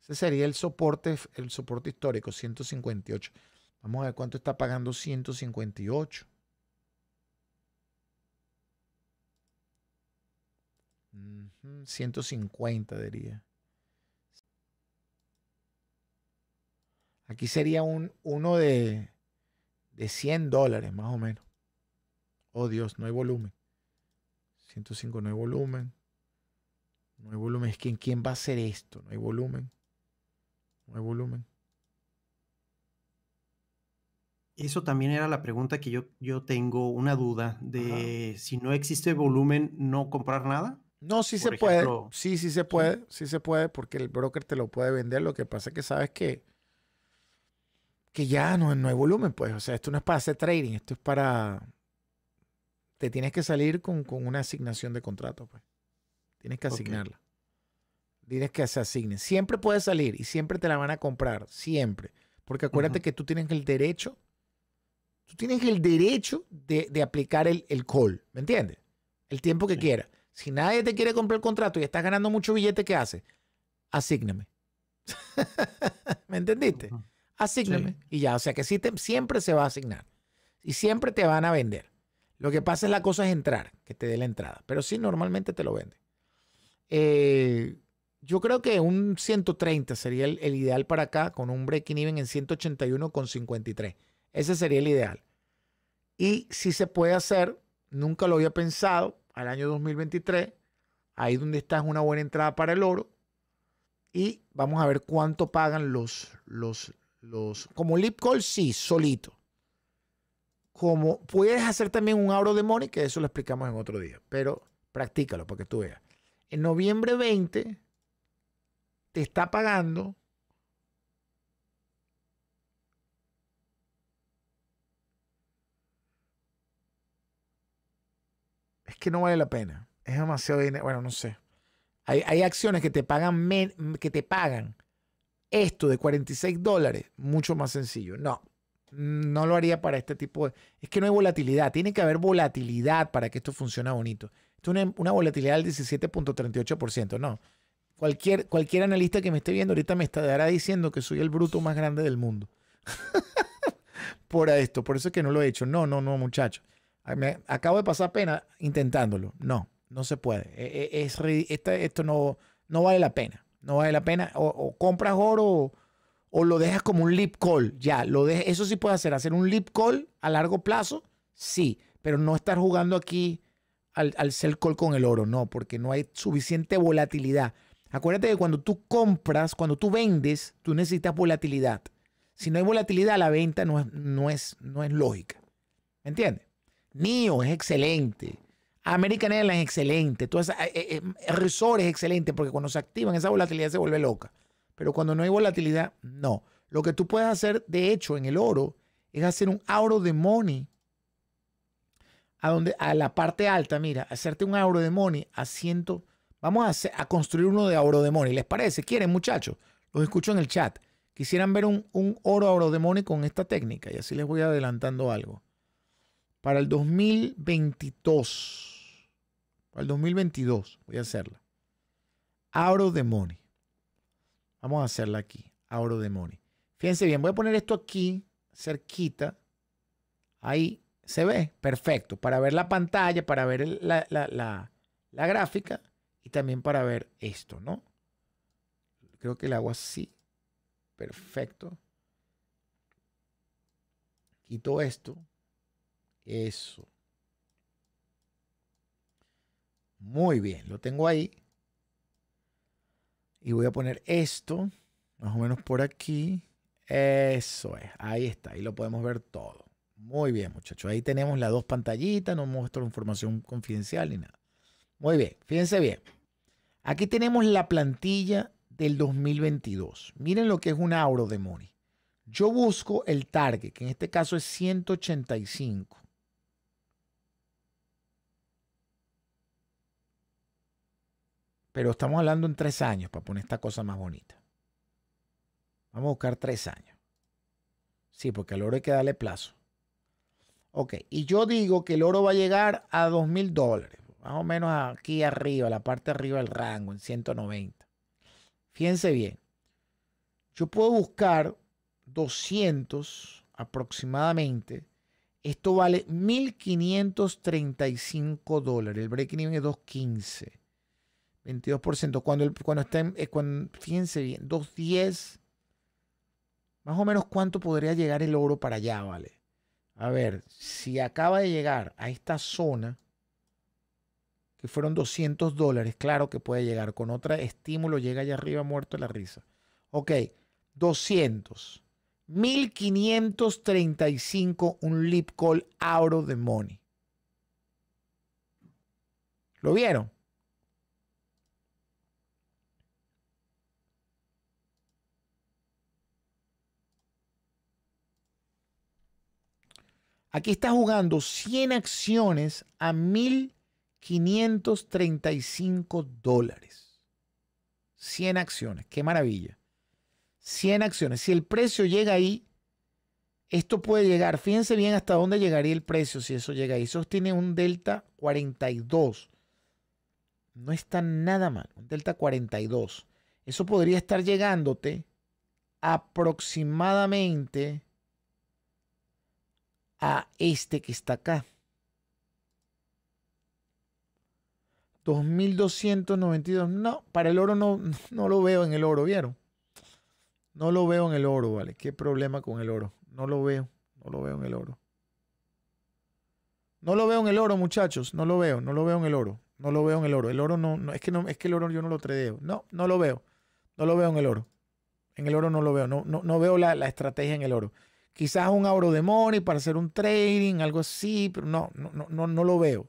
Ese sería el soporte, el soporte histórico, 158. Vamos a ver cuánto está pagando 158. 150 diría. Aquí sería un, uno de, 100 dólares más o menos. Oh Dios, no hay volumen. 105 no hay volumen. No hay volumen. Es que ¿quién va a hacer esto? No hay volumen. No hay volumen. Eso también era la pregunta que yo, yo tengo una duda de si no existe volumen, no comprar nada. No, sí se puede. Sí, sí se puede. ¿sí? se puede porque el broker te lo puede vender. Lo que pasa es que sabes que, que ya no, no hay volumen, pues. O sea, esto no es para hacer trading, esto es para. Te tienes que salir con, una asignación de contrato, pues. Tienes que asignarla. Tienes que se asigne. Siempre puedes salir y siempre te la van a comprar. Siempre. Porque acuérdate que tú tienes el derecho. Tú tienes el derecho de, aplicar el, call. ¿Me entiendes? El tiempo que quiera. quieras. Si nadie te quiere comprar el contrato y estás ganando mucho billete, ¿qué haces? Asígname. ¿Me entendiste? Asígname. Y ya, o sea que siempre se va a asignar. Y siempre te van a vender. Lo que pasa es la cosa es entrar, que te dé la entrada. Pero sí, normalmente te lo venden. Eh, yo creo que un 130 sería el, ideal para acá, con un break even en 181,53. Ese sería el ideal. Y si se puede hacer, nunca lo había pensado, al año 2023. Ahí donde está es una buena entrada para el oro. Y vamos a ver cuánto pagan los, los, los, como lip call, sí, solito. Como puedes hacer también un auro de money, que eso lo explicamos en otro día, pero practícalo para que tú veas. En noviembre 20 te está pagando que no vale la pena. Es demasiado dinero. Bueno, no sé. Hay, acciones que te pagan que te pagan esto de 46 dólares, mucho más sencillo. No, no lo haría para este tipo de... Es que no hay volatilidad. Tiene que haber volatilidad para que esto funcione bonito. Esto es una, una volatilidad del 17.38%. No. Cualquier, cualquier analista que me esté viendo ahorita me estará diciendo que soy el bruto más grande del mundo. por esto. Por eso es que no lo he hecho. No, no, no, muchachos acabo de pasar pena intentándolo. No, no se puede. E, e, es, este, esto no, no vale la pena. No vale la pena. O, compras oro o, lo dejas como un leap call. Ya, lo de, eso sí puede hacer. Hacer un leap call a largo plazo, sí. Pero no estar jugando aquí al, al sell call con el oro. No, porque no hay suficiente volatilidad. Acuérdate que cuando tú compras, cuando tú vendes, tú necesitas volatilidad. Si no hay volatilidad, la venta no es, no es, no es lógica. ¿Me entiendes? NIO es excelente. American Airlines es excelente. Eh, eh, eh, es excelente porque cuando se activan esa volatilidad se vuelve loca. Pero cuando no hay volatilidad, no. Lo que tú puedes hacer, de hecho, en el oro es hacer un auro de money a, donde, a la parte alta. Mira, hacerte un auro de money a Vamos a, construir uno de auro de money. ¿Les parece? ¿Quieren, muchachos? Los escucho en el chat. Quisieran ver un, oro auro de money con esta técnica y así les voy adelantando algo para el 2022. Para el 2022 voy a hacerla. Auro de money. Vamos a hacerla aquí. abro de money. Fíjense bien, voy a poner esto aquí, cerquita. Ahí se ve, perfecto. Para ver la pantalla, para ver la, gráfica y también para ver esto, ¿no? Creo que el hago así. Perfecto. Quito esto. Eso. Muy bien, lo tengo ahí. Y voy a poner esto, más o menos por aquí. Eso es, ahí está, ahí lo podemos ver todo. Muy bien, muchachos. Ahí tenemos las dos pantallitas, no muestro información confidencial ni nada. Muy bien, fíjense bien. Aquí tenemos la plantilla del 2022. Miren lo que es un Auro de Money. Yo busco el target, que en este caso es 185. Pero estamos hablando en tres años para poner esta cosa más bonita. Vamos a buscar tres años. Sí, porque al oro hay que darle plazo. Ok, y yo digo que el oro va a llegar a dos mil dólares, más o menos aquí arriba, la parte arriba del rango, en 190. Fíjense bien, yo puedo buscar 200 aproximadamente. Esto vale 1.535 dólares. El break even es 2.15. 22%. Cuando, el, cuando estén, eh, fíjense bien, 210, más o menos cuánto podría llegar el oro para allá, ¿vale? A ver, si acaba de llegar a esta zona, que fueron 200 dólares, claro que puede llegar, con otro estímulo llega allá arriba muerto de la risa. Ok, 200. 1535 un lip call out of the money. ¿Lo vieron? Aquí está jugando 100 acciones a 1.535 dólares. 100 acciones, qué maravilla. 100 acciones. Si el precio llega ahí, esto puede llegar, fíjense bien hasta dónde llegaría el precio si eso llega ahí. Eso tiene un delta 42. No está nada mal, un delta 42. Eso podría estar llegándote aproximadamente a este que está acá. 2292. No, para el oro no, no lo veo en el oro, ¿vieron? No lo veo en el oro, ¿vale? ¿Qué problema con el oro? No lo veo, no lo veo en el oro. No lo veo en el oro, muchachos. No lo veo, no lo veo en el oro. No lo veo en el oro. El oro no, es que no, es que el oro yo no lo tradeo. No, no lo veo. No lo veo en el oro. En el oro no lo veo. No, no, veo la estrategia en el oro. Quizás un Auro de Money para hacer un trading, algo así, pero no, no, no, no lo veo.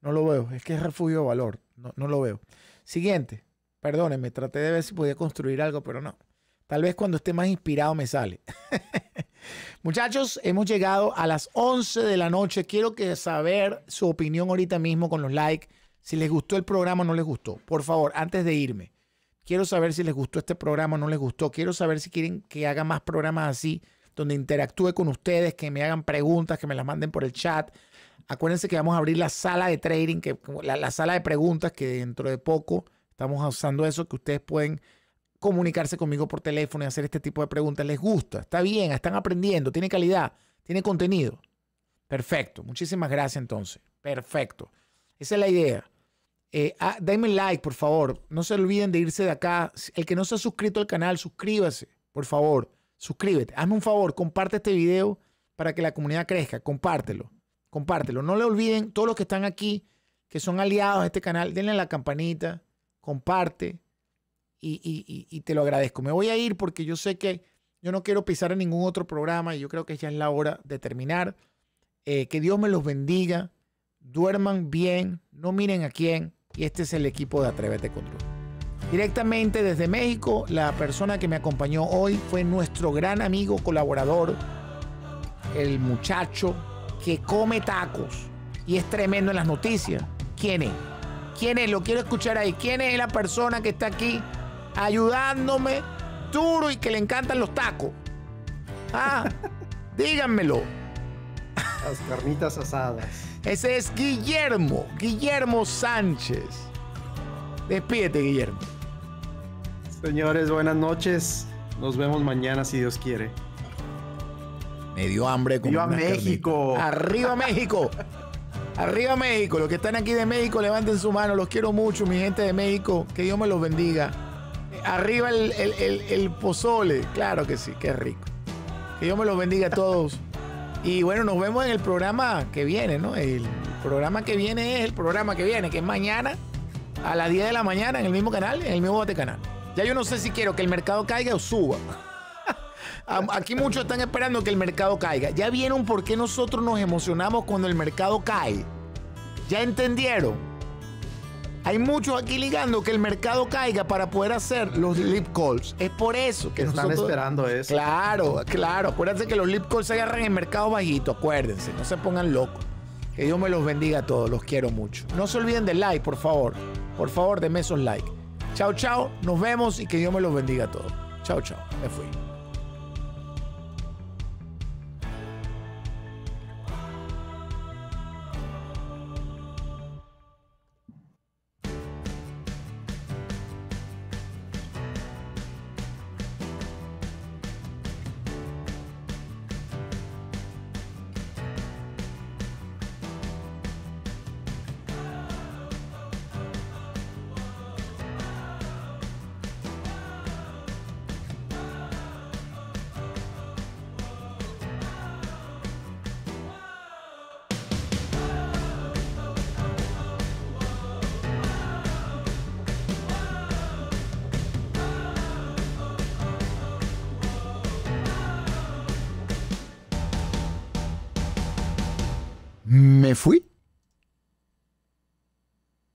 No lo veo. Es que es refugio de valor. No, lo veo. Siguiente. Perdónenme, traté de ver si podía construir algo, pero no. Tal vez cuando esté más inspirado me sale. Muchachos, hemos llegado a las 11 de la noche. Quiero que saber su opinión ahorita mismo con los likes. Si les gustó el programa o no les gustó. Por favor, antes de irme, quiero saber si les gustó este programa o no les gustó. Quiero saber si quieren que haga más programas así donde interactúe con ustedes, que me hagan preguntas, que me las manden por el chat. Acuérdense que vamos a abrir la sala de trading, que, la, sala de preguntas, que dentro de poco estamos usando eso, que ustedes pueden comunicarse conmigo por teléfono y hacer este tipo de preguntas. ¿Les gusta? ¿Está bien? ¿Están aprendiendo? ¿Tiene calidad? ¿Tiene contenido? Perfecto. Muchísimas gracias entonces. Perfecto. Esa es la idea. Eh, ah, like, por favor. No se olviden de irse de acá. El que no se ha suscrito al canal, suscríbase, por favor suscríbete. Hazme un favor, comparte este video para que la comunidad crezca. Compártelo, compártelo. No le olviden, todos los que están aquí, que son aliados a este canal, denle la campanita, comparte y, te lo agradezco. Me voy a ir porque yo sé que yo no quiero pisar en ningún otro programa y yo creo que ya es la hora de terminar. Eh, que Dios me los bendiga. Duerman bien, no miren a quién. Y este es el equipo de Atrévete Control. Directamente desde México, la persona que me acompañó hoy fue nuestro gran amigo colaborador, el muchacho que come tacos y es tremendo en las noticias. ¿Quién es? ¿Quién es? Lo quiero escuchar ahí. ¿Quién es la persona que está aquí ayudándome duro y que le encantan los tacos? Ah, díganmelo. Las carnitas asadas. Ese es Guillermo, Guillermo Sánchez. Despídete, Guillermo. Señores, buenas noches. Nos vemos mañana si Dios quiere. Me dio hambre con ¡Arriba México! ¡Arriba México! ¡Arriba México! Los que están aquí de México, levanten su mano. Los quiero mucho, mi gente de México. Que Dios me los bendiga. Arriba el, pozole. Claro que sí, qué rico. Que Dios me los bendiga a todos. Y bueno, nos vemos en el programa que viene, ¿no? El programa que viene es el programa que viene, que es mañana a las 10 de la mañana en el mismo canal, en el mismo bote ya yo no sé si quiero que el mercado caiga o suba. Aquí muchos están esperando que el mercado caiga. ¿Ya vieron por qué nosotros nos emocionamos cuando el mercado cae? ¿Ya entendieron? Hay muchos aquí ligando que el mercado caiga para poder hacer los lip calls. Es por eso que nosotros... Están esperando eso. Claro, claro. Acuérdense que los lip calls se agarran en mercado bajito. Acuérdense, no se pongan locos. Que Dios me los bendiga a todos. Los quiero mucho. No se olviden del like, por favor. Por favor, denme esos likes. Chao, chao. Nos vemos y que Dios me los bendiga a todos. Chao, chao. Me fui.